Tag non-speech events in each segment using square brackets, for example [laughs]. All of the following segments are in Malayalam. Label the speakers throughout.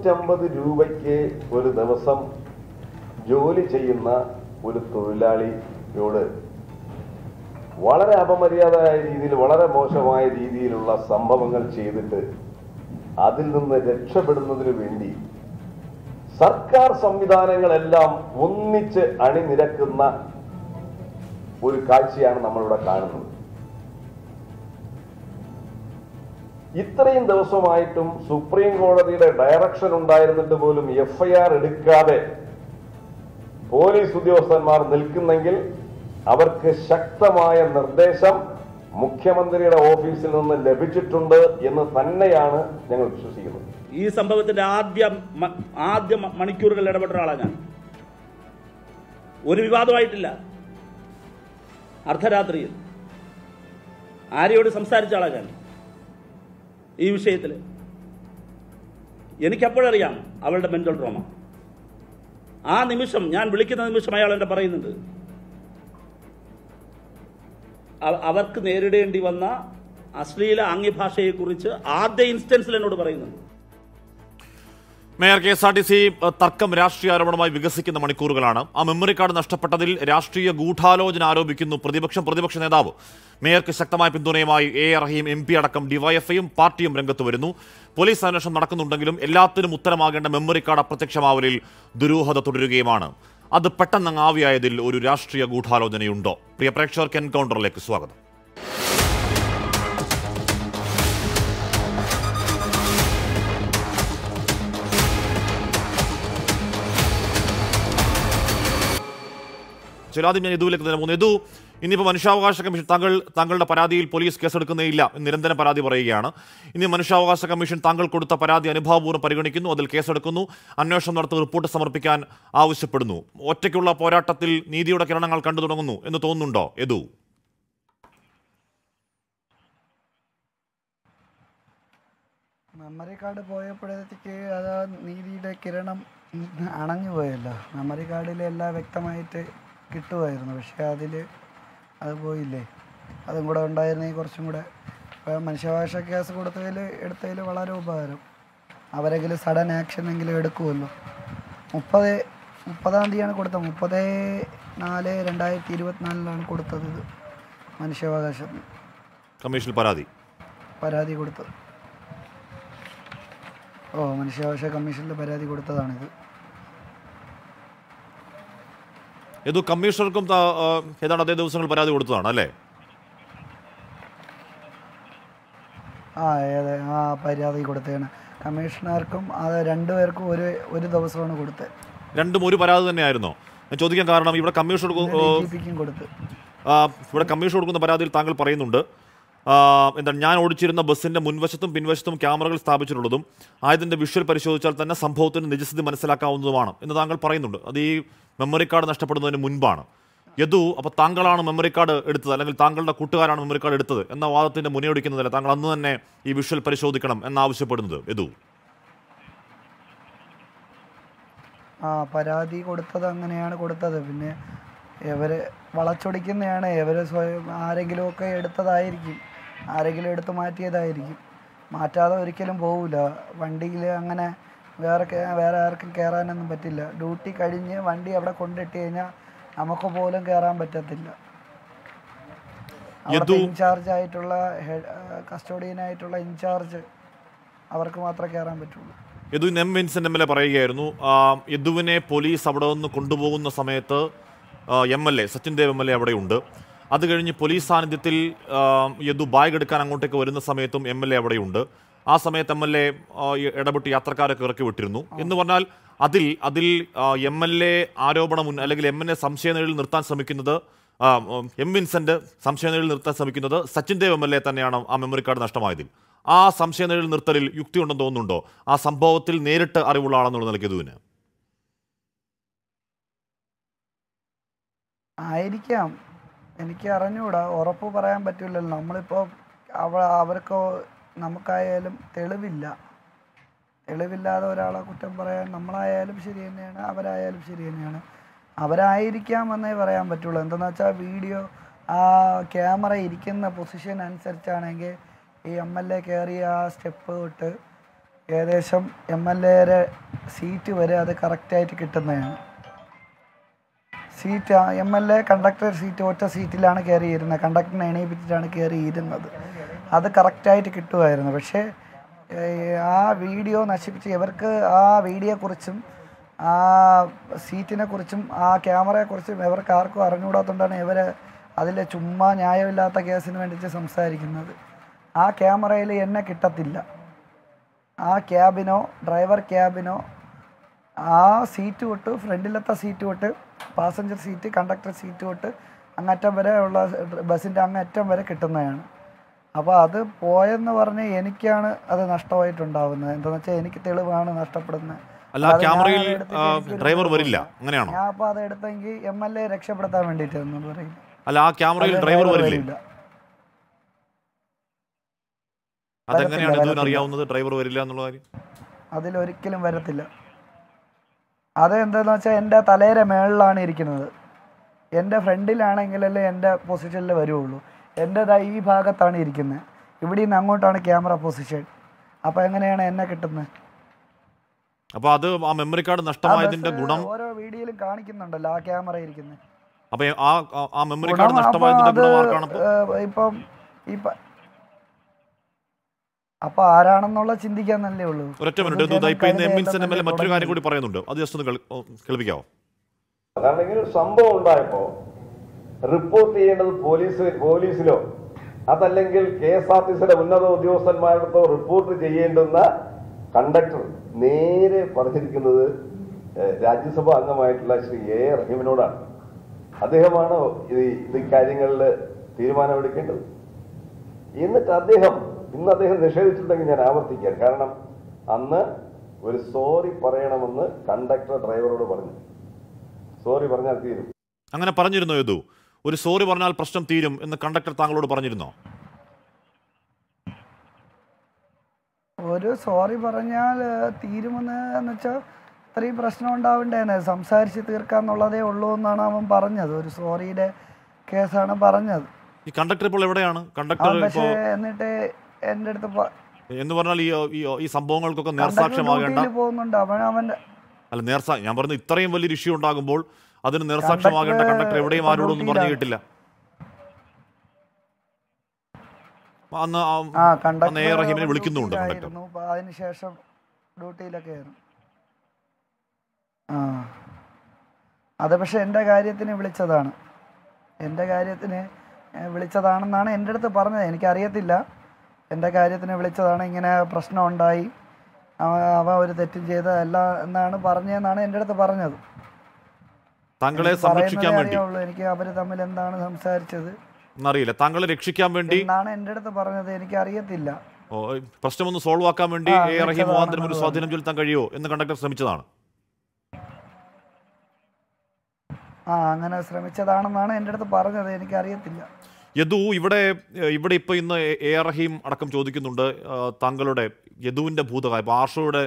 Speaker 1: നൂറ്റമ്പത് രൂപയ്ക്ക് ഒരു ദിവസം ജോലി ചെയ്യുന്ന ഒരു തൊഴിലാളിയോട് വളരെ അപമര്യാദയായ രീതിയിൽ വളരെ മോശമായ രീതിയിലുള്ള സംഭവങ്ങൾ ചെയ്തിട്ട് അതിൽ നിന്ന് രക്ഷപ്പെടുന്നതിനു വേണ്ടി സർക്കാർ സംവിധാനങ്ങളെല്ലാം ഒന്നിച്ച് അണിനിരക്കുന്ന ഒരു കാഴ്ചയാണ് നമ്മളിവിടെ കാണുന്നത് ഇത്രയും ദിവസമായിട്ടും സുപ്രീം കോടതിയുടെ ഡയറക്ഷൻ ഉണ്ടായിരുന്നിട്ട് പോലും എഫ്ഐആർ എടുക്കാതെ പോലീസ് ഉദ്യോഗസ്ഥന്മാർ നിൽക്കുന്നെങ്കിൽ അവർക്ക് ശക്തമായ നിർദ്ദേശം മുഖ്യമന്ത്രിയുടെ ഓഫീസിൽ നിന്ന് ലഭിച്ചിട്ടുണ്ട് എന്ന് തന്നെയാണ് ഞങ്ങൾ വിശ്വസിക്കുന്നത് ഈ സംഭവത്തിന്റെ ആദ്യ
Speaker 2: ആദ്യ മണിക്കൂറുകൾ ഇടപെട്ട ഒരാളാണ് ഞാൻ ഒരു വിവാദമായിട്ടില്ല അർദ്ധരാത്രിയിൽ ആരെയോട് സംസാരിച്ച ആളാണ് ഞാൻ ഈ വിഷയത്തിൽ എനിക്കപ്പോഴറിയാം അവളുടെ മെൻ്റൽ ഡ്രോമ ആ നിമിഷം ഞാൻ വിളിക്കുന്ന നിമിഷം അയാൾ എന്നെ പറയുന്നുണ്ട് അവർക്ക് നേരിടേണ്ടി വന്ന അശ്ലീല ആംഗ്യഭാഷയെക്കുറിച്ച് ആദ്യ ഇൻസ്റ്റൻസിൽ എന്നോട് പറയുന്നുണ്ട്
Speaker 3: mayor K S R T C തർക്കം രാഷ്ട്രീയ ആരോപണമായി വികസിക്കുന്ന മണിക്കൂറുകളാണ് ആ മെമ്മറി കാർഡ് നഷ്ടപ്പെട്ടതിൽ രാഷ്ട്രീയ ഗൂഢാലോചന ആരോപിക്കുന്നു പ്രതിപക്ഷം പ്രതിപക്ഷ നേതാവ് മേയർക്ക് ശക്തമായ പിന്തുണയുമായി A R Rahim M P അടക്കം ഡിവൈഎഫ്ഐയും പാർട്ടിയും രംഗത്ത് വരുന്നു പോലീസ് അന്വേഷണം നടക്കുന്നുണ്ടെങ്കിലും എല്ലാത്തിനും ഉത്തരമാകേണ്ട മെമ്മറി കാർഡ് അപ്രത്യക്ഷമാവലിൽ ദുരൂഹത തുടരുകയുമാണ് അത് പെട്ടെന്ന് ആവിയായതിൽ ഒരു രാഷ്ട്രീയ ഗൂഢാലോചനയുണ്ടോ പ്രിയ പ്രേക്ഷകർക്ക് എൻകൗണ്ടറിലേക്ക് സ്വാഗതം ചിലാദ്യം ഞാൻ ഇതുവിലേക്ക് തന്നെ പോകുന്നു ഇതു ഇനിയിപ്പോൾ മനുഷ്യാവകാശ കമ്മീഷൻ താങ്കൾ താങ്കളുടെ പരാതിയിൽ പോലീസ് കേസെടുക്കുന്നേയില്ല ഇല്ല നിരന്തര പരാതി പറയുകയാണ് ഇനി മനുഷ്യാവകാശ കമ്മീഷൻ താങ്കൾ കൊടുത്ത പരാതി അനുഭാവപൂർവ്വം പരിഗണിക്കുന്നു അതിൽ കേസെടുക്കുന്നു അന്വേഷണം നടത്തി റിപ്പോർട്ട് സമർപ്പിക്കാൻ ആവശ്യപ്പെടുന്നു ഒറ്റയ്ക്കുള്ള പോരാട്ടത്തിൽ നീതിയുടെ കിരണങ്ങൾ കണ്ടു തുടങ്ങുന്നു എന്ന് തോന്നുന്നുണ്ടോ യദു
Speaker 4: മെമ്മറി കാർഡ് പോയപ്പോഴത്തേക്ക് അത് നീതിയുടെ കിരണം അണഞ്ഞു പോയല്ലോ മെമ്മറി കാർഡിൽ എല്ലാം വ്യക്തമായിട്ട് കിട്ടുമായിരുന്നു പക്ഷേ അതിൽ അത് പോയില്ലേ അതും കൂടെ ഉണ്ടായിരുന്നെങ്കിൽ കുറച്ചും കൂടെ ഇപ്പം മനുഷ്യാവകാശ കേസ് കൊടുത്തതിൽ എടുത്തതിൽ വളരെ ഉപകാരം അവരെങ്കിലും സഡൻ എങ്കിലും എടുക്കുമല്ലോ മുപ്പത് മുപ്പതാം തീയതിയാണ് കൊടുത്തത് മുപ്പത് നാല് രണ്ടായിരത്തി ഇരുപത്തിനാലിലാണ് കൊടുത്തത് ഇത് മനുഷ്യാവകാശം കമ്മീഷൻ പരാതി പരാതി കൊടുത്തത് ഓ മനുഷ്യാവകാശ കമ്മീഷനിൽ പരാതി കൊടുത്തതാണിത്
Speaker 3: ഇത് കമ്മീഷണർക്കും ഏതാണ്ട് അതേ ദിവസങ്ങൾ പരാതി കൊടുത്തതാണ് അല്ലേ
Speaker 4: ആ അതെ ആ പരാതി കൊടുത്തതാണ് കമ്മീഷണർക്കും അത് രണ്ടുപേർക്കും ഒരു ഒരു ദിവസമാണ് കൊടുത്തത്
Speaker 3: രണ്ടും ഒരു പരാതി തന്നെയായിരുന്നോ ഞാൻ ചോദിക്കാൻ കാരണം ഇവിടെ കമ്മീഷൻ കൊടുക്കും ഇവിടെ കമ്മീഷൻ കൊടുക്കുന്ന പരാതിയിൽ താങ്കൾ പറയുന്നുണ്ട് എന്താണ് ഞാൻ ഓടിച്ചിരുന്ന ബസ്സിൻ്റെ മുൻവശത്തും പിൻവശത്തും ക്യാമറകൾ സ്ഥാപിച്ചിട്ടുള്ളതും ആയതിൻ്റെ വിഷ്വൽ പരിശോധിച്ചാൽ തന്നെ സംഭവത്തിന് നിജസ്ഥിതി മനസ്സിലാക്കാവുന്നതുമാണ് എന്ന് താങ്കൾ പറയുന്നുണ്ട് അത് ഈ മെമ്മറി കാർഡ് നഷ്ടപ്പെടുന്നതിന് മുൻപാണ് യദു അപ്പോൾ താങ്കളാണ് മെമ്മറി കാർഡ് എടുത്തത് അല്ലെങ്കിൽ താങ്കളുടെ കൂട്ടുകാരാണ് മെമ്മറി കാർഡ് എടുത്തത് എന്ന വാദത്തിൻ്റെ മുനയൊടിക്കുന്നതല്ല താങ്കൾ അന്ന് തന്നെ ഈ വിഷ്വൽ പരിശോധിക്കണം എന്നാവശ്യപ്പെടുന്നത് യദു
Speaker 4: ആ പരാതി കൊടുത്തത് അങ്ങനെയാണ് കൊടുത്തത് പിന്നെ ഇവരെ വളച്ചൊടിക്കുന്നതാണ് ഇവരെ സ്വയം ആരെങ്കിലുമൊക്കെ എടുത്തതായിരിക്കും ആരെങ്കിലും എടുത്ത് മാറ്റിയതായിരിക്കും മാറ്റാതെ ഒരിക്കലും പോവില്ല വണ്ടിയിൽ അങ്ങനെ വേറെ വേറെ ആർക്കും കയറാനൊന്നും പറ്റില്ല ഡ്യൂട്ടി കഴിഞ്ഞ് വണ്ടി അവിടെ കൊണ്ടിട്ട് കഴിഞ്ഞാൽ നമുക്ക് പോലും കയറാൻ പറ്റത്തില്ല ഇൻചാർജ് ആയിട്ടുള്ള കസ്റ്റോഡിയനായിട്ടുള്ള ഇൻചാർജ് അവർക്ക് മാത്രമേ കയറാൻ പറ്റുള്ളൂ
Speaker 3: Yadu M Vincent M L A പറയുകയായിരുന്നു യദുവിനെ പോലീസ് അവിടെ നിന്ന് കൊണ്ടുപോകുന്ന സമയത്ത് M L A Sachin Dev M L A അവിടെയുണ്ട് അത് കഴിഞ്ഞ് പോലീസ് സാന്നിധ്യത്തിൽ യദു ബാഗ് എടുക്കാൻ അങ്ങോട്ടേക്ക് വരുന്ന സമയത്തും എം എൽ എ അവിടെയുണ്ട് ആ സമയത്ത് എം എൽ എ ഇടപെട്ട് യാത്രക്കാരൊക്കെ ഇറക്കി വിട്ടിരുന്നു എന്ന് പറഞ്ഞാൽ അതിൽ അതിൽ എം എൽ എ ആരോപണം അല്ലെങ്കിൽ എം എൽ എ സംശയനിഴലിൽ നിർത്താൻ ശ്രമിക്കുന്നത് എം വിൻസെന്റ് സംശയനിഴലിൽ നിർത്താൻ ശ്രമിക്കുന്നത് Sachin Dev M L A തന്നെയാണ് ആ മെമ്മറി കാർഡ് നഷ്ടമായതിൽ ആ സംശയനിഴലിൽ നിർത്തലിൽ ഉണ്ടെന്ന് തോന്നുന്നുണ്ടോ ആ സംഭവത്തിൽ നേരിട്ട് അറിവുള്ള ആളെന്നുള്ള നിലയ്ക്ക് ഇതുവിന്
Speaker 4: ആയിരിക്കാം എനിക്ക് അറിഞ്ഞുകൂടാ ഉറപ്പ് പറയാൻ പറ്റില്ലല്ലോ നമ്മളിപ്പോൾ അവ അവർക്ക് നമുക്കായാലും തെളിവില്ല തെളിവില്ലാതെ ഒരാളെ കുറ്റം പറയാൻ നമ്മളായാലും ശരി തന്നെയാണ് അവരായാലും ശരി തന്നെയാണ് അവരായിരിക്കാമെന്നേ പറയാൻ പറ്റുള്ളൂ എന്താണെന്ന് വെച്ചാൽ വീഡിയോ ആ ക്യാമറ ഇരിക്കുന്ന പൊസിഷൻ അനുസരിച്ചാണെങ്കിൽ ഈ എം എൽ എ കയറിയ ആ സ്റ്റെപ്പ് തൊട്ട് ഏകദേശം എം എൽ എയുടെ സീറ്റ് വരെ അത് കറക്റ്റായിട്ട് കിട്ടുന്നതാണ് seat M L A conductor seat ഒറ്റ സീറ്റിലാണ് കയറിയിരുന്നത് കണ്ടക്ടറിനെ എണീപ്പിച്ചിട്ടാണ് കയറിയിരുന്നത് അത് കറക്റ്റായിട്ട് കിട്ടുമായിരുന്നു പക്ഷേ ആ വീഡിയോ നശിപ്പിച്ച് ഇവർക്ക് ആ വീഡിയോയെക്കുറിച്ചും ആ സീറ്റിനെക്കുറിച്ചും ആ ക്യാമറയെക്കുറിച്ചും ഇവർക്ക് ആർക്കും അറിഞ്ഞുകൂടാത്തതുകൊണ്ടാണ് ഇവർ അതിൽ ചുമ്മാ ന്യായമില്ലാത്ത കേസിന് വേണ്ടിയിട്ട് സംസാരിക്കുന്നത് ആ ക്യാമറയിൽ എന്നെ കിട്ടത്തില്ല ആ ക്യാബിനോ ഡ്രൈവർ ക്യാബിനോ ആ സീറ്റ് തൊട്ട് ഫ്രണ്ടിലത്തെ സീറ്റ് തൊട്ട് പാസഞ്ചർ സീറ്റ് കണ്ടക്ടർ സീറ്റ് തൊട്ട് അങ്ങറ്റം വരെ ഉള്ള ബസ്സിൻ്റെ അങ്ങറ്റം വരെ കിട്ടുന്നതാണ് അപ്പോൾ അത് പോയെന്ന് പറഞ്ഞ് എനിക്കാണ് അത് നഷ്ടമായിട്ടുണ്ടാവുന്നത് എന്താണെന്ന് വെച്ചാൽ എനിക്ക് തെളിവാണ് നഷ്ടപ്പെടുന്നത്
Speaker 3: അല്ല ക്യാമറയിൽ ഡ്രൈവർ വരില്ല അങ്ങനെയാണോ
Speaker 4: ഞാൻ അപ്പോൾ അത് എടുത്തെങ്കിൽ എം എൽ എ രക്ഷപ്പെടുത്താൻ വേണ്ടിയിട്ടാണ് പറയുന്നത്
Speaker 3: അല്ല ആ ക്യാമറയിൽ ഡ്രൈവർ വരില്ല
Speaker 4: അതെങ്ങനെയാണ്
Speaker 3: ഡ്രൈവർ വരില്ല എന്നുള്ള കാര്യം
Speaker 4: അതിലൊരിക്കലും വരത്തില്ല അത് എന്താണെന്ന് വെച്ചാൽ എൻ്റെ തലയുടെ മേളിലാണ് ഇരിക്കുന്നത് എൻ്റെ ഫ്രണ്ടിലാണെങ്കിലല്ലേ എൻ്റെ പൊസിഷനിൽ വരുള്ളൂ എൻ്റെ ഈ ഭാഗത്താണ് ഇരിക്കുന്നത് ഇവിടെ നിന്ന് അങ്ങോട്ടാണ് ക്യാമറ പൊസിഷൻ അപ്പോൾ എങ്ങനെയാണ് എന്നെ കിട്ടുന്നത് അപ്പോൾ അത് ആ മെമ്മറി കാർഡ് നഷ്ടമായതിന്റെ ഗുണം ഓരോ വീഡിയോയിലും കാണിക്കുന്നുണ്ടല്ലോ ആ ക്യാമറ ഇരിക്കുന്നത്
Speaker 3: അപ്പോൾ ആ ആ മെമ്മറി കാർഡ് നഷ്ടമായതിന്റെ ഗുണം ആർക്കാണ്
Speaker 4: ഇപ്പം ഇപ്പം അപ്പൊ ആരാണെന്നുള്ള ചിന്തിക്കാൻ നല്ലേ ഉള്ളൂ ഒരൊറ്റ മിനിറ്റ് മറ്റൊരു കാര്യം കൂടി
Speaker 3: പറയുന്നുണ്ട് അത് ജസ്റ്റ് കേൾപ്പിക്കാവോ
Speaker 1: അതാണെങ്കിൽ സംഭവം ഉണ്ടായപ്പോ റിപ്പോർട്ട് ചെയ്യേണ്ടത് പോലീസ് പോലീസിലോ അതല്ലെങ്കിൽ കെ എസ് ആർ ടി സിയുടെ ഉന്നത ഉദ്യോഗസ്ഥന്മാരുടെ റിപ്പോർട്ട് ചെയ്യേണ്ടുന്ന കണ്ടക്ടർ നേരെ പറഞ്ഞിരിക്കുന്നത് രാജ്യസഭാ അംഗമായിട്ടുള്ള ശ്രീ എ റഹീമിനോടാണ് അദ്ദേഹമാണ് ഇത് ഇക്കാര്യങ്ങളിൽ തീരുമാനമെടുക്കേണ്ടത് എന്നിട്ട് അദ്ദേഹം ഇന്ന് അദ്ദേഹം നിഷേധിച്ചിട്ടുണ്ടെങ്കിൽ ഞാൻ ആവർത്തിക്കാൻ കാരണം അന്ന് ഒരു സോറി പറയണമെന്ന് കണ്ടക്ടർ ഡ്രൈവറോട് പറഞ്ഞു സോറി പറഞ്ഞാൽ തീരും
Speaker 3: അങ്ങനെ പറഞ്ഞിരുന്നോ യദു ഒരു സോറി പറഞ്ഞാൽ പ്രശ്നം തീരും എന്ന് കണ്ടക്ടർ താങ്കളോട് പറഞ്ഞിരുന്നോ
Speaker 4: ഒരു സോറി പറഞ്ഞാൽ തീരുമെന്ന് എന്ന് വെച്ചാൽ ഇത്രയും പ്രശ്നം ഉണ്ടാവണ്ടേനെ സംസാരിച്ച് എന്നുള്ളതേ ഉള്ളൂ എന്നാണ് അവൻ പറഞ്ഞത് ഒരു സോറിയുടെ കേസാണ് പറഞ്ഞത്
Speaker 3: ഈ കണ്ടക്ടർ ഇപ്പോൾ എവിടെയാണ് കണ്ടക്ടർ
Speaker 4: എന്നിട്ട് എന്റെ അടുത്ത്
Speaker 3: എന്ന് പറഞ്ഞാൽ ഈ ഈ സംഭവങ്ങൾക്കൊക്കെ നേർസാക്ഷ്യമാകേണ്ട
Speaker 4: പോകുന്നുണ്ട് അവൻ അവന്റെ
Speaker 3: അല്ല നേർസാ ഞാൻ പറഞ്ഞു ഇത്രയും വലിയൊരു ഇഷ്യൂ ഉണ്ടാകുമ്പോൾ അതിന് നേർസാക്ഷ്യമാകേണ്ട കണ്ടക്ടർ എവിടെയും ഒന്നും പറഞ്ഞു കേട്ടില്ല
Speaker 4: റഹീമിനെ വിളിക്കുന്നുണ്ട് കണ്ടക്ടർ അതിനുശേഷം ഡ്യൂട്ടിയിലൊക്കെ ആ അത് പക്ഷെ എന്റെ കാര്യത്തിന് വിളിച്ചതാണ് എന്റെ കാര്യത്തിന് വിളിച്ചതാണെന്നാണ് എന്റെ അടുത്ത് പറഞ്ഞത് എനിക്കറിയത്തില്ല എൻ്റെ കാര്യത്തിന് വിളിച്ചതാണ് ഇങ്ങനെ പ്രശ്നം ഉണ്ടായി അവ ഒരു തെറ്റും ചെയ്തതല്ല എന്നാണ് പറഞ്ഞതെന്നാണ് എൻ്റെ അടുത്ത് പറഞ്ഞത്
Speaker 3: താങ്കളെ സംരക്ഷിക്കാൻ വേണ്ടി
Speaker 4: എനിക്ക് അവര് തമ്മിൽ എന്താണ് സംസാരിച്ചത്
Speaker 3: അറിയില്ല താങ്കളെ രക്ഷിക്കാൻ വേണ്ടി
Speaker 4: എന്നാണ് എൻ്റെ അടുത്ത് പറഞ്ഞത് എനിക്ക് അറിയത്തില്ല
Speaker 3: പ്രശ്നമൊന്ന് സോൾവ് ആക്കാൻ വേണ്ടി ഒരു സ്വാധീനം ചെലുത്താൻ കഴിയുമോ എന്ന് കണ്ടക്ടർ ശ്രമിച്ചതാണ്
Speaker 4: ആ അങ്ങനെ ശ്രമിച്ചതാണെന്നാണ് എൻ്റെ അടുത്ത് പറഞ്ഞത് എനിക്കറിയത്തില്ല
Speaker 3: യദു ഇവിടെ ഇവിടെ ഇപ്പോൾ ഇന്ന് എ ആർ റഹീം അടക്കം ചോദിക്കുന്നുണ്ട് താങ്കളുടെ യദുവിൻ്റെ ഭൂതകാലം ആർഷോയുടെ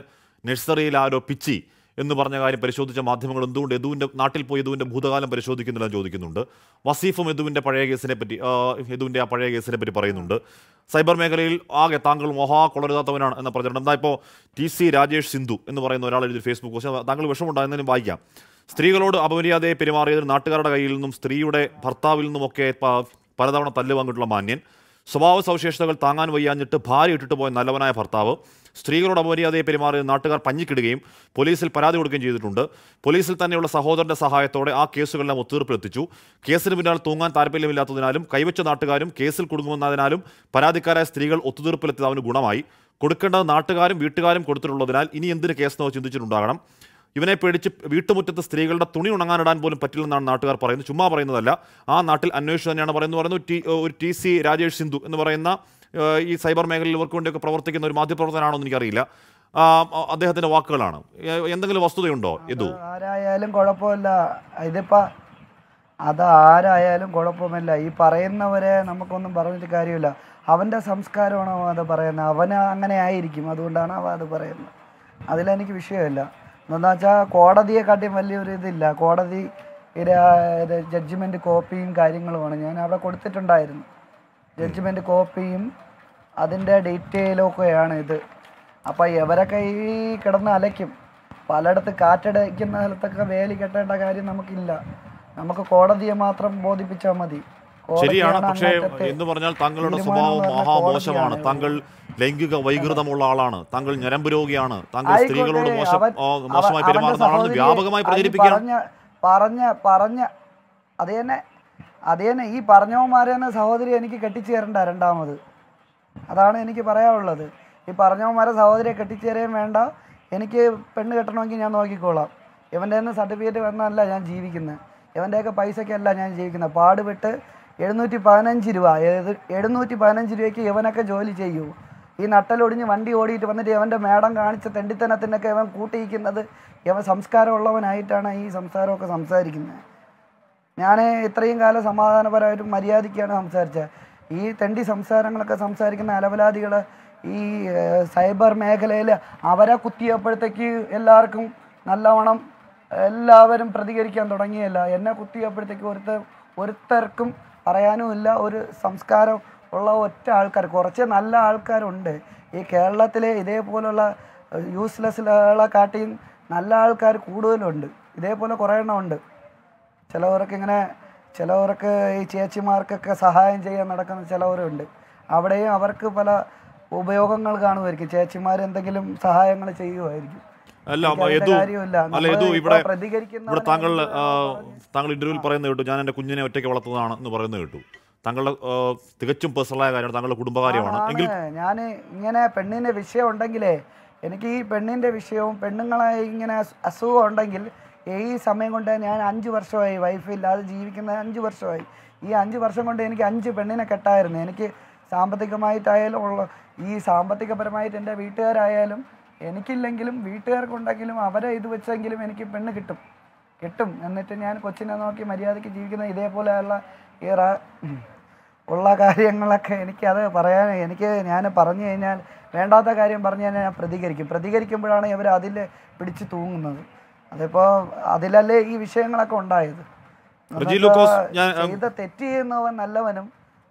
Speaker 3: നഴ്സറിയിൽ ആരോ പിച്ചി എന്ന് പറഞ്ഞ കാര്യം പരിശോധിച്ച മാധ്യമങ്ങൾ എന്തുകൊണ്ട് യദുവിൻ്റെ നാട്ടിൽ പോയി യദുവിൻ്റെ ഭൂതകാലം പരിശോധിക്കുന്നില്ലെന്ന് ചോദിക്കുന്നുണ്ട് വസീഫും യദുവിൻ്റെ പഴയ കേസിനെ പറ്റി യദുവിൻ്റെ ആ പഴയ കേസിനെ പറ്റി പറയുന്നുണ്ട് സൈബർ മേഖലയിൽ ആകെ താങ്കൾ മഹാ കൊളരുതാത്തവനാണ് എന്ന പ്രചരണം എന്താ ഇപ്പോൾ ടി സി രാജേഷ് സിന്ധു എന്ന് പറയുന്ന ഒരാൾ എഴുതി ഫേസ്ബുക്ക് പോസ്റ്റ് താങ്കൾ വിഷമമുണ്ടായിരുന്നതിനും വായിക്കാം സ്ത്രീകളോട് അപമര്യാദയെ പെരുമാറിയതിന് നാട്ടുകാരുടെ കയ്യിൽ നിന്നും സ്ത്രീയുടെ ഭർത്താവിൽ നിന്നുമൊക്കെ പലതവണ തല്ലു വന്നിട്ടുള്ള മാന്യൻ സ്വഭാവ സവിശേഷതകൾ താങ്ങാൻ വയ്യാഞ്ഞിട്ട് ഭാര്യ ഇട്ടിട്ട് പോയ നല്ലവനായ ഭർത്താവ് സ്ത്രീകളോട് അപമര്യാദയെ പെരുമാറി നാട്ടുകാർ പഞ്ഞിക്കിടുകയും പോലീസിൽ പരാതി കൊടുക്കുകയും ചെയ്തിട്ടുണ്ട് പോലീസിൽ തന്നെയുള്ള സഹോദരന്റെ സഹായത്തോടെ ആ കേസുകളെല്ലാം ഒത്തുതീർപ്പിലെത്തിച്ചു കേസിന് പിന്നാലെ തൂങ്ങാൻ താല്പര്യമില്ലാത്തതിനാലും കൈവച്ച നാട്ടുകാരും കേസിൽ കുടുങ്ങുമെന്നതിനാലും പരാതിക്കാരായ സ്ത്രീകൾ ഒത്തുതീർപ്പിലെത്തിയത് അവന് ഗുണമായി കൊടുക്കേണ്ടത് നാട്ടുകാരും വീട്ടുകാരും കൊടുത്തിട്ടുള്ളതിനാൽ ഇനി എന്തിന് കേസെന്നോ ചിന്തിച്ചിട്ടുണ്ടാകണം ഇവനെ പേടിച്ച് വീട്ടുമുറ്റത്ത് സ്ത്രീകളുടെ തുണി ഉണങ്ങാനിടാൻ പോലും പറ്റില്ലെന്നാണ് നാട്ടുകാർ പറയുന്നത് ചുമ്മാ പറയുന്നതല്ല ആ നാട്ടിൽ അന്വേഷിച്ചു തന്നെയാണ് പറയുന്നത് പറയുന്നത് ടി ഒരു ടി സി രാജേഷ് സിന്ധു എന്ന് പറയുന്ന ഈ സൈബർ മേഖലയിൽ ഇവർക്ക് വേണ്ടിയൊക്കെ പ്രവർത്തിക്കുന്ന ഒരു മാധ്യമപ്രവർത്തനാണോ എന്ന് എനിക്കറിയില്ല അദ്ദേഹത്തിന്റെ വാക്കുകളാണ് എന്തെങ്കിലും വസ്തുതയുണ്ടോ ഇത്
Speaker 4: ആരായാലും കുഴപ്പമില്ല ഇതിപ്പോ അത് ആരായാലും കുഴപ്പമില്ല ഈ പറയുന്നവരെ നമുക്കൊന്നും പറഞ്ഞിട്ട് കാര്യമില്ല അവൻ്റെ സംസ്കാരമാണോ അത് പറയുന്നത് അവന് അങ്ങനെ ആയിരിക്കും അതുകൊണ്ടാണ് അവ അത് പറയുന്നത് അതിലെനിക്ക് വിഷയമില്ല എന്താണെന്ന് വെച്ചാൽ കാട്ടിയും വലിയൊരു ഇതില്ല കോടതി ജഡ്ജ്മെൻറ്റ് കോപ്പിയും കാര്യങ്ങളുമാണ് ഞാൻ അവിടെ കൊടുത്തിട്ടുണ്ടായിരുന്നു ജഡ്ജ്മെൻറ്റ് കോപ്പിയും അതിൻ്റെ ഡീറ്റെയിലും ഒക്കെയാണ് ഇത് അപ്പം ഇവരൊക്കെ ഈ കിടന്ന് അലയ്ക്കും പലയിടത്ത് കാറ്റടയ്ക്കുന്ന സ്ഥലത്തൊക്കെ വേലി കെട്ടേണ്ട കാര്യം നമുക്കില്ല നമുക്ക് കോടതിയെ മാത്രം ബോധിപ്പിച്ചാൽ മതി ശരിയാണ് പക്ഷേ
Speaker 3: എന്ന് പറഞ്ഞാൽ താങ്കളുടെ സ്വഭാവം മഹാമോശമാണ് താങ്കൾ ലൈംഗിക വൈകൃതമുള്ള ആളാണ് താങ്കൾ ഞരമ്പ് രോഗിയാണ് താങ്കൾ സ്ത്രീകളോട് മോശം മോശമായി പെരുമാറുന്ന ആളാണ് വ്യാപകമായി പ്രചരിപ്പിക്കുക
Speaker 4: പറഞ്ഞ പറഞ്ഞ അത് തന്നെ അത് തന്നെ ഈ പറഞ്ഞവന്മാരെ തന്നെ സഹോദരി എനിക്ക് കെട്ടിച്ചേരണ്ട രണ്ടാമത് അതാണ് എനിക്ക് പറയാനുള്ളത് ഈ പറഞ്ഞവന്മാരെ സഹോദരിയെ കെട്ടിച്ചേരുകയും വേണ്ട എനിക്ക് പെണ്ണ് കെട്ടണമെങ്കിൽ ഞാൻ നോക്കിക്കോളാം ഇവൻ്റെ തന്നെ സർട്ടിഫിക്കറ്റ് വന്നതല്ല ഞാൻ ജീവിക്കുന്നത് ഇവൻ്റെയൊക്കെ പൈസയ്ക്കല്ല ഞാൻ ജീവിക്കുന്നത് പാടുപെട്ട് എഴുന്നൂറ്റി പതിനഞ്ച് രൂപ ഏത് എഴുന്നൂറ്റി പതിനഞ്ച് രൂപയ്ക്ക് ഇവനൊക്കെ ജോലി ചെയ്യൂ ഈ നട്ടലൊടിഞ്ഞ് വണ്ടി ഓടിയിട്ട് വന്നിട്ട് ഇവൻ്റെ മേടം കാണിച്ച തെണ്ടിത്തനത്തിനൊക്കെ ഇവൻ കൂട്ടിയിരിക്കുന്നത് ഇവൻ സംസ്കാരമുള്ളവനായിട്ടാണ് ഈ സംസാരമൊക്കെ സംസാരിക്കുന്നത് ഞാൻ ഇത്രയും കാലം സമാധാനപരമായിട്ടും മര്യാദയ്ക്കാണ് സംസാരിച്ചത് ഈ തെണ്ടി സംസാരങ്ങളൊക്കെ സംസാരിക്കുന്ന അലവലാദികൾ ഈ സൈബർ മേഖലയിൽ അവരെ കുത്തിയപ്പോഴത്തേക്ക് എല്ലാവർക്കും നല്ലവണ്ണം എല്ലാവരും പ്രതികരിക്കാൻ തുടങ്ങിയല്ല എന്നെ കുത്തിയപ്പോഴത്തേക്ക് ഒരുത്ത ഒരുത്തർക്കും പറയാനുമില്ല ഒരു സംസ്കാരം ഉള്ള ഒറ്റ ആൾക്കാർ കുറച്ച് നല്ല ആൾക്കാരുണ്ട് ഈ കേരളത്തിലെ ഇതേപോലുള്ള യൂസ്ലെസ്സിലുള്ള കാട്ടിയും നല്ല ആൾക്കാർ കൂടുതലുണ്ട് ഇതേപോലെ കുറേ എണ്ണം ഉണ്ട് ചിലവർക്ക് ഇങ്ങനെ ചിലവർക്ക് ഈ ചേച്ചിമാർക്കൊക്കെ സഹായം ചെയ്യാൻ നടക്കുന്ന ചിലവരുണ്ട് അവിടെയും അവർക്ക് പല ഉപയോഗങ്ങൾ കാണുമായിരിക്കും ചേച്ചിമാർ എന്തെങ്കിലും സഹായങ്ങൾ ചെയ്യുമായിരിക്കും അല്ല യദു അല്ല യദു ഇവിടെ ഇവിടെ താങ്കൾ
Speaker 3: താങ്കൾ ഇന്റർവ്യൂവിൽ പറയുന്നത് കേട്ടു ഞാൻ എന്റെ കുഞ്ഞിനെ ഒറ്റയ്ക്ക് വളർത്തുന്നതാണ് എന്ന് പറയുന്നത് കേട്ടു താങ്കളുടെ തികച്ചും പേഴ്സണലായ കാര്യമാണ് താങ്കളുടെ കുടുംബകാര്യമാണ് എങ്കിൽ
Speaker 4: ഞാൻ ഇങ്ങനെ പെണ്ണിന്റെ വിഷയം ഉണ്ടെങ്കിലേ എനിക്ക് ഈ പെണ്ണിന്റെ വിഷയവും പെണ്ണുങ്ങളെ ഇങ്ങനെ അസുഖം ഉണ്ടെങ്കിൽ ഈ സമയം കൊണ്ട് ഞാൻ അഞ്ച് വർഷമായി വൈഫ് ഇല്ലാതെ ജീവിക്കുന്ന അഞ്ച് വർഷമായി ഈ അഞ്ച് വർഷം കൊണ്ട് എനിക്ക് അഞ്ച് പെണ്ണിനെ കെട്ടായിരുന്നു എനിക്ക് സാമ്പത്തികമായിട്ടായാലും ഉള്ള ഈ സാമ്പത്തികപരമായിട്ട് എൻ്റെ വീട്ടുകാരായാലും എനിക്കില്ലെങ്കിലും വീട്ടുകാർക്ക് ഉണ്ടെങ്കിലും അവരെ ഇത് വെച്ചെങ്കിലും എനിക്ക് പെണ്ണ് കിട്ടും കിട്ടും എന്നിട്ട് ഞാൻ കൊച്ചിനെ നോക്കി മര്യാദയ്ക്ക് ജീവിക്കുന്ന ഇതേപോലെയുള്ള ഈ ഉള്ള കാര്യങ്ങളൊക്കെ എനിക്കത് പറയാൻ എനിക്ക് ഞാൻ പറഞ്ഞു കഴിഞ്ഞാൽ വേണ്ടാത്ത കാര്യം പറഞ്ഞു കഴിഞ്ഞാൽ ഞാൻ പ്രതികരിക്കും പ്രതികരിക്കുമ്പോഴാണ് ഇവർ അതിൽ പിടിച്ച് തൂങ്ങുന്നത് അതിപ്പോൾ അതിലല്ലേ ഈ വിഷയങ്ങളൊക്കെ ഉണ്ടായത് ചെയ്ത തെറ്റ് ചെയ്യുന്നവൻ നല്ലവനും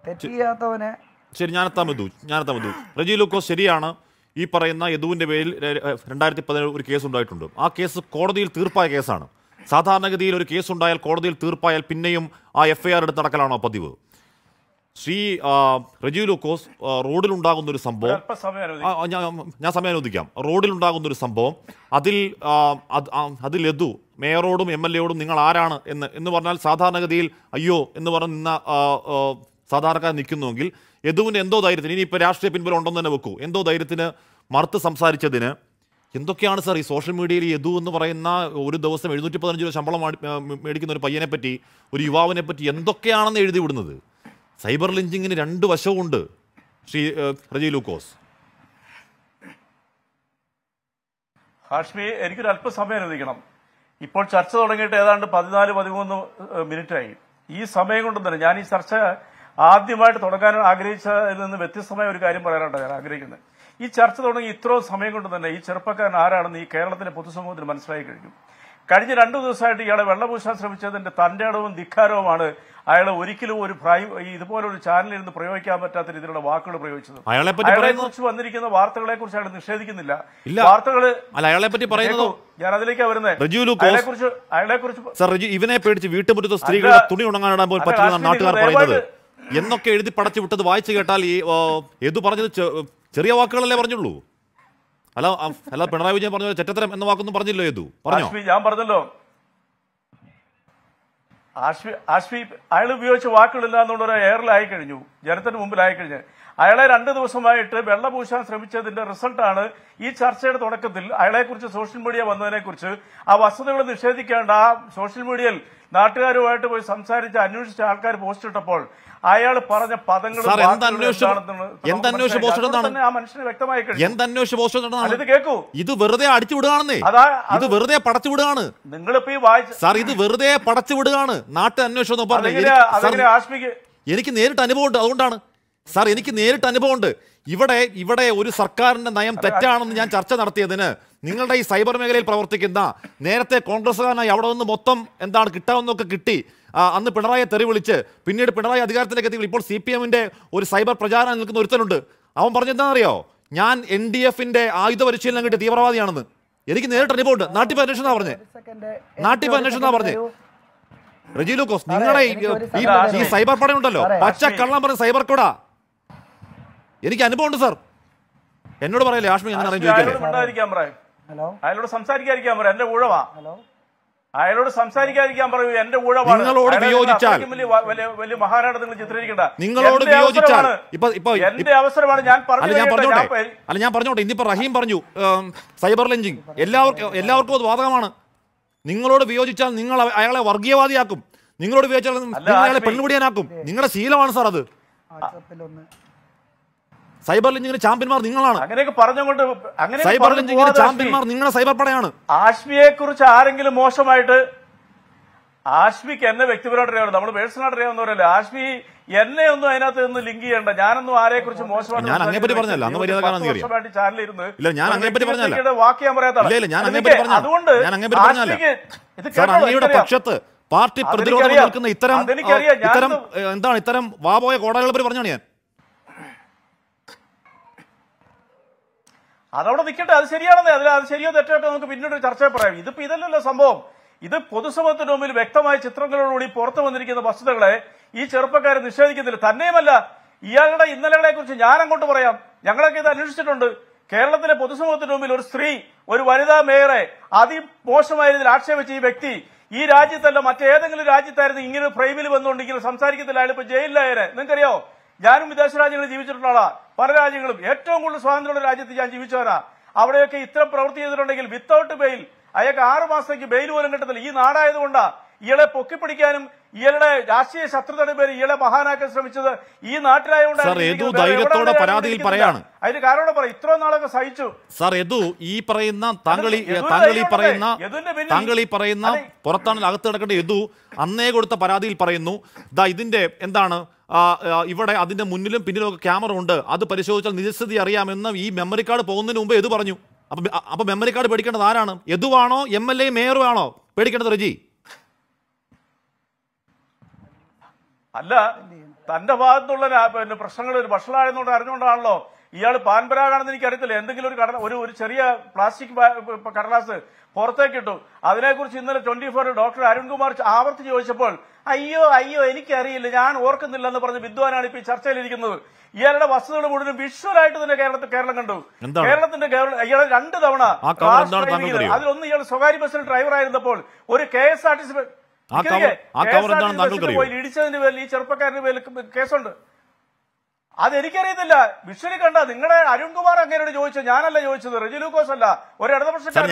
Speaker 4: തെറ്റ് ചെയ്യാത്തവനെ
Speaker 3: ശരി ഞാനെത്താൻ ബന്ധു ഞാനെത്താൻ ബന്ധു റജി ലുക്കോസ് ശരിയാണ് ഈ പറയുന്ന യദുവിൻ്റെ പേരിൽ രണ്ടായിരത്തി പതിനേഴ് ഒരു കേസ് ഉണ്ടായിട്ടുണ്ട് ആ കേസ് കോടതിയിൽ തീർപ്പായ കേസാണ് സാധാരണഗതിയിൽ ഒരു കേസ് ഉണ്ടായാൽ കോടതിയിൽ തീർപ്പായാൽ പിന്നെയും ആ എഫ് ഐ ആർ എടുത്ത് നടക്കലാണോ പതിവ് ശ്രീ റജീവ് ലൂക്കോസ് റോഡിലുണ്ടാകുന്ന ഒരു സംഭവം ഞാൻ സമയം അനുവദിക്കാം റോഡിലുണ്ടാകുന്ന ഒരു സംഭവം അതിൽ അതിൽ എതു മേയറോടും എം എൽ എയോടും നിങ്ങൾ ആരാണ് എന്ന് എന്ന് പറഞ്ഞാൽ സാധാരണഗതിയിൽ അയ്യോ എന്ന് പറഞ്ഞ് നിന്ന സാധാരണക്കാരൻ നിൽക്കുന്നുവെങ്കിൽ യദുവിന് എന്തോ ധൈര്യത്തിന് ഇനിയിപ്പോൾ രാഷ്ട്രീയ പിൻബലം ഉണ്ടെന്ന് തന്നെ വെക്കൂ എന്തോ ധൈര്യത്തിന് മറുത്ത് സംസാരിച്ചതിന് എന്തൊക്കെയാണ് സാർ ഈ സോഷ്യൽ മീഡിയയിൽ യദു എന്ന് പറയുന്ന ഒരു ദിവസം എഴുന്നൂറ്റി പതിനഞ്ച് രൂപ ശമ്പളം മേടിക്കുന്ന ഒരു പയ്യനെ പറ്റി ഒരു യുവാവിനെ പറ്റി എന്തൊക്കെയാണെന്ന് എഴുതി വിടുന്നത് സൈബർ ലിഞ്ചിങ്ങിന് രണ്ട് വശവുമുണ്ട് ശ്രീ റജി ലൂക്കോസ്
Speaker 2: ഹാഷ്മി എനിക്കൊരു അല്പസമയം അനുവദിക്കണം ഇപ്പോൾ ചർച്ച തുടങ്ങിയിട്ട് ഏതാണ്ട് പതിനാല് പതിമൂന്ന് മിനിറ്റായി ഈ സമയം കൊണ്ട് തന്നെ ഞാൻ ഈ ചർച്ച ആദ്യമായിട്ട് തുടങ്ങാൻ ആഗ്രഹിച്ചതിൽ നിന്ന് വ്യത്യസ്തമായ ഒരു കാര്യം പറയാനാണ് ഞാൻ ആഗ്രഹിക്കുന്നത് ഈ ചർച്ച തുടങ്ങി ഇത്രയും സമയം കൊണ്ട് തന്നെ ഈ ചെറുപ്പക്കാരൻ ആരാണെന്ന് ഈ കേരളത്തിലെ പൊതുസമൂഹത്തിന് മനസ്സിലായി കഴിഞ്ഞു കഴിഞ്ഞ രണ്ടു ദിവസമായിട്ട് ഇയാളെ വെള്ളപൂശാൻ ശ്രമിച്ചതിന്റെ തന്റെ ധിക്കാരവുമാണ് അയാൾ ഒരിക്കലും ഒരു ഇതുപോലൊരു ചാനലിൽ നിന്ന് പ്രയോഗിക്കാൻ പറ്റാത്ത രീതിയിലുള്ള വാക്കുകൾ പ്രയോഗിച്ചത് അയാളെ കുറിച്ച് വന്നിരിക്കുന്ന വാർത്തകളെ കുറിച്ച് അയാൾ നിഷേധിക്കുന്നില്ല വാർത്തകൾ അയാളെ പറ്റി പറയുന്നത് ഞാൻ അതിലേക്കാ വരുന്നത് അയാളെ കുറിച്ച് അയാളെ കുറിച്ച്
Speaker 3: ഇവനെ പേടിച്ച് വീട്ടുമുറ്റത്ത് സ്ത്രീകളെ തുണി ഉണങ്ങാൻ പറ്റുന്ന നാട്ടുകാർ പറയുന്നത് എന്നൊക്കെ എഴുതി പടച്ചു വിട്ടത് വായിച്ചു കേട്ടാൽ ഈ എതു പറഞ്ഞത് ചെറിയ വാക്കുകളല്ലേ പറഞ്ഞുള്ളൂ അല്ല അല്ല പിണറായി വിജയൻ പറഞ്ഞ ചെറ്റത്തരം എന്ന വാക്കൊന്നും പറഞ്ഞില്ലോ ഏതു പറഞ്ഞു
Speaker 2: ഞാൻ പറഞ്ഞല്ലോ അയാൾ ഉപയോഗിച്ച വാക്കുകളില്ല എന്നുള്ളൊരു എയറിലായി കഴിഞ്ഞു ജനത്തിന് മുമ്പിലായി കഴിഞ്ഞു അയാളെ രണ്ട് ദിവസമായിട്ട് വെള്ളം പൂശാൻ ശ്രമിച്ചതിന്റെ റിസൾട്ടാണ് ഈ ചർച്ചയുടെ തുടക്കത്തിൽ അയാളെക്കുറിച്ച് സോഷ്യൽ മീഡിയ വന്നതിനെക്കുറിച്ച് ആ വസ്തുതകൾ നിഷേധിക്കേണ്ട ആ സോഷ്യൽ മീഡിയയിൽ നാട്ടുകാരുമായിട്ട് പോയി സംസാരിച്ച് അന്വേഷിച്ച ആൾക്കാർ പോസ്റ്റ് ഇട്ടപ്പോൾ അയാൾ പറഞ്ഞ പദങ്ങൾ
Speaker 3: ഇത് വെറുതെ അടിച്ചു വിടുകയാണെന്നേ ഇത് വെറുതെ പടച്ചു വിടുകയാണ് നിങ്ങൾ ഈ സാർ ഇത് വെറുതെ പടച്ചു വിടുകയാണ് നാട്ടിൽ അന്വേഷണം എനിക്ക് നേരിട്ട് അനുഭവമുണ്ട് അതുകൊണ്ടാണ് സാർ എനിക്ക് നേരിട്ട് അനുഭവമുണ്ട് ഇവിടെ ഇവിടെ ഒരു സർക്കാരിന്റെ നയം തെറ്റാണെന്ന് ഞാൻ ചർച്ച നടത്തിയതിന് നിങ്ങളുടെ ഈ സൈബർ മേഖലയിൽ പ്രവർത്തിക്കുന്ന നേരത്തെ കോൺഗ്രസ്സുകാരനായി അവിടെ നിന്ന് മൊത്തം എന്താണ് കിട്ടാവുന്നൊക്കെ കിട്ടി അന്ന് പിണറായി തെറി വിളിച്ച് പിന്നീട് പിണറായി അധികാരത്തിലേക്ക് എത്തി ഇപ്പോൾ സി പി എമ്മിൻ്റെ ഒരു സൈബർ പ്രചാരണം നിൽക്കുന്ന ഒരുത്തനുണ്ട് അവൻ പറഞ്ഞെന്താണെന്നറിയോ ഞാൻ എൻ ഡി എഫിൻ്റെ ആയുധ പരിശീലനം കിട്ടിയ തീവ്രവാദിയാണെന്ന് എനിക്ക് നേരിട്ട് അനുഭവമുണ്ട് നാട്ടിപ്പ് അന്വേഷണം എന്നാ പറഞ്ഞേ
Speaker 4: നാട്ടിപ്പ് അന്വേഷണം എന്നാ പറഞ്ഞേ
Speaker 3: ലൂക്കോസ് നിങ്ങളുടെ ഈ സൈബർ പടയുണ്ടല്ലോ പച്ച കള്ളം പറഞ്ഞ സൈബർ കൊടാ എനിക്ക് അനുഭവമുണ്ട് സാർ എന്നോട് പറയല്ലേ ആഷ്മി അങ്ങനെ ചോദിക്കല്ലേ
Speaker 2: ഹലോ അയാളോട് സംസാരിക്കാതിരിക്കാൻ പറയാം എന്റെ ഊഴവാ ഹലോ അയാളോട് സംസാരിക്കാതിരിക്കാൻ പറയൂ എന്റെ ഊഴമാണ് നിങ്ങളോട് വിയോജിച്ചാൽ വലിയ മഹാനാണ് നിങ്ങൾ ചിത്രീകരിക്കേണ്ട നിങ്ങളോട് വിയോജിച്ചാൽ
Speaker 3: എന്റെ അവസരമാണ് ഞാൻ പറഞ്ഞു ഞാൻ പറഞ്ഞോട്ടെ അല്ല ഞാൻ പറഞ്ഞോട്ടെ ഇന്നിപ്പോ റഹീം പറഞ്ഞു സൈബർ ലഞ്ചിങ് എല്ലാവർക്കും എല്ലാവർക്കും അത് വാതകമാണ് നിങ്ങളോട് വിയോജിച്ചാൽ നിങ്ങൾ അയാളെ വർഗീയവാദിയാക്കും നിങ്ങളോട് വിയോജിച്ചാൽ നിങ്ങൾ അയാളെ പെണ്ണുപിടിയാനാക്കും നിങ്ങളുടെ ശീലമാണ് സാർ അത് സൈബർ ലിഞ്ചിങ്ങിന് ചാമ്പ്യന്മാർ നിങ്ങളാണ്
Speaker 2: അങ്ങനെയൊക്കെ പറഞ്ഞുകൊണ്ട് അങ്ങനെ സൈബർ ലിഞ്ചിങ്ങിന് ചാമ്പ്യന്മാർ
Speaker 3: നിങ്ങളുടെ സൈബർ പടയാണ്
Speaker 2: ആശ്മിയെ കുറിച്ച് ആരെങ്കിലും മോശമായിട്ട് ആശ്മിക്ക് എന്നെ വ്യക്തിപരമായിട്ട് അറിയാവുന്ന നമ്മൾ പേഴ്സണായിട്ട് അറിയാവുന്നവരല്ലേ ആശ്മി എന്നെ ഒന്നും അതിനകത്ത് നിന്ന് ലിങ്ക് ചെയ്യണ്ട ഞാനൊന്നും ആരെ കുറിച്ച് മോശമായിട്ട് ഞാൻ പറഞ്ഞല്ല അന്ന് മോശമായിട്ട് ചാനലിരുന്ന് ഇല്ല ഞാൻ പറഞ്ഞല്ല വാക്ക് ഞാൻ പറയാത്ത ഇല്ല ഞാൻ അതുകൊണ്ട് ഞാൻ പറഞ്ഞല്ല ഇത് പക്ഷത്ത് പാർട്ടി പ്രതിരോധം നിൽക്കുന്ന ഇത്തരം
Speaker 3: ഇത്തരം എന്താണ് ഇത്തരം വാപോയ കോടതികളെ പറ്റി പറഞ്ഞാണ് ഞാൻ അതവിടെ
Speaker 2: നിൽക്കട്ടെ അത് ശരിയാണെന്നേ അതിൽ അത് ശരിയോ തെറ്റോ നമുക്ക് പിന്നീട് ചർച്ച പറയാം ഇതിപ്പോ ഇതല്ലല്ലോ സംഭവം ഇത് പൊതുസമൂഹത്തിന് മുമ്പിൽ വ്യക്തമായ ചിത്രങ്ങളോടുകൂടി പുറത്തു വന്നിരിക്കുന്ന വസ്തുതകളെ ഈ ചെറുപ്പക്കാർ നിഷേധിക്കുന്നില്ല തന്നെയുമല്ല ഇയാളുടെ ഇന്നലകളെ കുറിച്ച് ഞാൻ അങ്ങോട്ട് പറയാം ഞങ്ങളൊക്കെ ഇത് അന്വേഷിച്ചിട്ടുണ്ട് കേരളത്തിലെ പൊതുസമൂഹത്തിന് മുമ്പിൽ ഒരു സ്ത്രീ ഒരു വനിതാ മേയറെ അതിമോശമായ രീതിയിൽ ആക്ഷേപിച്ച ഈ വ്യക്തി ഈ രാജ്യത്തല്ല മറ്റേതെങ്കിലും രാജ്യത്തായിരുന്നു ഇങ്ങനെ ഫ്രെയിമിൽ വന്നുകൊണ്ട് ഇങ്ങനെ സംസാരിക്കത്തില്ല അയാളിപ്പോ ജയിലിലായ നിങ്ങൾക്കറിയോ ഞാനും വിദേശ രാജ്യങ്ങളിൽ ജീവിച്ചിട്ടുള്ള ആളാണ് പല രാജ്യങ്ങളും ഏറ്റവും കൂടുതൽ സ്വാതന്ത്ര്യമുള്ള രാജ്യത്ത് ഞാൻ ജീവിച്ചവരാ അവിടെയൊക്കെ ഇത്തരം പ്രവൃത്തി ചെയ്തിട്ടുണ്ടെങ്കിൽ വിത്തൌട്ട് ബെയിൽ അയാൾക്ക് ആറു മാസത്തേക്ക് ബെയിൽ പോലും കിട്ടത്തില്ല ഈ നാടായതുകൊണ്ടാ ഇയാളെ പൊക്കിപ്പിടിക്കാനും ഇയാളുടെ രാഷ്ട്രീയ ശത്രുതയുടെ പേര് ഇയാളെ മഹാനാക്കാൻ ശ്രമിച്ചത് ഈ നാട്ടിലായതുകൊണ്ട് പരാതിയിൽ പറയാണ് അതിന് കാരണം പറയും ഇത്രയും നാളൊക്കെ സഹിച്ചു
Speaker 3: സാർ എതു ഈ പറയുന്ന താങ്കൾ താങ്കൾ ഈ പറയുന്ന
Speaker 2: താങ്കൾ ഈ പറയുന്ന
Speaker 3: പുറത്താണ് അകത്ത് കിടക്കേണ്ട എതു അന്നേ കൊടുത്ത പരാതിയിൽ പറയുന്നു ദാ ഇതിന്റെ എന്താണ് ഇവിടെ അതിൻ്റെ മുന്നിലും പിന്നിലും ഒക്കെ ക്യാമറ ഉണ്ട് അത് പരിശോധിച്ചാൽ നിജസ്ഥിതി അറിയാമെന്ന് ഈ മെമ്മറി കാർഡ് പോകുന്നതിന് മുമ്പ് എതു പറഞ്ഞു അപ്പം അപ്പം മെമ്മറി കാർഡ് പേടിക്കേണ്ടത് ആരാണ് എതുവാണോ എം എൽ എ മേയറും ആണോ പേടിക്കേണ്ടത് റജി
Speaker 2: അല്ല തന്റെ ഭാഗത്തുള്ള പ്രശ്നങ്ങൾ ഒരു വഷളായെന്നുകൊണ്ട് അറിഞ്ഞുകൊണ്ടാണല്ലോ ഇയാൾ പാൻപരാഗാണെന്ന് എനിക്കറിയത്തില്ല എന്തെങ്കിലും ഒരു കടല ഒരു ഒരു ചെറിയ പ്ലാസ്റ്റിക് കടലാസ് പുറത്തേക്ക് ഇട്ടു അതിനെക്കുറിച്ച് ഇന്നലെ ട്വന്റി ഫോറിൽ ഡോക്ടർ അരുൺകുമാർ ആവർത്തി ചോദിച്ചപ്പോൾ അയ്യോ അയ്യോ എനിക്കറിയില്ല ഞാൻ ഓർക്കുന്നില്ലെന്ന് പറഞ്ഞ് വിദ്വാനാണ് ഇപ്പൊ ചർച്ചയിലിരിക്കുന്നത് ഇയാളുടെ വസ്തുതകൾ മുഴുവൻ വിഷ്വലായിട്ട് തന്നെ കേരളത്തിൽ കേരളം കണ്ടു കേരളത്തിന്റെ ഇയാളെ രണ്ട് തവണ അതിലൊന്ന് ഇയാൾ സ്വകാര്യ ബസ്സിൽ ഡ്രൈവർ ആയിരുന്നപ്പോൾ ഒരു K S R T C ഇടിച്ചതിന്റെ പേരിൽ ഈ ചെറുപ്പക്കാരന്റെ പേരിൽ കേസുണ്ട് അതെനിക്കറിയത്തില്ല വിഷ്വലി കണ്ട നിങ്ങളുടെ അരുൺകുമാർ അങ്ങനെയോട് ചോദിച്ചത് ഞാനല്ല ചോദിച്ചത് റെജി ലൂക്കോസ് അല്ല ഒരു ഇടതുപക്ഷം ഇതേ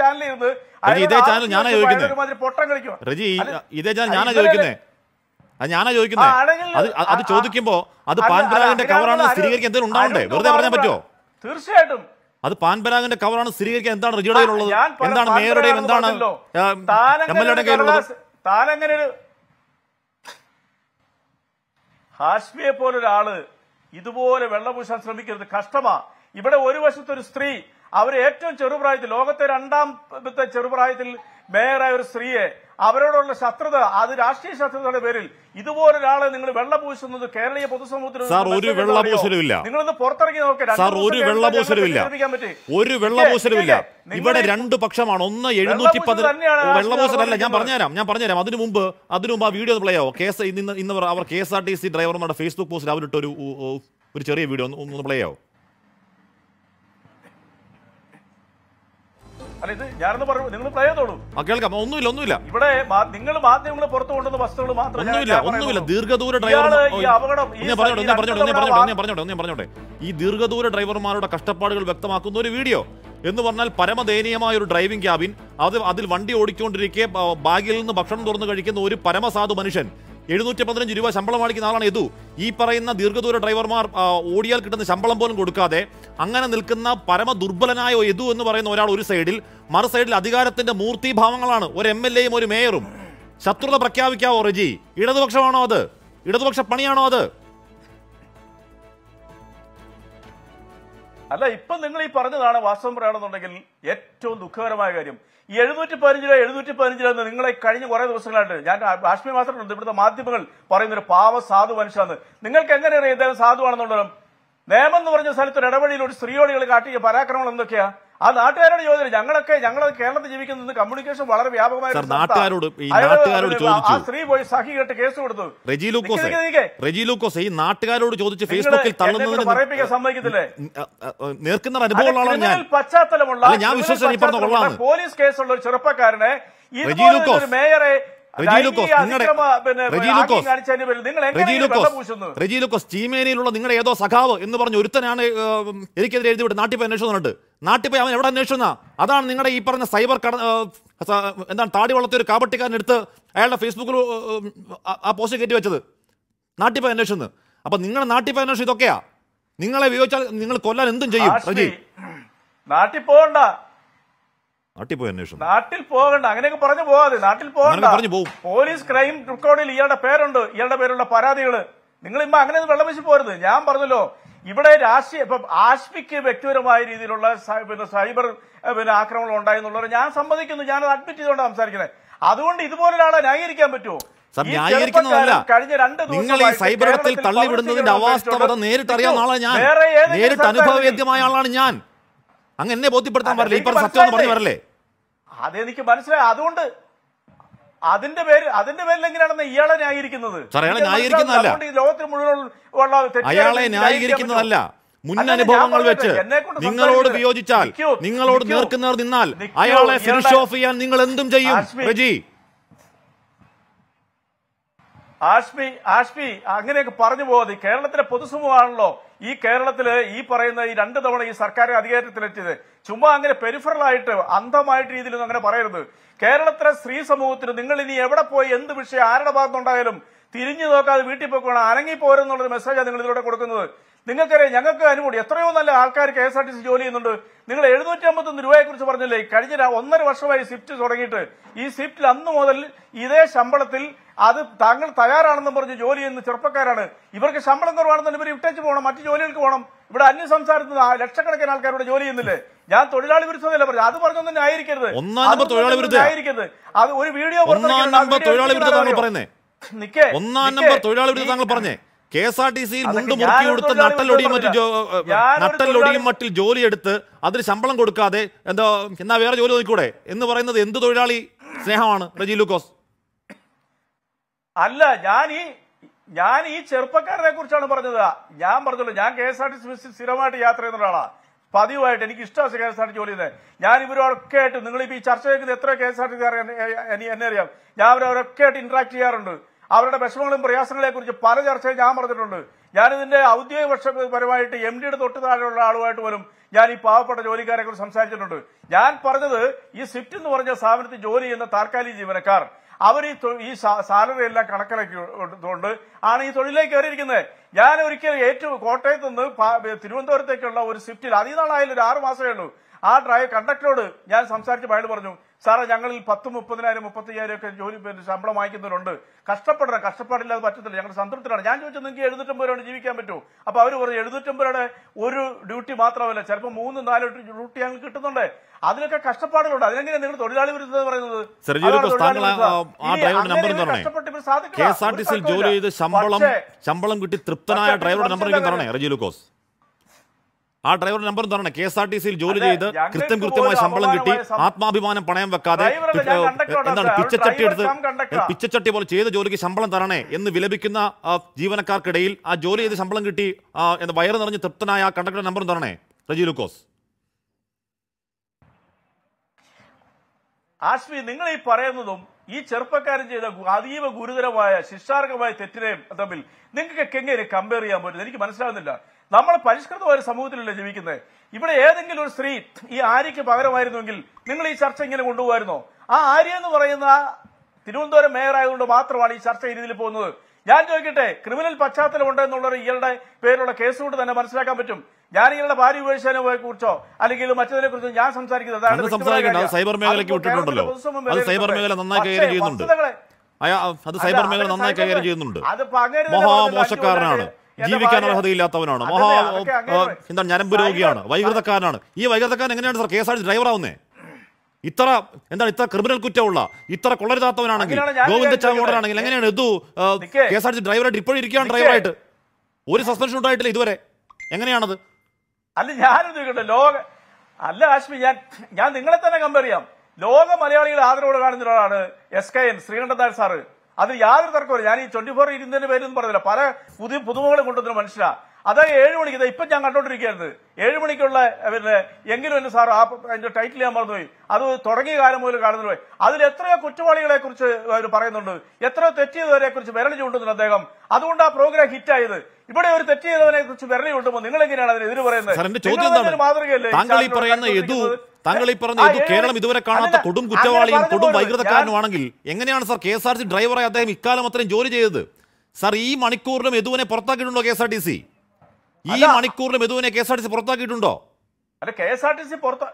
Speaker 2: ചാനലിൽ ഇരുന്ന് ഇതേ ചാനൽ ഞാനാ ചോദിക്കുന്നത് പൊട്ടം കളിക്കും റജി ഇതേ ചാനൽ ഞാനാ ചോദിക്കുന്നത്
Speaker 3: അത് ഞാനാ ചോദിക്കുന്നത് അത് അത് ചോദിക്കുമ്പോ അത് പാൻപരാഗിന്റെ കവറാണ് സ്ഥിരീകരിക്കാൻ എന്തെങ്കിലും ഉണ്ടാവണ്ടേ വെറുതെ പറയാൻ പറ്റുമോ തീർച്ചയായിട്ടും അത് പാൻപരാഗിന്റെ കവറാണ് സ്ഥിരീകരിക്കാൻ എന്താണ് റിജിയുടെ കയ്യിലുള്ളത് എന്താണ് മേയറുടെയും എന്താണ് എം എൽ എയുടെ കയ്യിലുള്ളത്
Speaker 2: ഒരു ഹാഷ്മിയെ പോലൊരാള് ഇതുപോലെ വെള്ളപൂശാൻ ശ്രമിക്കരുത് കഷ്ടമാ ഇവിടെ ഒരു വശത്തൊരു സ്ത്രീ അവർ ഏറ്റവും ചെറുപ്രായത്തിൽ ലോകത്തെ രണ്ടാമത്തെ ചെറുപ്രായത്തിൽ മേയറായ ഒരു സ്ത്രീയെ അവരോടുള്ള ശത്രുത അത് രാഷ്ട്രീയ ശത്രുതയുടെ പേരിൽ ഇതുപോലൊരാളെ നിങ്ങൾ വെള്ളപൂശുന്നത് കേരളീയ പൊതുസമൂഹത്തിന് ഒരു പുറത്തിറങ്ങി നോക്കാം
Speaker 3: ഒരു ഒരു ഇവിടെ രണ്ട് പക്ഷമാണ് ഒന്ന് എഴുന്നൂറ്റി വെള്ളപൂശലല്ല ഞാൻ പറഞ്ഞുതരാം ഞാൻ പറഞ്ഞുതരാം അതിനു മുമ്പ് അതിനു മുമ്പ് ആ വീഡിയോ പ്ലേ ആവോ കേസ് ഇന്ന് ഇന്ന് അവർ K S R T C ഡ്രൈവർമാരുടെ ഫേസ്ബുക്ക് പോസ്റ്റിൽ അവരിട്ടൊരു ഒരു ചെറിയ വീഡിയോ ഒന്ന് പ്ലേ ആവോ
Speaker 2: ഇത് നിങ്ങൾ പ്ലേ ചെയ്തോളൂ ഒന്നുമില്ല ഇവിടെ നിങ്ങൾ മാത്രം ഒന്നുമില്ല
Speaker 3: ഒന്നുമില്ല ദീർഘദൂര ഡ്രൈവർ ഈ ദീർഘദൂര ഡ്രൈവർമാരുടെ കഷ്ടപ്പാടുകൾ വ്യക്തമാക്കുന്ന ഒരു വീഡിയോ എന്ന് പറഞ്ഞാൽ പരമദയനീയമായ ഒരു ഡ്രൈവിംഗ് ക്യാബിൻ അത് അതിൽ വണ്ടി ഓടിക്കൊണ്ടിരിക്കെ ബാഗിൽ നിന്ന് ഭക്ഷണം തുറന്നു കഴിക്കുന്ന ഒരു പരമസാധു മനുഷ്യൻ എഴുന്നൂറ്റി പതിനഞ്ച് രൂപ ശമ്പളം വാങ്ങിക്കുന്ന ആളാണ് യദു ഈ പറയുന്ന ദീർഘദൂര ഡ്രൈവർമാർ ഓടിയാൽ കിട്ടുന്ന ശമ്പളം പോലും കൊടുക്കാതെ അങ്ങനെ നിൽക്കുന്ന പരമ ദുർബലനായ യദു എന്ന് പറയുന്ന ഒരാൾ ഒരു സൈഡിൽ മറു സൈഡിൽ അധികാരത്തിന്റെ മൂർത്തിഭാവങ്ങളാണ് ഒരു എം എൽ എയും ഒരു മേയറും ശത്രുത പ്രഖ്യാപിക്കാവോ റജി ഇടതുപക്ഷമാണോ അത് ഇടതുപക്ഷ പണിയാണോ അത്
Speaker 2: അല്ല ഇപ്പൊ നിങ്ങൾ ഈ പറഞ്ഞതാണ് വാസ്തവം പറയുകയാണെന്നുണ്ടെങ്കിൽ ഏറ്റവും ദുഃഖകരമായ കാര്യം ഈ എഴുന്നൂറ്റി പതിനഞ്ച് രൂപ എഴുന്നൂറ്റി പതിനഞ്ച് രൂപ നിങ്ങളെ കഴിഞ്ഞ കുറെ ദിവസങ്ങളായിട്ട് ഞാൻ രാഷ്ട്രീയ മാത്രമുണ്ട് ഇവിടുത്തെ മാധ്യമങ്ങൾ പറയുന്ന ഒരു പാവ സാധു മനുഷ്യനാണ് നിങ്ങൾക്ക് എങ്ങനെ അറിയാം ഇദ്ദേഹം സാധുവാണെന്നുള്ളതും നിയമം എന്ന് പറഞ്ഞ സ്ഥലത്ത് ഒരു ഇടപെടിയിൽ ഒരു സ്ത്രീയോടികൾ കാട്ടിയ പരാക്രമങ്ങൾ എന്തൊക്കെയാണ് ആ നാട്ടുകാരോട് ചോദിച്ചു ഞങ്ങളൊക്കെ ഞങ്ങൾ കേരളത്തിൽ ജീവിക്കുന്നത് കമ്മ്യൂണിക്കേഷൻ വളരെ വ്യാപകമായി നാട്ടുകാരോട് നാട്ടുകാരോട് ആ സ്ത്രീ പോയി സഹി കേട്ട് കേസ് കൊടുത്തു റെജി
Speaker 3: റെജി ഈ നാട്ടുകാരോട് ചോദിച്ച് ഫേസ്ബുക്കിൽ പറയിപ്പിക്കാൻ ഞാൻ
Speaker 2: പശ്ചാത്തലമുള്ള പോലീസ് കേസുള്ള ഒരു ചെറുപ്പക്കാരനെ മേയറെ റെജി
Speaker 3: നിങ്ങളുടെ ഏതോ സഖാവ് എന്ന് പറഞ്ഞ ഒരുത്തനാണ് എനിക്കെതിരെ എഴുതി വിട്ട് നാട്ടിൽ പോയി അന്വേഷിക്കുന്നുണ്ട് നാട്ടിൽ അവൻ എവിടെ അന്വേഷണ അതാണ് നിങ്ങളുടെ ഈ പറഞ്ഞ സൈബർ കട എന്താണ് താടി വളർത്തിയ ഒരു കാബട്ടിക്കാരനെടുത്ത് അയാളുടെ ഫേസ്ബുക്കിൽ ആ പോസ്റ്റ് കയറ്റി വെച്ചത് നാട്ടിൽ അന്വേഷണം അപ്പൊ നിങ്ങളുടെ നാട്ടിൽ അന്വേഷണം ഇതൊക്കെയാ നിങ്ങളെ വിയോഗിച്ചാൽ നിങ്ങൾ കൊല്ലാൻ എന്തും ചെയ്യും റജി നാട്ടിൽ പോയി അന്വേഷണം
Speaker 2: നാട്ടിൽ പോകണ്ട അങ്ങനെയൊക്കെ പറഞ്ഞു പോവാതെ നാട്ടിൽ പോകണ്ട പറഞ്ഞു പോകും പോലീസ് ക്രൈം റെക്കോർഡിൽ ഇയാളുടെ പേരുണ്ട് ഇയാളുടെ പേരുള്ള പരാതികൾ നിങ്ങൾ ഇമ്മ അങ്ങനെ വെള്ളം വെച്ച് പോരുത് ഞാൻ പറഞ്ഞല്ലോ ഇവിടെ രാഷ്ട്രീയ ഇപ്പം ആശ്മിക്ക് വ്യക്തിപരമായ രീതിയിലുള്ള പിന്നെ സൈബർ പിന്നെ ആക്രമണം ഉണ്ടായെന്നുള്ളത് ഞാൻ സമ്മതിക്കുന്നു ഞാൻ അഡ്മിറ്റ് ചെയ്തുകൊണ്ട് സംസാരിക്കുന്നത് അതുകൊണ്ട് ഇതുപോലൊരാളെ ന്യായീകരിക്കാൻ പറ്റുമോ നിങ്ങൾ ഈ സൈബർ ഇടത്തിൽ തള്ളിവിടുന്നതിന്റെ അവാസ്തവത നേരിട്ട് അറിയാവുന്ന ആളാണ് ഞാൻ
Speaker 3: നേരിട്ട് അനുഭവവേദ്യമായ ആളാണ് ഞാൻ അങ്ങ് എന്നെ ബോധ്യപ്പെടുത്താൻ പറ്റില്ല ഈ പറഞ്ഞ സത്യം പറഞ്ഞു വരല്ലേ
Speaker 2: അതെനിക്ക് മനസ്സിലായി അതുകൊണ്ട് അതിന്റെ പേര് അതിന്റെ പേരിൽ എങ്ങനെയാണെന്ന് ഇയാളെ ന്യായീകരിക്കുന്നത് ലോകത്തിന് മുഴുവൻ അയാളെ ന്യായീകരിക്കുന്നതല്ല മുൻ അനുഭവങ്ങൾ വെച്ച് നിങ്ങളോട് വിയോജിച്ചാൽ നിങ്ങളോട് നേർക്കുന്നവർ
Speaker 3: നിന്നാൽ അയാളെ ഫിനിഷ് ഓഫ് ചെയ്യാൻ നിങ്ങൾ എന്തും ചെയ്യും റജി
Speaker 2: ആഷ്മി ആഷ്മി അങ്ങനെയൊക്കെ പറഞ്ഞു പോകാതെ കേരളത്തിലെ പൊതുസമൂഹമാണല്ലോ ഈ കേരളത്തിൽ ഈ പറയുന്ന ഈ രണ്ട് തവണ ഈ സർക്കാർ അധികാരത്തിലെത്തിയത് ചുമ്മാ അങ്ങനെ പെരിഫറൽ ആയിട്ട് അന്ധമായിട്ട് രീതിയിലൊന്നും അങ്ങനെ പറയരുത് കേരളത്തിലെ സ്ത്രീ സമൂഹത്തിന് നിങ്ങൾ ഇനി എവിടെ പോയി എന്ത് വിഷയം ആരുടെ ഭാഗത്തുണ്ടായാലും തിരിഞ്ഞു നോക്കാതെ വീട്ടിൽ അനങ്ങി പോരെന്നുള്ളൊരു മെസ്സേജാണ് നിങ്ങൾ ഇതിലൂടെ കൊടുക്കുന്നത് നിങ്ങൾക്കറിയാം ഞങ്ങൾക്ക് അനുകൂടി എത്രയോ നല്ല ആൾക്കാർ K S R T C ജോലി ചെയ്യുന്നുണ്ട് നിങ്ങൾ എഴുന്നൂറ്റി അമ്പത്തൊന്ന് രൂപയെ കുറിച്ച് പറഞ്ഞില്ലേ കഴിഞ്ഞ ഒന്നര വർഷമായി സിഫ്റ്റ് തുടങ്ങിയിട്ട് ഈ സിഫ്റ്റിൽ അന്ന് മുതൽ ഇതേ ശമ്പളത്തിൽ അത് താങ്കൾ തയ്യാറാണെന്നും പറഞ്ഞ് ജോലി ചെയ്യുന്ന ചെറുപ്പക്കാരാണ് ഇവർക്ക് ശമ്പളം കുറവാണെന്ന് ഇവർ ഇട്ടേച്ച് പോകണം മറ്റു ജോലികൾക്ക് പോകണം ഇവിടെ അന്യ സംസാരത്തിൽ ലക്ഷക്കണക്കിന് ആൾക്കാർ ഇവിടെ ജോലി ചെയ്യുന്നില്ലേ ഞാൻ തൊഴിലാളി വിരുദ്ധമല്ല പറഞ്ഞു അത് പറഞ്ഞൊന്നും ആയിരിക്കരുത് ആയിരിക്കരുത് അത് ഒരു വീഡിയോ നിക്കേ ഒന്നാം നമ്പർ പറഞ്ഞേ
Speaker 3: കെ എസ് ആർ ടി സിയിൽ മുണ്ട് മുറുക്കി കൊടുത്ത് നട്ടലൊടിയും മറ്റു നട്ടലൊടിയും മട്ടിൽ ജോലിയെടുത്ത് അതിന് ശമ്പളം കൊടുക്കാതെ എന്തോ എന്നാ വേറെ ജോലി നോക്കൂടെ എന്ന് പറയുന്നത് എന്ത് തൊഴിലാളി സ്നേഹമാണ് റജി ലൂക്കോസ് അല്ല
Speaker 2: ഞാൻ ഈ ഞാൻ ഈ ചെറുപ്പക്കാരനെ കുറിച്ചാണ് പറഞ്ഞത് ഞാൻ പറഞ്ഞല്ലോ ഞാൻ K S R T C ബസ്സിൽ സ്ഥിരമായിട്ട് യാത്ര ചെയ്യുന്ന ഒരാളാ പതിവായിട്ട് എനിക്ക് ഇഷ്ടമാണ് കെ എസ് ആർ ടി ജോലി ചെയ്യുന്നത് ഞാൻ ഇവരൊക്കെ ആയിട്ട് നിങ്ങളിപ്പോൾ ഈ ചർച്ച ചെയ്യുന്നത് എത്ര കെ എസ് ആർ ടി എന്നെ അറിയാം ഞാൻ അവരവരൊക്കെ ആയിട്ട് ഇന്ററാക്ട് ചെയ്യാറുണ്ട് അവരുടെ വിഷമങ്ങളും പ്രയാസങ്ങളെ കുറിച്ച് പല ചർച്ചയും ഞാൻ പറഞ്ഞിട്ടുണ്ട് ഞാനിതിന്റെ ഔദ്യോഗിക വർഷപരമായിട്ട് എം ഡിയുടെ തൊട്ട് താഴെയുള്ള ആളുമായിട്ട് പോലും ഞാൻ ഈ പാവപ്പെട്ട ജോലിക്കാരെ കുറിച്ച് സംസാരിച്ചിട്ടുണ്ട് ഞാൻ പറഞ്ഞത് ഈ സിഫ്റ്റ് എന്ന് പറഞ്ഞ സ്ഥാപനത്തിൽ ജോലി ചെയ്യുന്ന താൽക്കാലിക ജീവനക്കാർ അവർ ഈ ഈ സാലറി എല്ലാം കൊണ്ട് ആണ് ഈ തൊഴിലിലേക്ക് കയറിയിരിക്കുന്നത് ഞാൻ ഒരിക്കൽ ഏറ്റവും കോട്ടയത്ത് നിന്ന് തിരുവനന്തപുരത്തേക്കുള്ള ഒരു സ്വിഫ്റ്റിൽ അധികം ഒരു ആറ് മാസമേ ഉള്ളൂ ആ ഡ്രൈവർ കണ്ടക്ടറോട് ഞാൻ സംസാരിച്ച് അയാൾ പറഞ്ഞു സാറേ ഞങ്ങളിൽ പത്ത് മുപ്പതിനായിരം മുപ്പത്തി അയ്യായിരം ഒക്കെ ജോലി ശമ്പളം വാങ്ങിക്കുന്നവരുണ്ട് കഷ്ടപ്പെടണം കഷ്ടപ്പാടില്ലാതെ പറ്റത്തില്ല ഞങ്ങൾ സംതൃപ്തരാണ് ഞാൻ ചോദിച്ചത് നിങ്ങൾക്ക് എഴുന്നൂറ്റമ്പത് രൂപയാണ് ജീവിക്കാൻ പറ്റൂ അപ്പൊ അവർ പറഞ്ഞു എഴുന്നൂറ്റമ്പത് രൂപയുടെ ഒരു ഡ്യൂട്ടി മാത്രമല്ല ചിലപ്പോൾ മൂന്ന് നാല് ഡ്യൂട്ടി ഞങ്ങൾ കിട്ടുന്നുണ്ട് അതിനൊക്കെ കഷ്ടപ്പാടുകളുണ്ട് അതിനെങ്ങനെ നിങ്ങൾ തൊഴിലാളി വിരുദ്ധത പറയുന്നത്
Speaker 3: കഷ്ടപ്പെട്ട് ജോലി ശമ്പളം കിട്ടി തൃപ്തനായ ഡ്രൈവറുടെ നമ്പർ തരണേ ആ ഡ്രൈവർ നമ്പർ തരണം കെ എസ് ആർ ടി സിയിൽ ജോലി ചെയ്ത് കൃത്യം കൃത്യമായ ശമ്പളം കിട്ടി ആത്മാഭിമാനം പണയം വെക്കാതെ എന്താണ് പിച്ചച്ചട്ടി എടുത്ത് പിച്ചച്ചട്ടി പോലെ ചെയ്ത ജോലിക്ക് ശമ്പളം തരണേ എന്ന് വിലപിക്കുന്ന ജീവനക്കാർക്കിടയിൽ ആ ജോലി ചെയ്ത് ശമ്പളം കിട്ടി വയറ് നിറഞ്ഞ് തൃപ്തനായ ആ കണ്ടക്ടറുടെ നമ്പർ തരണേ റജി ലൂക്കോസ്
Speaker 2: ആശ്വി നിങ്ങൾ ഈ പറയുന്നതും ഈ ചെറുപ്പക്കാരൻ ചെയ്ത അതീവ ഗുരുതരമായ ശിക്ഷാർഹമായ തെറ്റിനെയും തമ്മിൽ നിങ്ങൾക്ക് എങ്ങനെ കമ്പയർ ചെയ്യാൻ പറ്റുന്നത് എനിക്ക് മനസ്സിലാകുന്നില്ല നമ്മൾ പരിഷ്കൃതമായ ഒരു സമൂഹത്തിലല്ലേ ജീവിക്കുന്നത് ഇവിടെ ഏതെങ്കിലും ഒരു സ്ത്രീ ഈ ആര്യക്ക് പകരമായിരുന്നുവെങ്കിൽ നിങ്ങൾ ഈ ചർച്ച ഇങ്ങനെ കൊണ്ടുപോകുമായിരുന്നോ ആ ആര്യ എന്ന് പറയുന്ന തിരുവനന്തപുരം മേയറായതുകൊണ്ട് മാത്രമാണ് ഈ ചർച്ച ഈ രീതിയിൽ പോകുന്നത് ഞാൻ ചോദിക്കട്ടെ ക്രിമിനൽ പശ്ചാത്തലമുണ്ട് എന്നുള്ളത് ഇയാളുടെ പേരിലുള്ള കേസ് കൊണ്ട് തന്നെ മനസ്സിലാക്കാൻ പറ്റും ഞാൻ ഇയാളുടെ ഭാര്യ ഉപേക്ഷിച്ചതിനെ കുറിച്ചോ അല്ലെങ്കിൽ മറ്റതിനെ കുറിച്ചോ ഞാൻ സംസാരിക്കുന്നത് സൈബർ വിട്ടിട്ടുണ്ടല്ലോ സൈബർ ചെയ്യുന്നുണ്ട്
Speaker 3: അത് സൈബർ മേഖല നന്നായി ചെയ്യുന്നുണ്ട്
Speaker 2: മഹാമോശക്കാരനാണ് ജീവിക്കാനുള്ള അർഹതയില്ലാത്തവനാണ് മഹാ
Speaker 3: എന്താണ് ഞരമ്പ് രോഗിയാണ് വൈകൃതക്കാരനാണ് ഈ വൈകൃതക്കാരൻ എങ്ങനെയാണ് sir K S R T ഡ്രൈവറാവുന്നേ ഇത്ര എന്താണ് ഇത്ര ക്രിമിനൽ കുറ്റമുള്ള ഇത്ര കൊള്ളരുതാത്തവനാണെങ്കിൽ ഗോവിന്ദ ചാമോടനാണെങ്കിൽ എങ്ങനെയാണ് എതു കെ എസ് ആർ ടി ഡ്രൈവറായിട്ട് ഇപ്പോഴും ഇരിക്കുകയാണ് ഡ്രൈവറായിട്ട് ഒരു സസ്പെൻഷൻ ഉണ്ടായിട്ടില്ല ഇതുവരെ എങ്ങനെയാണത്
Speaker 2: അല്ല ഞാനൊന്നും ലോക അല്ല ആശ്മി ഞാൻ ഞാൻ നിങ്ങളെ തന്നെ കമ്പയർ ചെയ്യാം ലോക മലയാളികൾ ആദരവോട് കാണുന്ന ഒരാളാണ് S K N Sreekandan sir അത് യാതൊരു തർക്കമില്ല ഞാൻ ഈ ട്വന്റി ഫോർ ഇരുന്നതിന്റെ പേരൊന്നും പറഞ്ഞില്ല പല പുതിയ പുതുമകളും കൊണ്ടുവന്ന മനുഷ്യരാണ് അത് ഏഴ് മണിക്ക് ഇതാ ഇപ്പം ഞാൻ കണ്ടോണ്ടിരിക്കുന്നത് ഏഴ് മണിക്കുള്ള പിന്നെ എങ്കിലും സാർ ആ അതിന്റെ ടൈറ്റിൽ ഞാൻ മറന്നുപോയി അത് തുടങ്ങിയ കാലം മുതൽ കാണുന്നു അതിൽ എത്രയോ കുറ്റവാളികളെ കുറിച്ച് അവർ പറയുന്നുണ്ട് എത്രയോ തെറ്റിയതുവരെ കുറിച്ച് വിരളി ചൂണ്ടുന്നുണ്ട് അദ്ദേഹം അതുകൊണ്ട് ആ പ്രോഗ്രാം ഹിറ്റായത് ഇവിടെ ഒരു തെറ്റ് കുറിച്ച് വിരളി ചൂണ്ടുമ്പോൾ നിങ്ങൾ എങ്ങനെയാണ് അതിന് എതിര് പറയുന്നത് മാതൃകയല്ലേ താങ്കൾ ഈ പറഞ്ഞ ഇത് കേരളം ഇതുവരെ കാണാത്ത കൊടും കുറ്റവാളിയും കൊടും വൈകൃതക്കാരനുമാണെങ്കിൽ
Speaker 3: എങ്ങനെയാണ് sir K S R C ഡ്രൈവറെ അദ്ദേഹം ഇക്കാലം അത്രയും ജോലി ചെയ്തത് സാർ ഈ മണിക്കൂറിലും ഇതുവരെ പുറത്താക്കിയിട്ടുണ്ടോ K S R T C ഈ മണിക്കൂറിൽ മെതുവിനെ K S R T C പുറത്താക്കിയിട്ടുണ്ടോ അല്ല K S R T C പുറത്ത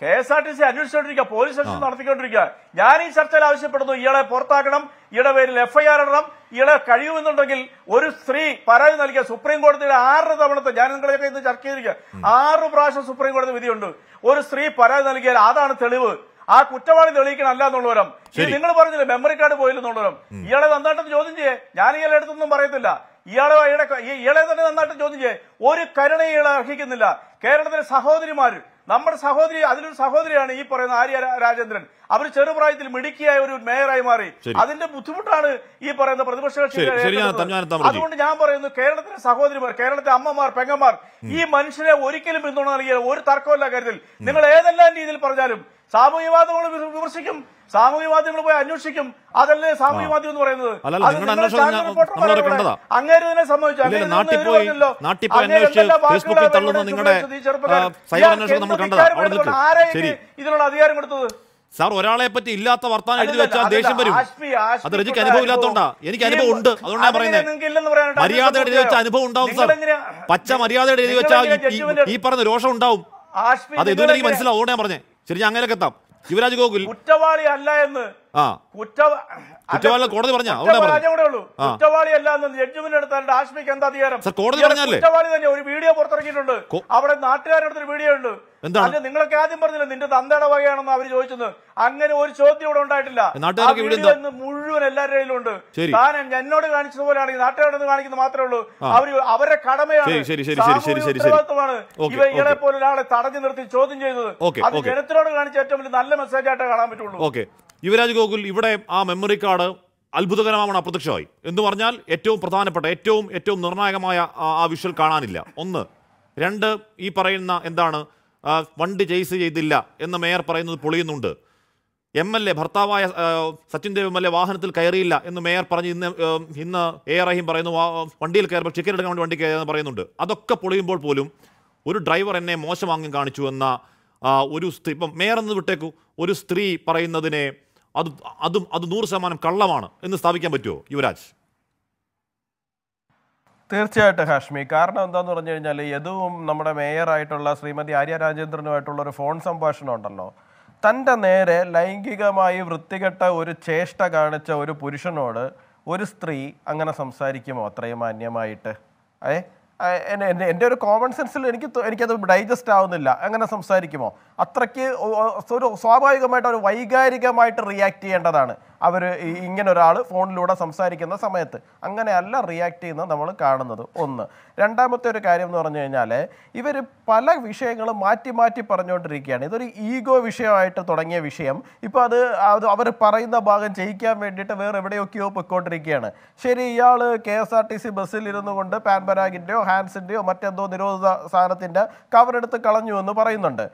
Speaker 3: K S R T
Speaker 2: C അന്വേഷിച്ചോണ്ടിരിക്കുക പോലീസ് അന്വേഷണം നടത്തിക്കൊണ്ടിരിക്കുക ഞാൻ ഈ ചർച്ചയിൽ ആവശ്യപ്പെടുന്നു ഇയാളെ പുറത്താക്കണം ഇയാളെ പേരിൽ എഫ്ഐആർ ഇടണം ഇയാളെ കഴിയുമെന്നുണ്ടെങ്കിൽ ഒരു സ്ത്രീ പരാതി നൽകിയ സുപ്രീം കോടതിയുടെ ആറ് തവണത്തെ ഞാൻ നിങ്ങളെയൊക്കെ ഇന്ന് ചർച്ച ചെയ്തിരിക്കുക ആറ് പ്രാവശ്യം സുപ്രീം കോടതി വിധിയുണ്ട് ഒരു സ്ത്രീ പരാതി നൽകിയാൽ അതാണ് തെളിവ് ആ കുറ്റവാളി തെളിയിക്കണം അല്ല എന്നുള്ളവരും നിങ്ങൾ പറഞ്ഞില്ലേ മെമ്മറി കാർഡ് പോയില്ലെന്നുള്ളവരും ഇയാളെ നന്നായിട്ടൊന്ന് ചോദ്യം ചെയ്യേ ഞാൻ ഇയാളെ എടുത്തൊന്നും പറയത്തില്ല ഇയാളെ ഇയാളെ തന്നെ നന്നായിട്ട് ചോദ്യം ചെയ്യാൻ ഒരു കരുണ ഇയാളെ അർഹിക്കുന്നില്ല കേരളത്തിലെ സഹോദരിമാർ നമ്മുടെ സഹോദരി അതിലൊരു സഹോദരിയാണ് ഈ പറയുന്ന ആര്യ രാജേന്ദ്രൻ അവർ ചെറുപ്രായത്തിൽ മിടുക്കിയായ ഒരു മേയറായി മാറി അതിന്റെ ബുദ്ധിമുട്ടാണ് ഈ പറയുന്ന പ്രതിപക്ഷ കക്ഷി അതുകൊണ്ട് ഞാൻ പറയുന്നു കേരളത്തിലെ സഹോദരിമാർ കേരളത്തിലെ അമ്മമാർ പെങ്ങന്മാർ ഈ മനുഷ്യരെ ഒരിക്കലും പിന്തുണ നൽകിയ ഒരു തർക്കമല്ല കാര്യത്തിൽ നിങ്ങൾ ഏതെല്ലാം രീതിയിൽ പറഞ്ഞാലും സാമൂഹ്യവാദങ്ങൾ വിമർശിക്കും സാമൂഹ്യവാദികൾ പോയി അന്വേഷിക്കും അതല്ലേ സാമൂഹ്യവാദി എന്ന് പറയുന്നത് അങ്ങനെ തന്നെ ഇതിനുള്ള അധികാരം കൊടുത്തത്
Speaker 3: സാർ ഒരാളെ പറ്റി ഇല്ലാത്ത വർത്താനം എഴുതി വെച്ചാൽ ദേഷ്യം വരും അത് രജിക്ക് അനുഭവം ഇല്ലാത്തോണ്ടാ എനിക്ക് അനുഭവം ഉണ്ട് അതുകൊണ്ടാണ് പറയുന്നത് മര്യാദ എഴുതി വെച്ച അനുഭവം ഉണ്ടാവും സാർ പച്ച മര്യാദ എഴുതി വെച്ചാൽ ഈ പറഞ്ഞ രോഷം ഉണ്ടാവും
Speaker 2: അത് ഇതുവരെ എനിക്ക് മനസ്സിലാവും
Speaker 3: പറഞ്ഞേ ശരി ഞാൻ അങ്ങനെയൊക്കെ എത്താം യുവരാജ് ഗോകുൽ
Speaker 2: കുറ്റവാളി അല്ല എന്ന് ആ കുറ്റവാളി കോടതി പറഞ്ഞ കുറ്റവാളി അല്ല ആശ്മിക്ക് എന്താ അധികാരം കോടതി പറഞ്ഞാലേ കുറ്റവാളി തന്നെ ഒരു വീഡിയോ പുറത്തിറക്കിയിട്ടുണ്ട് അവിടെ നാട്ടുകാരുടെ വീഡിയോ ഉണ്ട് അല്ല നിങ്ങളൊക്കെ ആദ്യം പറഞ്ഞില്ല നിന്റെ തന്തയുടെ വകയാണെന്ന് അവർ ചോദിച്ചത് അങ്ങനെ ഒരു ചോദ്യം ഇവിടെ ഉണ്ടായിട്ടില്ല മുഴുവൻ എല്ലാവരുടെ ഉണ്ട് താൻ എന്നോട് പോലെയാണ് ഈ നാട്ടുകാരോട് കാണിക്കുന്നത് മാത്രമേ ഉള്ളൂ അവർ അവരുടെ കടമയാണ് ഇവ ഇവയെ പോലെ ഒരാളെ തടഞ്ഞു നിർത്തി ചോദ്യം ചെയ്തത് അത് ജനത്തിനോട് കാണിച്ച
Speaker 3: ഏറ്റവും വലിയ നല്ല മെസ്സേജ് ആയിട്ടേ കാണാൻ പറ്റുള്ളൂ ഓക്കെ യുവരാജ് ഗോകുൽ ഇവിടെ ആ മെമ്മറി കാർഡ് അത്ഭുതകരമാവണം അപ്രത്യക്ഷമായി എന്ന് പറഞ്ഞാൽ ഏറ്റവും പ്രധാനപ്പെട്ട ഏറ്റവും ഏറ്റവും നിർണായകമായ ആ വിഷ്വൽ കാണാനില്ല ഒന്ന് രണ്ട് ഈ പറയുന്ന എന്താണ് വണ്ടി ചെയ്സ് ചെയ്തില്ല എന്ന് മേയർ പറയുന്നത് പൊളിയുന്നുണ്ട് എം എൽ എ ഭർത്താവായ Sachin Dev M L A വാഹനത്തിൽ കയറിയില്ല എന്ന് മേയർ പറഞ്ഞ് ഇന്ന് ഇന്ന് എ റഹീം പറയുന്നു വണ്ടിയിൽ കയറുമ്പോൾ ടിക്കറ്റ് എടുക്കാൻ വേണ്ടി വണ്ടി കയറിയെന്ന് പറയുന്നുണ്ട് അതൊക്കെ പൊളിയുമ്പോൾ പോലും ഒരു ഡ്രൈവർ എന്നെ മോശം കാണിച്ചു എന്ന ഒരു സ്ത്രീ ഇപ്പം മേയർ എന്ന് വിട്ടേക്കു ഒരു സ്ത്രീ പറയുന്നതിനെ അത് അതും അത് നൂറ് ശതമാനം കള്ളമാണ് എന്ന് സ്ഥാപിക്കാൻ പറ്റുമോ യുവരാജ് തീർച്ചയായിട്ടും ഹാഷ്മി കാരണം എന്താന്ന് പറഞ്ഞു
Speaker 5: കഴിഞ്ഞാൽ യദുവും നമ്മുടെ മേയറായിട്ടുള്ള ശ്രീമതി ആര്യ രാജേന്ദ്രനുമായിട്ടുള്ള ഒരു ഫോൺ സംഭാഷണം ഉണ്ടല്ലോ തൻ്റെ നേരെ ലൈംഗികമായി വൃത്തികെട്ട ഒരു ചേഷ്ട കാണിച്ച ഒരു പുരുഷനോട് ഒരു സ്ത്രീ അങ്ങനെ സംസാരിക്കുമോ അത്രയും മാന്യമായിട്ട് ഏ എൻ്റെ ഒരു കോമൺ സെൻസിൽ എനിക്ക് എനിക്കത് ഡൈജസ്റ്റ് ആവുന്നില്ല അങ്ങനെ സംസാരിക്കുമോ അത്രയ്ക്ക് ഒരു സ്വാഭാവികമായിട്ട് ഒരു വൈകാരികമായിട്ട് റിയാക്ട് ചെയ്യേണ്ടതാണ് അവർ ഇങ്ങനെ ഒരാൾ ഫോണിലൂടെ സംസാരിക്കുന്ന സമയത്ത് അങ്ങനെയല്ല റിയാക്ട് ചെയ്യുന്നത് നമ്മൾ കാണുന്നത് ഒന്ന് രണ്ടാമത്തെ ഒരു കാര്യം എന്ന് പറഞ്ഞു കഴിഞ്ഞാൽ ഇവർ പല വിഷയങ്ങളും മാറ്റി മാറ്റി പറഞ്ഞുകൊണ്ടിരിക്കുകയാണ് ഇതൊരു ഈഗോ വിഷയമായിട്ട് തുടങ്ങിയ വിഷയം ഇപ്പോൾ അത് അത് അവർ പറയുന്ന ഭാഗം ജയിക്കാൻ വേണ്ടിയിട്ട് വേറെ എവിടെയൊക്കെയോ പൊയ്ക്കൊണ്ടിരിക്കുകയാണ് ശരി ഇയാൾ K S R T C ബസ്സിൽ ഇരുന്നു കൊണ്ട് പാൻപരാഗിൻ്റെയോ ഹാൻസിൻ്റെയോ മറ്റെന്തോ നിരോധിത സാധനത്തിൻ്റെ കവറെടുത്ത് കളഞ്ഞു എന്ന് പറയുന്നുണ്ട്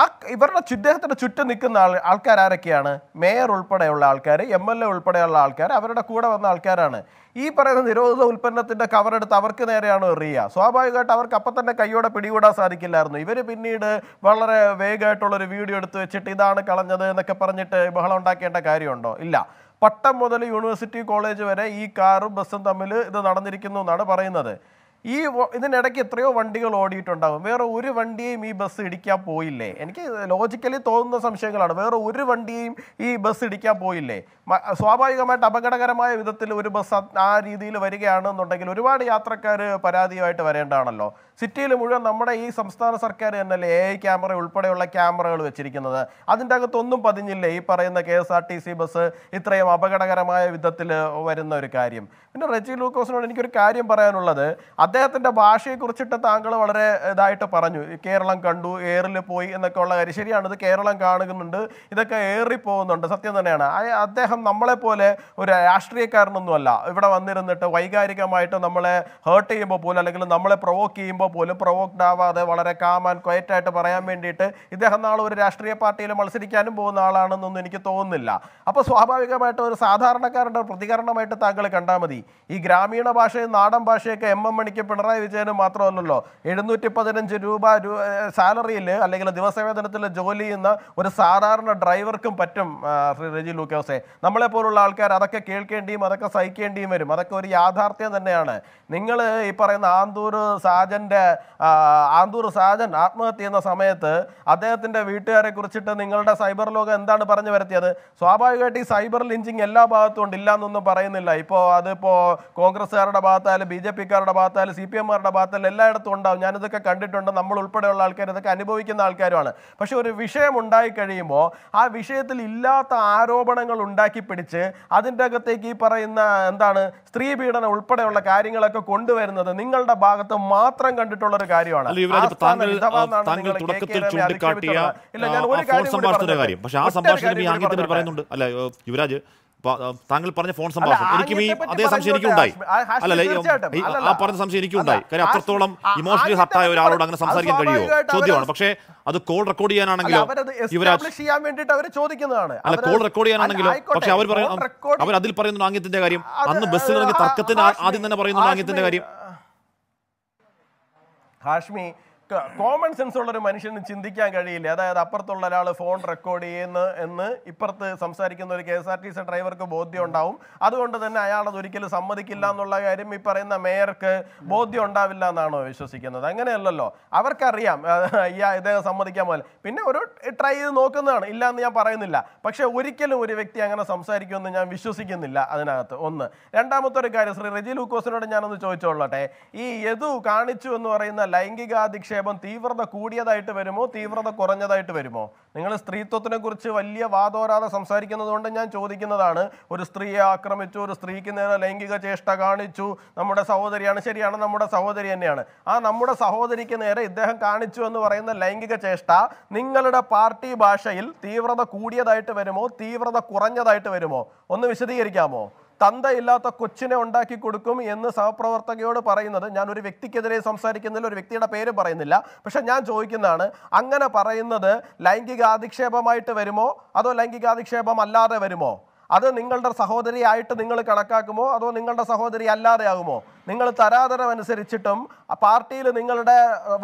Speaker 5: ആ ഇവരുടെ ഇദ്ദേഹത്തിൻ്റെ ചുറ്റും നിൽക്കുന്ന ആൾ ആൾക്കാർ ആരൊക്കെയാണ് മേയർ ഉൾപ്പെടെയുള്ള ആൾക്കാർ എം എൽ എ ഉൾപ്പെടെയുള്ള ആൾക്കാർ അവരുടെ കൂടെ വന്ന ആൾക്കാരാണ് ഈ പറയുന്ന നിരോധിത ഉൽപ്പന്നത്തിൻ്റെ കവറെടുത്ത് അവർക്ക് നേരെയാണ് എറിയുക സ്വാഭാവികമായിട്ട് അവർക്ക് അപ്പം തന്നെ കൈയോടെ പിടികൂടാൻ സാധിക്കില്ലായിരുന്നു ഇവർ പിന്നീട് വളരെ വേഗമായിട്ടുള്ളൊരു വീഡിയോ എടുത്ത് വെച്ചിട്ട് ഇതാണ് കളഞ്ഞത് എന്നൊക്കെ പറഞ്ഞിട്ട് ബഹളം ഉണ്ടാക്കേണ്ട കാര്യമുണ്ടോ ഇല്ല പട്ടം മുതൽ യൂണിവേഴ്സിറ്റി കോളേജ് വരെ ഈ കാറും ബസ്സും തമ്മിൽ ഇത് നടന്നിരിക്കുന്നു എന്നാണ് പറയുന്നത് ഈ ഇതിനിടയ്ക്ക് എത്രയോ വണ്ടികൾ ഓടിയിട്ടുണ്ടാകും വേറെ ഒരു വണ്ടിയെയും ഈ ബസ് ഇടിക്കാൻ പോയില്ലേ എനിക്ക് ലോജിക്കലി തോന്നുന്ന സംശയങ്ങളാണ് വേറെ ഒരു വണ്ടിയെയും ഈ ബസ് ഇടിക്കാൻ പോയില്ലേ സ്വാഭാവികമായിട്ട് അപകടകരമായ വിധത്തിൽ ഒരു ബസ് ആ രീതിയിൽ വരികയാണെന്നുണ്ടെങ്കിൽ ഒരുപാട് യാത്രക്കാർ പരാതിയുമായിട്ട് വരേണ്ടതാണല്ലോ സിറ്റിയിൽ മുഴുവൻ നമ്മുടെ ഈ സംസ്ഥാന സർക്കാർ തന്നെയല്ലേ എ ഐ ക്യാമറ ഉൾപ്പെടെയുള്ള ക്യാമറകൾ വെച്ചിരിക്കുന്നത് അതിൻ്റെ അകത്തൊന്നും പതിഞ്ഞില്ല ഈ പറയുന്ന K S R T C bus ഇത്രയും അപകടകരമായ വിധത്തിൽ വരുന്ന ഒരു കാര്യം പിന്നെ റെജി ലൂക്കോസിനോട് എനിക്കൊരു കാര്യം പറയാനുള്ളത് അദ്ദേഹത്തിൻ്റെ ഭാഷയെക്കുറിച്ചിട്ട് താങ്കൾ വളരെ ഇതായിട്ട് പറഞ്ഞു കേരളം കണ്ടു എയറിൽ പോയി എന്നൊക്കെ ഉള്ള കാര്യം ഇത് കേരളം കാണുന്നുണ്ട് ഇതൊക്കെ ഏറി പോകുന്നുണ്ട് സത്യം തന്നെയാണ് അദ്ദേഹം നമ്മളെപ്പോലെ ഒരു രാഷ്ട്രീയക്കാരനൊന്നുമല്ല ഇവിടെ വന്നിരുന്നിട്ട് വൈകാരികമായിട്ട് നമ്മളെ ഹേർട്ട് ചെയ്യുമ്പോൾ പോലും അല്ലെങ്കിൽ നമ്മളെ പ്രൊവോക്ക് ചെയ്യുമ്പോൾ പറയുമ്പോൾ പോലും പ്രൊവോക്ഡ് ആവാതെ വളരെ ക്വയറ്റ് ക്വയറ്റായിട്ട് പറയാൻ വേണ്ടിയിട്ട് ഇദ്ദേഹം നാളെ ഒരു രാഷ്ട്രീയ പാർട്ടിയിൽ മത്സരിക്കാനും പോകുന്ന ആളാണെന്നൊന്നും എനിക്ക് തോന്നുന്നില്ല അപ്പോൾ സ്വാഭാവികമായിട്ട് ഒരു സാധാരണക്കാരുടെ പ്രതികരണമായിട്ട് താങ്കൾ കണ്ടാൽ മതി ഈ ഗ്രാമീണ ഭാഷയും നാടൻ ഭാഷയൊക്കെ എം എം മണിക്ക് പിണറായി വിജയനും മാത്രമല്ലല്ലോ എഴുന്നൂറ്റി പതിനഞ്ച് രൂപ സാലറിയിൽ അല്ലെങ്കിൽ ദിവസവേതനത്തിൽ ജോലി ചെയ്യുന്ന ഒരു സാധാരണ ഡ്രൈവർക്കും പറ്റും ശ്രീ റെജി ലൂക്കോസെ നമ്മളെ പോലുള്ള ആൾക്കാർ അതൊക്കെ കേൾക്കേണ്ടിയും അതൊക്കെ സഹിക്കേണ്ടിയും വരും അതൊക്കെ ഒരു യാഥാർത്ഥ്യം തന്നെയാണ് നിങ്ങൾ ഈ പറയുന്ന ആന്തൂർ സാജൻ്റെ ആന്തൂർ സാജൻ ആത്മഹത്യ ചെയ്യുന്ന സമയത്ത് അദ്ദേഹത്തിൻ്റെ വീട്ടുകാരെ കുറിച്ചിട്ട് നിങ്ങളുടെ സൈബർ ലോകം എന്താണ് പറഞ്ഞു വരുത്തിയത് സ്വാഭാവികമായിട്ട് ഈ സൈബർ ലിഞ്ചിങ് എല്ലാ ഭാഗത്തും ഉണ്ട് എന്നൊന്നും പറയുന്നില്ല ഇപ്പോൾ അതിപ്പോൾ കോൺഗ്രസ്സുകാരുടെ ഭാഗത്തായാലും ബി ജെ പിക്കാരുടെ ഭാഗത്തായാലും സി പി എമ്മാരുടെ ഭാഗത്തായാലും എല്ലായിടത്തും ഉണ്ടാവും ഞാനിതൊക്കെ കണ്ടിട്ടുണ്ട് നമ്മൾ ഉൾപ്പെടെയുള്ള ആൾക്കാർ ഇതൊക്കെ അനുഭവിക്കുന്ന ആൾക്കാരുമാണ് പക്ഷെ ഒരു വിഷയം ഉണ്ടായി കഴിയുമ്പോൾ ആ വിഷയത്തിൽ ഇല്ലാത്ത ആരോപണങ്ങൾ ഉണ്ടാക്കി പിടിച്ച് അതിൻ്റെ അകത്തേക്ക് ഈ പറയുന്ന എന്താണ് സ്ത്രീ പീഡനം ഉൾപ്പെടെയുള്ള കാര്യങ്ങളൊക്കെ കൊണ്ടുവരുന്നത് നിങ്ങളുടെ ഭാഗത്ത് മാത്രം കണ്ടിട്ടുള്ള ഒരു കാര്യമാണ് താങ്കൾ തുടക്കത്തിൽ ചൂണ്ടിക്കാട്ടിയ സംഭാഷണത്തിന്റെ കാര്യം പക്ഷെ ആ സംഭാഷണത്തിൽ ഈ ആംഗ്യത്തെ
Speaker 3: പറയുന്നുണ്ട് അല്ല യുവരാജ് താങ്കൾ പറഞ്ഞ ഫോൺ സംഭാഷണം എനിക്കും ഈ അതേ സംശയം എനിക്കുണ്ടായി അല്ല ആ പറഞ്ഞ സംശയം എനിക്കുണ്ടായി കാര്യം അത്രത്തോളം ഇമോഷണലി ഹർട്ടായ ഒരാളോട് അങ്ങനെ സംസാരിക്കാൻ കഴിയുമോ ചോദ്യമാണ് പക്ഷേ അത് കോൾ റെക്കോർഡ് ചെയ്യാനാണെങ്കിലോ യുവരാജ്
Speaker 5: അല്ല കോൾ റെക്കോർഡ് ചെയ്യാനാണെങ്കിലോ പക്ഷെ അവർ
Speaker 3: അവർ അതിൽ പറയുന്നുണ്ട് ആംഗ്യത്തിന്റെ കാര്യം അന്ന് ബസ്സിൽ ഇറങ്ങി തർക്കത്തിന് ആദ്യം തന്നെ പറയുന്നുണ്ട് ആംഗ്യത്തിന്റെ കാര്യം
Speaker 5: हाशमी കോമൺ സെൻസ് ഉള്ള ഒരു മനുഷ്യന് ചിന്തിക്കാൻ കഴിയില്ല അതായത് അപ്പുറത്തുള്ള ഒരാൾ ഫോൺ റെക്കോർഡ് ചെയ്യുന്നു എന്ന് ഇപ്പുറത്ത് സംസാരിക്കുന്ന ഒരു K S R T C ഡ്രൈവർക്ക് ബോധ്യം ഉണ്ടാവും അതുകൊണ്ട് തന്നെ അത് ഒരിക്കലും സമ്മതിക്കില്ല എന്നുള്ള കാര്യം ഈ പറയുന്ന മേയർക്ക് ബോധ്യം ഉണ്ടാവില്ല എന്നാണോ വിശ്വസിക്കുന്നത് അങ്ങനെയല്ലല്ലോ അവർക്കറിയാം അയ്യാ ഇദ്ദേഹം സമ്മതിക്കാൻ പോലെ പിന്നെ ഒരു ട്രൈ ചെയ്ത് നോക്കുന്നതാണ് ഇല്ല എന്ന് ഞാൻ പറയുന്നില്ല പക്ഷെ ഒരിക്കലും ഒരു വ്യക്തി അങ്ങനെ സംസാരിക്കുമെന്ന് ഞാൻ വിശ്വസിക്കുന്നില്ല അതിനകത്ത് ഒന്ന് രണ്ടാമത്തെ ഒരു കാര്യം ശ്രീ റെജി ലൂക്കോസിനോട് ഞാനൊന്ന് ചോദിച്ചോളട്ടെ ഈ യദു കാണിച്ചു എന്ന് പറയുന്ന ലൈംഗികാധിക്ഷേപം നിക്ഷേപം തീവ്രത കൂടിയതായിട്ട് വരുമോ തീവ്രത കുറഞ്ഞതായിട്ട് വരുമോ നിങ്ങൾ സ്ത്രീത്വത്തിനെ കുറിച്ച് വലിയ വാദോരാതെ സംസാരിക്കുന്നതുകൊണ്ട് ഞാൻ ചോദിക്കുന്നതാണ് ഒരു സ്ത്രീയെ ആക്രമിച്ചു ഒരു സ്ത്രീക്ക് നേരെ ലൈംഗിക ചേഷ്ട കാണിച്ചു നമ്മുടെ സഹോദരിയാണ് ശരിയാണ് നമ്മുടെ സഹോദരി തന്നെയാണ് ആ നമ്മുടെ സഹോദരിക്ക് നേരെ ഇദ്ദേഹം കാണിച്ചു എന്ന് പറയുന്ന ലൈംഗിക ചേഷ്ട നിങ്ങളുടെ പാർട്ടി ഭാഷയിൽ തീവ്രത കൂടിയതായിട്ട് വരുമോ തീവ്രത കുറഞ്ഞതായിട്ട് വരുമോ ഒന്ന് വിശദീകരിക്കാമോ തന്തയില്ലാത്ത കൊച്ചിനെ ഉണ്ടാക്കി കൊടുക്കും എന്ന് സഹപ്രവർത്തകയോട് പറയുന്നത് ഞാൻ ഒരു വ്യക്തിക്കെതിരെ സംസാരിക്കുന്നതിൽ ഒരു വ്യക്തിയുടെ പേര് പറയുന്നില്ല പക്ഷെ ഞാൻ ചോദിക്കുന്നതാണ് അങ്ങനെ പറയുന്നത് ലൈംഗികാധിക്ഷേപമായിട്ട് വരുമോ അതോ ലൈംഗികാധിക്ഷേപം അല്ലാതെ വരുമോ അത് നിങ്ങളുടെ സഹോദരിയായിട്ട് നിങ്ങൾ കണക്കാക്കുമോ അതോ നിങ്ങളുടെ സഹോദരി അല്ലാതെയാകുമോ നിങ്ങൾ തരാതരമനുസരിച്ചിട്ടും അനുസരിച്ചിട്ടും പാർട്ടിയിൽ നിങ്ങളുടെ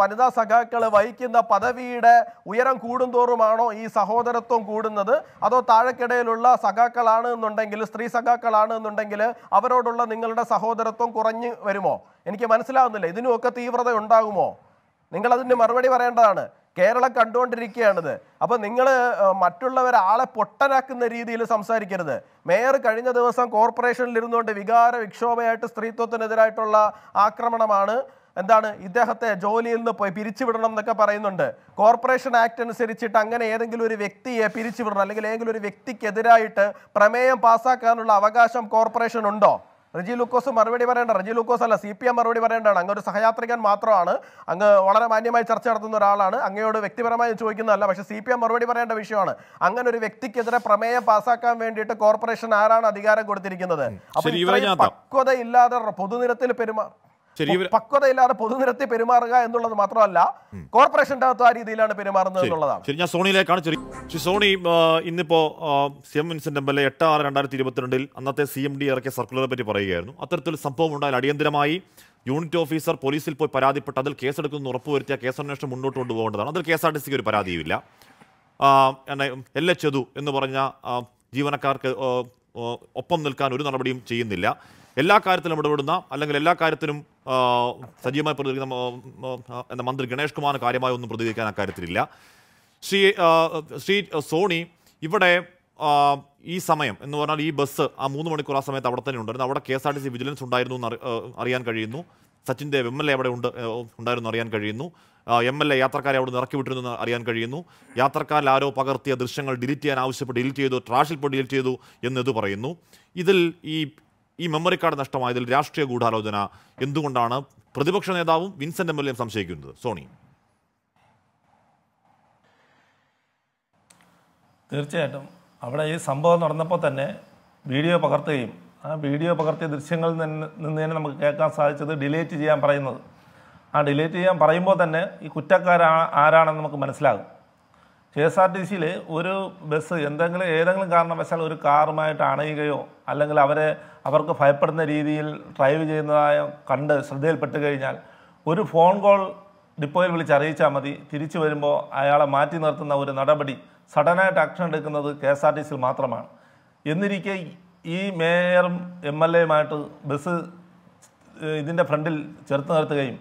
Speaker 5: വനിതാ സഖാക്കൾ വഹിക്കുന്ന പദവിയുടെ ഉയരം കൂടുന്തോറുമാണോ ഈ സഹോദരത്വം കൂടുന്നത് അതോ താഴെക്കിടയിലുള്ള സഖാക്കളാണ് എന്നുണ്ടെങ്കിൽ സ്ത്രീ സഖാക്കളാണ് എന്നുണ്ടെങ്കിൽ അവരോടുള്ള നിങ്ങളുടെ സഹോദരത്വം കുറഞ്ഞു വരുമോ എനിക്ക് മനസ്സിലാവുന്നില്ല ഇതിനുമൊക്കെ തീവ്രത ഉണ്ടാകുമോ നിങ്ങളതിൻ്റെ മറുപടി പറയേണ്ടതാണ് കേരളം കണ്ടുകൊണ്ടിരിക്കുകയാണിത് അപ്പോൾ നിങ്ങൾ മറ്റുള്ളവർ ആളെ പൊട്ടനാക്കുന്ന രീതിയിൽ സംസാരിക്കരുത് മേയർ കഴിഞ്ഞ ദിവസം കോർപ്പറേഷനിൽ ഇരുന്നുകൊണ്ട് വികാര വിക്ഷോഭയായിട്ട് സ്ത്രീത്വത്തിനെതിരായിട്ടുള്ള ആക്രമണമാണ് എന്താണ് ഇദ്ദേഹത്തെ ജോലിയിൽ നിന്ന് പോയി പിരിച്ചുവിടണം എന്നൊക്കെ പറയുന്നുണ്ട് കോർപ്പറേഷൻ ആക്ട് അനുസരിച്ചിട്ട് അങ്ങനെ ഏതെങ്കിലും ഒരു വ്യക്തിയെ പിരിച്ചുവിടണം അല്ലെങ്കിൽ ഏതെങ്കിലും ഒരു വ്യക്തിക്കെതിരായിട്ട് പ്രമേയം പാസ്സാക്കാനുള്ള അവകാശം കോർപ്പറേഷൻ ഉണ്ടോ റജി ലൂക്കോസ് മറുപടി പറയേണ്ട റജി ലൂക്കോസ് അല്ല സി പി എം മറുപടി പറയേണ്ടതാണ് അങ്ങ് ഒരു സഹയാത്രികൻ മാത്രമാണ് അങ്ങ് വളരെ മാന്യമായി ചർച്ച നടത്തുന്ന ഒരാളാണ് അങ്ങയോട് വ്യക്തിപരമായി ചോദിക്കുന്നതല്ല പക്ഷേ സി പി എം മറുപടി പറയേണ്ട വിഷയമാണ് അങ്ങനെ ഒരു വ്യക്തിക്കെതിരെ പ്രമേയം പാസ്സാക്കാൻ വേണ്ടിയിട്ട് കോർപ്പറേഷൻ ആരാണ് അധികാരം കൊടുത്തിരിക്കുന്നത് അപ്പോൾ പക്വതയില്ലാതെ പൊതുനിരത്തിൽ പെരുമാറും പക്വതയില്ലാതെ പൊതുനിരത്തി പെരുമാറുക എന്നുള്ളത് മാത്രമല്ല കോർപ്പറേഷന്റെ അകത്ത് ആ രീതിയിലാണ് പെരുമാറുന്നത് എന്നുള്ളതാണ്
Speaker 3: ശരി ഞാൻ സോണിയിലേക്കാണ് ചെറിയ സോണി ഇന്നിപ്പോ C M Vincent M L A എട്ട് ആറ് രണ്ടായിരത്തി ഇരുപത്തിരണ്ടിൽ അന്നത്തെ സി എം ഡി ഇറക്കിയ സർക്കുലറെ പറ്റി പറയുകയായിരുന്നു അത്തരത്തിൽ സംഭവം ഉണ്ടായാൽ അടിയന്തരമായി യൂണിറ്റ് ഓഫീസർ പോലീസിൽ പോയി പരാതിപ്പെട്ട് അതിൽ കേസെടുക്കുമെന്ന് ഉറപ്പുവരുത്തിയ കേസന്വേഷണം മുന്നോട്ട് കൊണ്ടുപോകേണ്ടതാണ് അതിൽ കെ എസ് ആർ ടി സിക്ക് ഒരു പരാതിയുമില്ല എൽ എച്ച് എന്ന് പറഞ്ഞ ജീവനക്കാർക്ക് ഒപ്പം നിൽക്കാൻ ഒരു നടപടിയും ചെയ്യുന്നില്ല എല്ലാ കാര്യത്തിലും ഇടപെടുന്ന അല്ലെങ്കിൽ എല്ലാ കാര്യത്തിനും സജീവമായി പ്രതികരിക്കുന്ന എന്ന മന്ത്രി ഗണേഷ് കുമാറിന് കാര്യമായി ഒന്നും പ്രതികരിക്കാൻ അക്കാര്യത്തിലില്ല ശ്രീ ശ്രീ സോണി ഇവിടെ ഈ സമയം എന്ന് പറഞ്ഞാൽ ഈ ബസ് ആ മൂന്ന് മണിക്കൂർ ആ സമയത്ത് അവിടെ തന്നെ ഉണ്ടായിരുന്നു അവിടെ K S R T C vigilance ഉണ്ടായിരുന്നു എന്ന് അറിയാൻ കഴിയുന്നു സച്ചിൻ്റെ എം എൽ എ അവിടെ ഉണ്ട് ഉണ്ടായിരുന്നു അറിയാൻ കഴിയുന്നു എം എൽ എ യാത്രക്കാരെ അവിടെ ഇറക്കി വിട്ടിരുന്നു അറിയാൻ കഴിയുന്നു യാത്രക്കാരിൽ ആരോ പകർത്തിയ ദൃശ്യങ്ങൾ ഡിലീറ്റ് ചെയ്യാൻ ആവശ്യപ്പെട്ട് ഡിലീറ്റ് ചെയ്തു ട്രാഷിൽ പോയി ഡിലീറ്റ് ചെയ്തു എന്നത് പറയുന്നു ഇതിൽ ഈ ഈ മെമ്മറി കാർഡ് നഷ്ടമായതിൽ രാഷ്ട്രീയ ഗൂഢാലോചന എന്തുകൊണ്ടാണ് പ്രതിപക്ഷ നേതാവും വിൻസെന്റ് എം എൽ എയും സംശയിക്കുന്നത് സോണി
Speaker 6: തീർച്ചയായിട്ടും അവിടെ ഈ സംഭവം നടന്നപ്പോൾ തന്നെ വീഡിയോ പകർത്തുകയും ആ വീഡിയോ പകർത്തിയ ദൃശ്യങ്ങളിൽ നിന്ന് തന്നെ നമുക്ക് കേൾക്കാൻ സാധിച്ചത് ഡിലേറ്റ് ചെയ്യാൻ പറയുന്നത് ആ ഡിലേറ്റ് ചെയ്യാൻ പറയുമ്പോൾ തന്നെ ഈ കുറ്റക്കാർ ആരാണെന്ന് നമുക്ക് മനസ്സിലാകും കെ എസ് ആർ ടി സിയിൽ ഒരു ബസ് എന്തെങ്കിലും ഏതെങ്കിലും കാരണവശാൽ ഒരു കാറുമായിട്ട് അണയുകയോ അല്ലെങ്കിൽ അവരെ അവർക്ക് ഭയപ്പെടുന്ന രീതിയിൽ ഡ്രൈവ് ചെയ്യുന്നതായ കണ്ട് ശ്രദ്ധയിൽപ്പെട്ട് കഴിഞ്ഞാൽ ഒരു ഫോൺ കോൾ ഡിപ്പോയിൽ വിളിച്ച് അറിയിച്ചാൽ മതി തിരിച്ചു വരുമ്പോൾ അയാളെ മാറ്റി നിർത്തുന്ന ഒരു നടപടി സഡനായിട്ട് ആക്ഷൻ എടുക്കുന്നത് കെ എസ് ആർ ടി സിയിൽ മാത്രമാണ് എന്നിരിക്കെ ഈ മേയറും എം എൽ എയുമായിട്ട് ബസ് ഇതിൻ്റെ ഫ്രണ്ടിൽ ചെറുത്ത് നിർത്തുകയും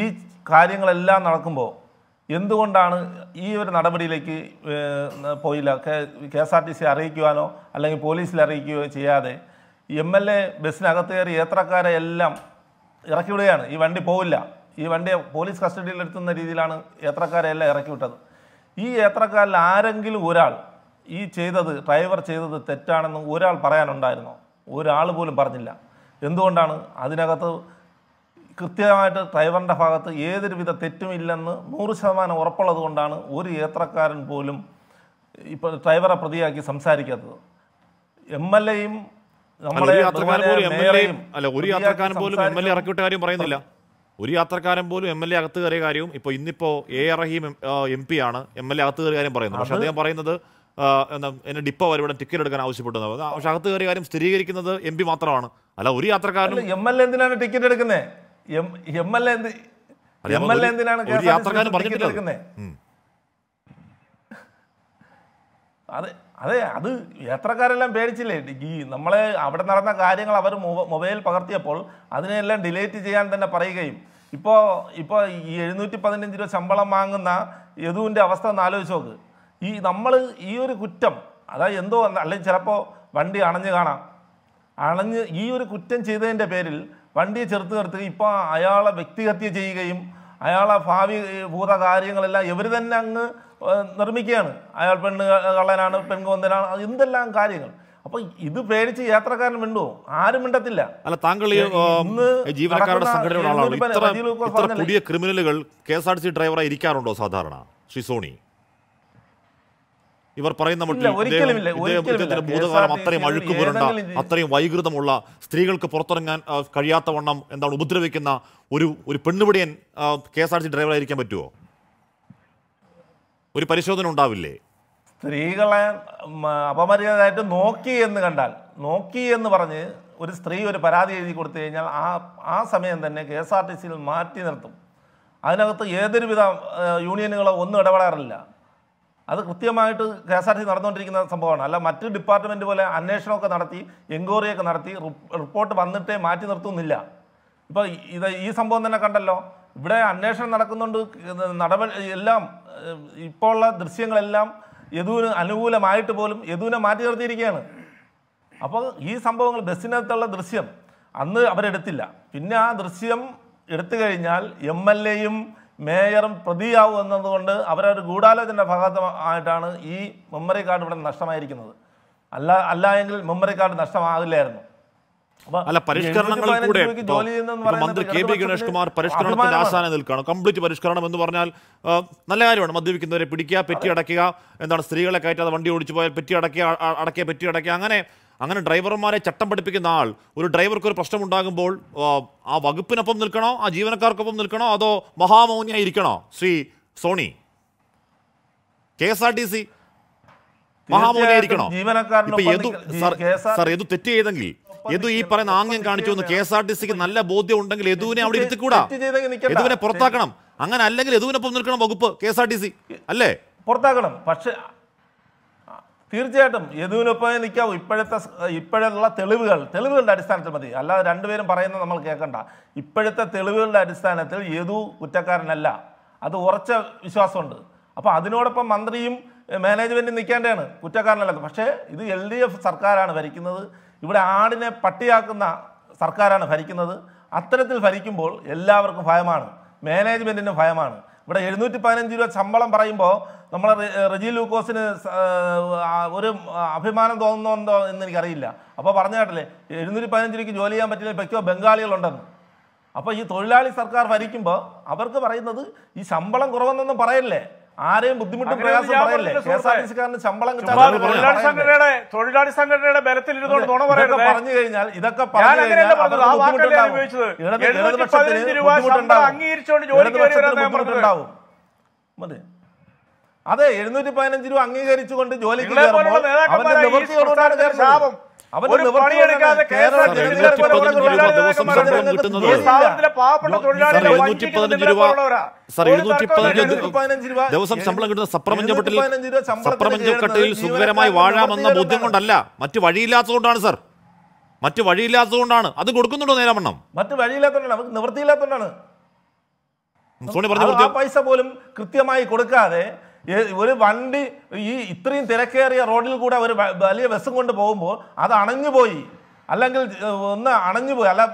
Speaker 6: ഈ കാര്യങ്ങളെല്ലാം നടക്കുമ്പോൾ എന്തുകൊണ്ടാണ് ഈ ഒരു നടപടിയിലേക്ക് പോയില്ല K S R T C അറിയിക്കുവാനോ അല്ലെങ്കിൽ പോലീസിൽ അറിയിക്കുകയോ ചെയ്യാതെ എം എൽ എ ബസ്സിനകത്ത് കയറി യാത്രക്കാരെ എല്ലാം ഇറക്കി വിടുകയാണ് ഈ വണ്ടി പോവില്ല ഈ വണ്ടി പോലീസ് കസ്റ്റഡിയിൽ എടുത്തുന്ന രീതിയിലാണ് യാത്രക്കാരെ എല്ലാം ഇറക്കി വിട്ടത് ഈ യാത്രക്കാരിൽ ആരെങ്കിലും ഒരാൾ ഈ ചെയ്തത് ഡ്രൈവർ ചെയ്തത് തെറ്റാണെന്ന് ഒരാൾ പറയാനുണ്ടായിരുന്നോ ഒരാൾ പോലും പറഞ്ഞില്ല എന്തുകൊണ്ടാണ് അതിനകത്ത് കൃത്യമായിട്ട് ഡ്രൈവറിൻ്റെ ഭാഗത്ത് ഏതൊരുവിധ തെറ്റുമില്ലെന്ന് നൂറ് ശതമാനം ഉറപ്പുള്ളത് കൊണ്ടാണ് ഒരു യാത്രക്കാരൻ പോലും ഇപ്പോൾ ഡ്രൈവറെ പ്രതിയാക്കി സംസാരിക്കാത്തത് എം എൽ എയും അല്ല ഒരു യാത്രക്കാരൻ പോലും എം എൽ എ
Speaker 3: കാര്യം പറയുന്നില്ല ഒരു യാത്രക്കാരൻ പോലും എം എൽ എ അകത്ത് കയറിയ കാര്യവും ഇപ്പൊ ഇന്നിപ്പോ A R Rahim M P ആണ് എം എൽ എ അകത്ത് കയറിയ കാര്യം പറയുന്നത് പക്ഷെ അദ്ദേഹം പറയുന്നത് എന്താ എന്നെ ഡിപ്പോ വരെ ടിക്കറ്റ് എടുക്കാൻ ആവശ്യപ്പെട്ടു പക്ഷെ അകത്ത് കയറിയ കാര്യം സ്ഥിരീകരിക്കുന്നത് എം പി മാത്രമാണ് അല്ല ഒരു യാത്രക്കാരനും എം എൽ എ എന്തിനാണ് ടിക്കറ്റ് എടുക്കുന്നത് എം എ
Speaker 6: അത് അതെ അത് യാത്രക്കാരെല്ലാം പേടിച്ചില്ലേ ഈ നമ്മളെ അവിടെ നടന്ന കാര്യങ്ങൾ അവർ മൊബൈൽ പകർത്തിയപ്പോൾ അതിനെല്ലാം ഡിലേറ്റ് ചെയ്യാൻ തന്നെ പറയുകയും ഇപ്പോൾ ഇപ്പോൾ ഈ എഴുന്നൂറ്റി പതിനഞ്ച് രൂപ ശമ്പളം വാങ്ങുന്ന യദുവിൻ്റെ അവസ്ഥ ഒന്ന് ആലോചിച്ച് നോക്ക് ഈ നമ്മൾ ഈ ഒരു കുറ്റം അതായത് എന്തോ അല്ലെങ്കിൽ ചിലപ്പോൾ വണ്ടി അണഞ്ഞ് കാണാം അണഞ്ഞ് ഈ ഒരു കുറ്റം ചെയ്തതിൻ്റെ പേരിൽ വണ്ടിയെ ചെറുത്ത് നിർത്തുകയും ഇപ്പോൾ അയാളെ വ്യക്തിഹത്യ ചെയ്യുകയും അയാളെ ഭാവി ഭൂത കാര്യങ്ങളെല്ലാം ഇവർ തന്നെ അങ്ങ് നിർമ്മിക്കുകയാണ് അയാൾ പെണ്ണ് കള്ളനാണ് പെൺകോന്തനാണ് എന്തെല്ലാം കാര്യങ്ങൾ അപ്പൊ ഇത് പേടിച്ച് യാത്രക്കാരൻ മിണ്ടുവോ ആരും മിണ്ടത്തില്ല
Speaker 3: അല്ല താങ്കൾ ജീവനക്കാരുടെ സംഘടനയുടെ ആളാണ്
Speaker 6: ഇത്ര
Speaker 3: പുതിയ ക്രിമിനലുകൾ K S R T C ഡ്രൈവറായി ഇരിക്കാറുണ്ടോ സാധാരണ ശ്രീ സോണി ഇവർ പറയുന്ന മട്ടിൽ ഭൂതകാലം അത്രയും അഴുക്ക് പുരണ്ട അത്രയും വൈകൃതമുള്ള സ്ത്രീകൾക്ക് പുറത്തിറങ്ങാൻ കഴിയാത്ത വണ്ണം എന്താണ് ഉപദ്രവിക്കുന്ന ഒരു ഒരു പെണ്ണുപടിയൻ കെ എസ് ആർ ടി ഡ്രൈവറായിരിക്കാൻ പറ്റുമോ ഒരു പരിശോധന ഉണ്ടാവില്ലേ സ്ത്രീകളെ
Speaker 6: അപമര്യാദയായിട്ട് നോക്കി എന്ന് കണ്ടാൽ നോക്കി എന്ന് പറഞ്ഞ് ഒരു സ്ത്രീ ഒരു പരാതി എഴുതി കൊടുത്തു കഴിഞ്ഞാൽ ആ ആ സമയം തന്നെ കെ എസ് ആർ ടി സിയിൽ മാറ്റി നിർത്തും അതിനകത്ത് ഏതൊരുവിധ യൂണിയനുകളോ ഒന്നും ഇടപെടാറില്ല അത് കൃത്യമായിട്ട് കെ എസ് ആർ ടി നടന്നുകൊണ്ടിരിക്കുന്ന സംഭവമാണ് അല്ല മറ്റ് ഡിപ്പാർട്ട്മെൻറ്റ് പോലെ അന്വേഷണമൊക്കെ നടത്തി എൻക്വയറിയൊക്കെ നടത്തി റിപ്പോർട്ട് വന്നിട്ടേ മാറ്റി നിർത്തുന്നില്ല ഇപ്പോൾ ഇത് ഈ സംഭവം തന്നെ കണ്ടല്ലോ ഇവിടെ അന്വേഷണം നടക്കുന്നുണ്ട് നടപടി എല്ലാം ഇപ്പോൾ ഉള്ള ദൃശ്യങ്ങളെല്ലാം യദുവിന് അനുകൂലമായിട്ട് പോലും യദുവിനെ മാറ്റി നിർത്തിയിരിക്കുകയാണ് അപ്പോൾ ഈ സംഭവങ്ങൾ ബസ്സിനകത്തുള്ള ദൃശ്യം അന്ന് അവരെടുത്തില്ല പിന്നെ ആ ദൃശ്യം എടുത്തു കഴിഞ്ഞാൽ എം എൽ എയും മേയറും പ്രതിയാവും എന്നതുകൊണ്ട് അവരൊരു ഗൂഢാലോചനയുടെ ഭാഗമായിട്ടാണ് ഈ മെമ്മറി കാർഡ് ഇവിടെ നഷ്ടമായിരിക്കുന്നത് അല്ല അല്ല എങ്കിൽ മെമ്മറി കാർഡ് നഷ്ടമാകില്ലായിരുന്നു അല്ല പരിഷ്കരണങ്ങൾ കൂടെ മന്ത്രി കെ ഗണേഷ് കുമാർ പരിഷ്കരണത്തിന്റെ
Speaker 3: ആസ്ഥാനം കംപ്ലീറ്റ് പരിഷ്കരണം എന്ന് പറഞ്ഞാൽ നല്ല കാര്യമാണ് മദ്യപിക്കുന്നവരെ പിടിക്കുക പെറ്റി അടയ്ക്കുക എന്താണ് സ്ത്രീകളെ കയറ്റാതെ വണ്ടി ഓടിച്ചു പോയാൽ പെറ്റി അടയ്ക്കുക അടക്കുക പെറ്റി അടയ്ക്കുക അങ്ങനെ അങ്ങനെ ഡ്രൈവർമാരെ ചട്ടം പഠിപ്പിക്കുന്ന ആൾ ഒരു ഡ്രൈവർക്ക് ഒരു പ്രശ്നമുണ്ടാകുമ്പോൾ ആ വകുപ്പിനൊപ്പം നിൽക്കണോ ആ ജീവനക്കാർക്കൊപ്പം നിൽക്കണോ അതോ മഹാമൗനിയായിരിക്കണോ Sri Sony K S R T C
Speaker 4: മഹാമൗനിയായിരിക്കണോ സാർ
Speaker 3: എതു തെറ്റ് ചെയ്തെങ്കിൽ എതു ഈ പറയുന്ന ആംഗ്യം കാണിച്ചു കെ എസ് ആർ ടി സിക്ക് നല്ല ബോധ്യം ഉണ്ടെങ്കിൽ എതുവിനെ അവിടെ ഇരുത്തിക്കൂടാ എതുവിനെ പുറത്താക്കണം അങ്ങനെ അല്ലെങ്കിൽ എതുവിനൊപ്പം നിൽക്കണം വകുപ്പ് K S R T C അല്ലേ പുറത്താക്കണം പക്ഷെ
Speaker 6: തീർച്ചയായിട്ടും യദുവിനൊപ്പം നിൽക്കാവും ഇപ്പോഴത്തെ ഇപ്പോഴുള്ള തെളിവുകൾ തെളിവുകളുടെ അടിസ്ഥാനത്തിൽ മതി അല്ലാതെ രണ്ടുപേരും പറയുന്നത് നമ്മൾ കേൾക്കണ്ട ഇപ്പോഴത്തെ തെളിവുകളുടെ അടിസ്ഥാനത്തിൽ യദു കുറ്റക്കാരനല്ല അത് ഉറച്ച വിശ്വാസമുണ്ട് അപ്പോൾ അതിനോടൊപ്പം മന്ത്രിയും മാനേജ്മെൻറ്റും നിൽക്കേണ്ടതാണ് കുറ്റക്കാരനല്ല പക്ഷേ ഇത് എൽ ഡി എഫ് സർക്കാരാണ് ഭരിക്കുന്നത് ഇവിടെ ആടിനെ പട്ടിയാക്കുന്ന സർക്കാരാണ് ഭരിക്കുന്നത് അത്തരത്തിൽ ഭരിക്കുമ്പോൾ എല്ലാവർക്കും ഭയമാണ് മാനേജ്മെൻറ്റിനും ഭയമാണ് ഇവിടെ എഴുന്നൂറ്റി പതിനഞ്ച് രൂപ ശമ്പളം പറയുമ്പോൾ നമ്മളെ റെജി ലൂക്കോസിന് ഒരു അഭിമാനം തോന്നുന്നുണ്ടോ എന്ന് എനിക്കറിയില്ല അപ്പോൾ പറഞ്ഞ കേട്ടില്ലേ എഴുന്നൂറ്റി പതിനഞ്ച് രൂപയ്ക്ക് ജോലി ചെയ്യാൻ പറ്റില്ല വ്യക്തിയോ ബംഗാളികളുണ്ടെന്ന് അപ്പോൾ ഈ തൊഴിലാളി സർക്കാർ ഭരിക്കുമ്പോൾ അവർക്ക് പറയുന്നത് ഈ ശമ്പളം കുറവെന്നൊന്നും പറയല്ലേ ആരെയും ബുദ്ധിമുട്ടും പ്രയാസം പറയല്ലേ ശമ്പളം സംഘടനയുടെ തൊഴിലാളി സംഘടനയുടെ ബലത്തിൽ ഇരുന്നുകൊണ്ട് പറഞ്ഞു കഴിഞ്ഞാൽ ഇതൊക്കെ
Speaker 2: പറഞ്ഞു കഴിഞ്ഞാൽ അംഗീകരിച്ചുകൊണ്ട് ജോലി
Speaker 6: മതി അതെ എഴുന്നൂറ്റി പതിനഞ്ച് രൂപ അംഗീകരിച്ചുകൊണ്ട് ജോലിക്ക് ശാപം
Speaker 2: ദിവസം ശമ്പളം കിട്ടുന്ന സപ്രപഞ്ചപ്പെട്ടിൽ സപ്രപഞ്ചക്കെട്ടിൽ
Speaker 3: സുഖകരമായി വാഴാമെന്ന ബോധ്യം കൊണ്ടല്ല മറ്റു വഴിയില്ലാത്തതുകൊണ്ടാണ് സർ മറ്റു വഴിയില്ലാത്തതുകൊണ്ടാണ് അത് കൊടുക്കുന്നുണ്ടോ നേരാമണ്ണം
Speaker 6: മറ്റു വഴിയില്ലാത്തതുകൊണ്ടാണ് അവർക്ക് നിവൃത്തിയില്ലാത്തതുകൊണ്ടാണ് പൈസ പോലും കൃത്യമായി കൊടുക്കാതെ ഒരു വണ്ടി ഈ ഇത്രയും തിരക്കേറിയ റോഡിൽ കൂടെ ഒരു വലിയ ബസ്സും കൊണ്ട് പോകുമ്പോൾ അത് അണഞ്ഞു പോയി അല്ലെങ്കിൽ ഒന്ന് അണഞ്ഞു പോയി അല്ല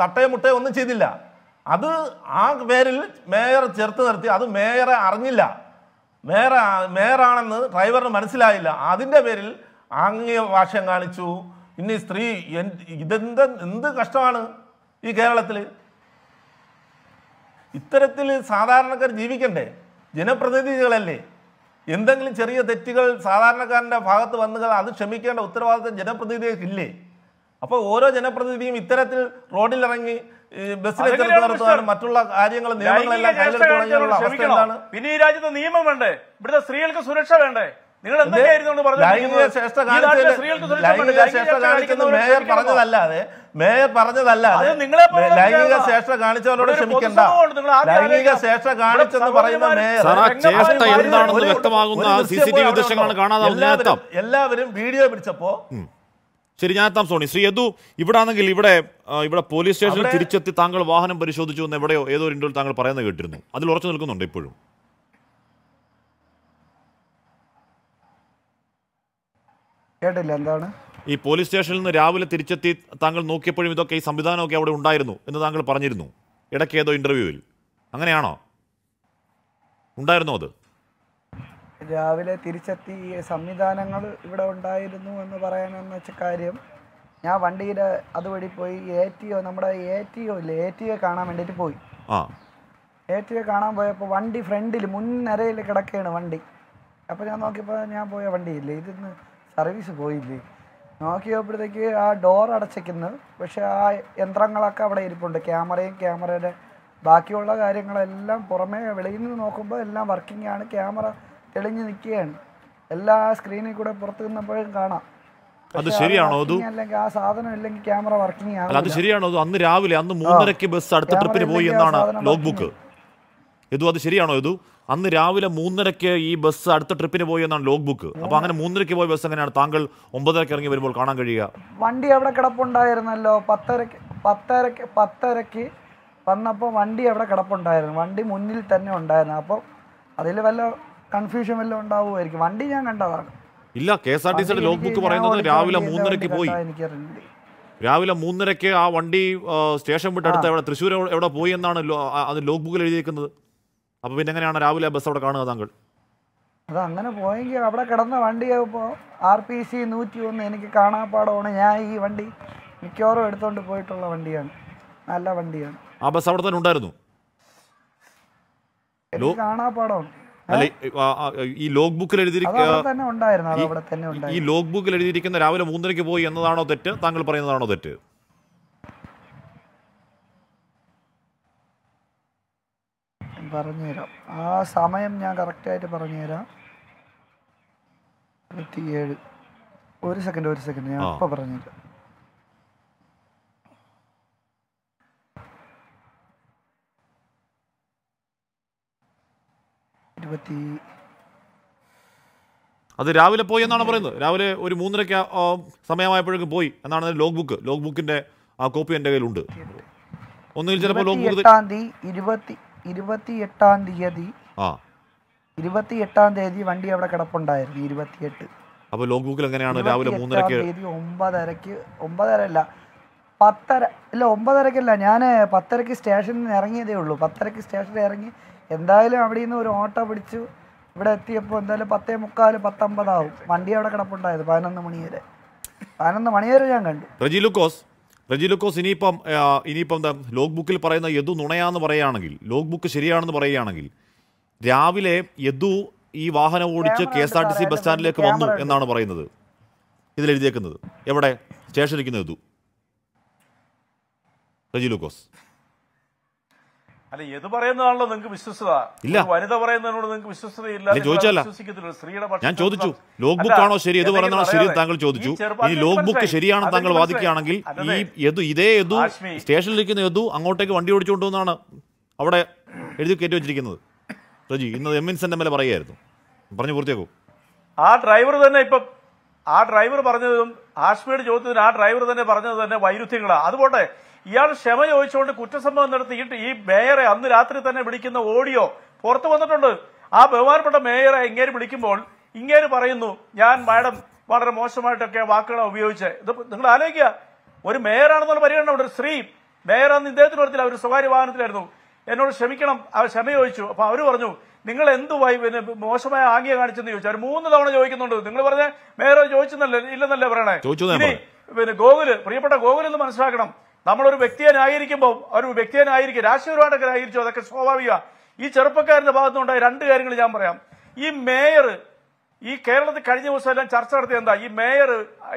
Speaker 6: തട്ടയോ മുട്ടയോ ഒന്നും ചെയ്തില്ല അത് ആ പേരിൽ മേയർ ചേർത്ത് നിർത്തി അത് മേയറെ അറിഞ്ഞില്ല മേയർ മേയറാണെന്ന് ഡ്രൈവറിന് മനസ്സിലായില്ല അതിൻ്റെ പേരിൽ ആംഗ്യ വാശം കാണിച്ചു ഇനി സ്ത്രീ ഇതെന്ത് എന്ത് കഷ്ടമാണ് ഈ കേരളത്തിൽ ഇത്തരത്തിൽ സാധാരണക്കാർ ജീവിക്കണ്ടേ ജനപ്രതിനിധികളല്ലേ എന്തെങ്കിലും ചെറിയ തെറ്റുകൾ സാധാരണക്കാരൻ്റെ ഭാഗത്ത് വന്നുകൾ അത് ക്ഷമിക്കേണ്ട ഉത്തരവാദിത്തം ഇല്ലേ അപ്പോൾ ഓരോ ജനപ്രതിനിധിയും ഇത്തരത്തിൽ റോഡിലിറങ്ങി ബസ്സിലെ മറ്റുള്ള കാര്യങ്ങൾ നിയമങ്ങളെല്ലാം
Speaker 2: പിന്നെ ഈ രാജ്യത്ത് നിയമം വേണ്ടേ ഇവിടുത്തെ സ്ത്രീകൾക്ക് സുരക്ഷ വേണ്ടേ നിങ്ങൾ മേയർ പറഞ്ഞതല്ലാതെ
Speaker 6: മേയർ പറഞ്ഞതല്ലാതെ ലൈംഗിക ശേഷ കാണിച്ചവരോട് ക്ഷമിക്കണ്ട ലൈംഗിക ശേഷ കാണിച്ചെന്ന് പറയുന്ന മേയർ ചേഷ്ട എന്താണെന്ന് വ്യക്തമാകുന്ന സി ദൃശ്യങ്ങളാണ് കാണാതാവുന്ന
Speaker 3: എല്ലാവരും വീഡിയോ പിടിച്ചപ്പോ ശരി ഞാനെത്താം സോണി ശ്രീ യദു ഇവിടെ ആണെങ്കിൽ ഇവിടെ ഇവിടെ പോലീസ് സ്റ്റേഷനിൽ തിരിച്ചെത്തി താങ്കൾ വാഹനം പരിശോധിച്ചു എന്ന് എവിടെയോ ഏതോ ഒരു താങ്കൾ പറയുന്നത് കേട്ടിരുന്നു അതിൽ ഉറച്ചു നിൽക്കുന്നുണ്ട് ഇപ്പോഴും
Speaker 4: കേട്ടില്ല എന്താണ്
Speaker 3: ഈ പോലീസ് സ്റ്റേഷനിൽ നിന്ന് രാവിലെ തിരിച്ചെത്തി താങ്കൾ നോക്കിയപ്പോഴും ഇതൊക്കെ ഈ സംവിധാനമൊക്കെ അവിടെ ഉണ്ടായിരുന്നു എന്ന് താങ്കൾ പറഞ്ഞിരുന്നു ഇടയ്ക്ക് ഏതോ ഇന്റർവ്യൂവിൽ അങ്ങനെയാണോ ഉണ്ടായിരുന്നോ അത്
Speaker 4: രാവിലെ തിരിച്ചെത്തി സംവിധാനങ്ങൾ ഇവിടെ ഉണ്ടായിരുന്നു എന്ന് പറയാനെന്ന് വെച്ച കാര്യം ഞാൻ വണ്ടിയിൽ അതുവഴി പോയി എ ടി ഒ നമ്മുടെ എ ടി ഒ ഇല്ലേ എ ടി ഒ കാണാൻ വേണ്ടിയിട്ട് പോയി എ ടി ഒ കാണാൻ പോയപ്പോൾ വണ്ടി ഫ്രണ്ടിൽ മുൻനിരയിൽ കിടക്കുകയാണ് വണ്ടി അപ്പോൾ ഞാൻ നോക്കിയപ്പോൾ ഞാൻ പോയ വണ്ടിയില്ലേ ഇതിന്ന് സർവീസ് പോയില്ലേ നോക്കിയപ്പോഴത്തേക്ക് ആ ഡോർ അടച്ചിരിക്കുന്നു പക്ഷേ ആ യന്ത്രങ്ങളൊക്കെ അവിടെ ഇരിപ്പുണ്ട് ക്യാമറയും ക്യാമറയുടെ ബാക്കിയുള്ള കാര്യങ്ങളെല്ലാം പുറമേ വെളിയിൽ നിന്ന് നോക്കുമ്പോൾ എല്ലാം വർക്കിംഗ് ആണ് ക്യാമറ തെളിഞ്ഞ് നിൽക്കുകയാണ് എല്ലാ സ്ക്രീനിൽ കൂടെ പുറത്തു നിന്നപ്പോഴും കാണാം അത് ശരിയാണോ അല്ലെങ്കിൽ ആ സാധനം ഇല്ലെങ്കിൽ ക്യാമറ വർക്കിംഗ് ആണ് അത്
Speaker 3: ശരിയാണോ അന്ന് രാവിലെ അന്ന് മൂന്നരക്ക് ബസ് അടുത്ത ട്രിപ്പിന് പോയി എന്നാണ് ലോഗ് ബുക്ക് ഇതു അത് ശരിയാണോ ഇതു അന്ന് രാവിലെ മൂന്നരയ്ക്ക് ഈ ബസ് അടുത്ത ട്രിപ്പിന് പോയി എന്നാണ് ലോഗ് ബുക്ക് അപ്പൊ അങ്ങനെ മൂന്നരയ്ക്ക് പോയ ബസ് എങ്ങനെയാണ് താങ്കൾ ഒമ്പതരക്ക് ഇറങ്ങി വരുമ്പോൾ കാണാൻ കഴിയുക
Speaker 4: വണ്ടി അവിടെ കിടപ്പുണ്ടായിരുന്നല്ലോ പത്തരക്ക് പത്തരക്ക് പത്തരക്ക് വന്നപ്പോൾ വണ്ടി അവിടെ കിടപ്പുണ്ടായിരുന്നു വണ്ടി മുന്നിൽ തന്നെ ഉണ്ടായിരുന്നു അപ്പോൾ അതിൽ വല്ല കൺഫ്യൂഷൻ വല്ലതും ഉണ്ടാവുമായിരിക്കും വണ്ടി ഞാൻ കണ്ടതാണ്
Speaker 3: ഇല്ല കെ എസ് ആർ ടി സിയുടെ ലോഗ് ബുക്ക് പറയുന്നത് രാവിലെ മൂന്നരയ്ക്ക് പോയി രാവിലെ മൂന്നരയ്ക്ക് ആ വണ്ടി സ്റ്റേഷൻ വിട്ട് എവിടെ തൃശ്ശൂർ എവിടെ പോയി എന്നാണ് അത് ലോഗ് ബുക്കിൽ എഴുതിയിരിക്കുന്നത് അപ്പോൾ പിന്നെ എങ്ങനെയാണ് രാവിലെ ബസ് അവിടെ കാണുക താങ്കൾ
Speaker 4: അത് അങ്ങനെ പോയെങ്കിൽ അവിടെ കിടന്ന വണ്ടി ഇപ്പോൾ ആർ പി സി നൂറ്റി ഒന്ന് എനിക്ക് കാണാപ്പാടമാണ് ഞാൻ ഈ വണ്ടി മിക്കവാറും എടുത്തുകൊണ്ട് പോയിട്ടുള്ള വണ്ടിയാണ് നല്ല വണ്ടിയാണ്
Speaker 3: ആ ബസ് അവിടെ തന്നെ ഉണ്ടായിരുന്നു
Speaker 4: കാണാപ്പാടമാണ്
Speaker 3: ഈ ലോഗ് ബുക്കിൽ എഴുതിയിരിക്കുന്ന ഈ ലോഗ് ബുക്കിൽ എഴുതിയിരിക്കുന്ന രാവിലെ മൂന്നരയ്ക്ക് പോയി എന്നതാണോ തെറ്റ് താങ്കൾ പറയുന്നതാണോ തെറ്റ്
Speaker 4: പറഞ്ഞുതരാം ആ സമയം ഞാൻ കറക്റ്റായിട്ട് തരാം ഇരുപത്തിയേഴ് ഒരു സെക്കൻഡ് ഒരു സെക്കൻഡ് ഞാൻ അപ്പം പറഞ്ഞുതരാം
Speaker 3: ഇരുപത്തി അത് രാവിലെ പോയി എന്നാണ് പറയുന്നത് രാവിലെ ഒരു മൂന്നരയ്ക്ക് സമയമായപ്പോഴേക്കും പോയി എന്നാണ് ലോക്ക് ബുക്ക് ലോക്ക് ബുക്കിന്റെ ആ കോപ്പി എൻ്റെ കയ്യിലുണ്ട് ഒന്നുകിൽ ചിലപ്പോൾ ലോക്ക് ബുക്ക്
Speaker 4: ഇരുപത്തി ഇരുപത്തിയെട്ടാം തീയതി ആ ഇരുപത്തി എട്ടാം തീയതി വണ്ടി അവിടെ കിടപ്പുണ്ടായിരുന്നു ഇരുപത്തിയെട്ട്
Speaker 3: അപ്പോൾ ലോഗ് ബുക്കിൽ എങ്ങനെയാണ് രാവിലെ മൂന്നരക്ക്
Speaker 4: ഒമ്പതരക്ക് ഒമ്പതര അല്ല പത്തര ഇല്ല ഒമ്പതരക്കല്ല ഞാൻ പത്തരക്ക് സ്റ്റേഷനിൽ നിന്ന് ഇറങ്ങിയതേ ഉള്ളൂ പത്തരക്ക് സ്റ്റേഷനിൽ ഇറങ്ങി എന്തായാലും അവിടെ നിന്ന് ഒരു ഓട്ടോ പിടിച്ചു ഇവിടെ എത്തിയപ്പോൾ എന്തായാലും പത്തേ മുക്കാൽ പത്തൊമ്പതാവും വണ്ടി അവിടെ കിടപ്പുണ്ടായത് പതിനൊന്ന് മണി വരെ പതിനൊന്ന് മണി വരെ ഞാൻ കണ്ടു
Speaker 3: റജി ലൂക്കോസ് ഇനിയിപ്പം ഇനിയിപ്പം എന്താ ലോഗ് ബുക്കിൽ പറയുന്ന യദു നുണയാന്ന് പറയുകയാണെങ്കിൽ ലോഗ് ബുക്ക് ശരിയാണെന്ന് പറയുകയാണെങ്കിൽ രാവിലെ യദു ഈ വാഹനം ഓടിച്ച് K S R T C bus സ്റ്റാൻഡിലേക്ക് വന്നു എന്നാണ് പറയുന്നത് ഇതിൽ എഴുതിയേക്കുന്നത് എവിടെ സ്റ്റേഷനിരിക്കുന്ന യദു റജി
Speaker 2: അല്ല ഏത് പറയുന്നതാണല്ലോ നിങ്ങൾക്ക് വിശ്വസത ഇല്ല വനിത പറയുന്നതിനോട് നിങ്ങൾക്ക് വിശ്വസതയില്ല ചോദിച്ചല്ല സ്ത്രീയുടെ ഞാൻ ചോദിച്ചു ലോഗ് ബുക്ക് ആണോ ശരി ഏത് പറയുന്നതാണോ ശരി താങ്കൾ ചോദിച്ചു ഈ ലോഗ് ബുക്ക് ശരിയാണ് താങ്കൾ വാദിക്കുകയാണെങ്കിൽ ഈ
Speaker 3: യദു ഇതേ യദു സ്റ്റേഷനിലിരിക്കുന്ന യദു അങ്ങോട്ടേക്ക് വണ്ടി ഓടിച്ചുകൊണ്ടുവന്നാണ് അവിടെ എഴുതി കയറ്റി വെച്ചിരിക്കുന്നത് റജി ഇന്ന് എം വിൻസെന്റ് എം എൽ പറഞ്ഞു പൂർത്തിയാക്കൂ ആ ഡ്രൈവർ തന്നെ
Speaker 2: ഇപ്പം ആ ഡ്രൈവർ പറഞ്ഞതും ആഷ്മയുടെ ചോദ്യത്തിന് ആ ഡ്രൈവർ തന്നെ പറഞ്ഞത് തന്നെ വൈരുദ്ധ്യങ്ങളാണ് അതുപോട്ടെ ഇയാൾ ക്ഷമ ചോദിച്ചുകൊണ്ട് കുറ്റസംഭവം നടത്തിയിട്ട് ഈ മേയറെ അന്ന് രാത്രി തന്നെ വിളിക്കുന്ന ഓഡിയോ പുറത്തു വന്നിട്ടുണ്ട് ആ ബഹുമാനപ്പെട്ട മേയറെ ഇങ്ങേര് വിളിക്കുമ്പോൾ ഇങ്ങേര് പറയുന്നു ഞാൻ മാഡം വളരെ മോശമായിട്ടൊക്കെ വാക്കുകളെ ഉപയോഗിച്ച് ഇത് നിങ്ങൾ ആലോചിക്കുക ഒരു മേയറാണെന്നുള്ള പരിഗണന ഉണ്ട് ഒരു സ്ത്രീ മേയറാന്ന് ഇദ്ദേഹത്തിന് വരത്തില്ല ഒരു സ്വകാര്യ വാഹനത്തിലായിരുന്നു എന്നോട് ക്ഷമിക്കണം അവർ ക്ഷമ ചോദിച്ചു അപ്പൊ അവര് പറഞ്ഞു നിങ്ങൾ എന്തുവായി പിന്നെ മോശമായ ആംഗ്യ കാണിച്ചെന്ന് ചോദിച്ചു മൂന്ന് തവണ ചോദിക്കുന്നുണ്ട് നിങ്ങൾ പറഞ്ഞ മേയറോ ചോദിച്ചെന്നല്ലേ ഇല്ലെന്നല്ലേ പറയണേ പിന്നെ ഗോകുല് പ്രിയപ്പെട്ട ഗോകുൽ എന്ന് മനസ്സിലാക്കണം നമ്മളൊരു വ്യക്തിയനായിരിക്കുമ്പോൾ ഒരു വ്യക്തിയനായിരിക്കും രാഷ്ട്രീയപരമായിട്ടൊക്കെ ന്യായീകരിച്ചു അതൊക്കെ സ്വാഭാവിക ഈ ചെറുപ്പക്കാരന്റെ ഭാഗത്തുനിന്നുണ്ടായ രണ്ട് കാര്യങ്ങൾ ഞാൻ പറയാം ഈ മേയർ ഈ കേരളത്തിൽ കഴിഞ്ഞ ദിവസം എല്ലാം ചർച്ച നടത്തിയ എന്താ ഈ മേയർ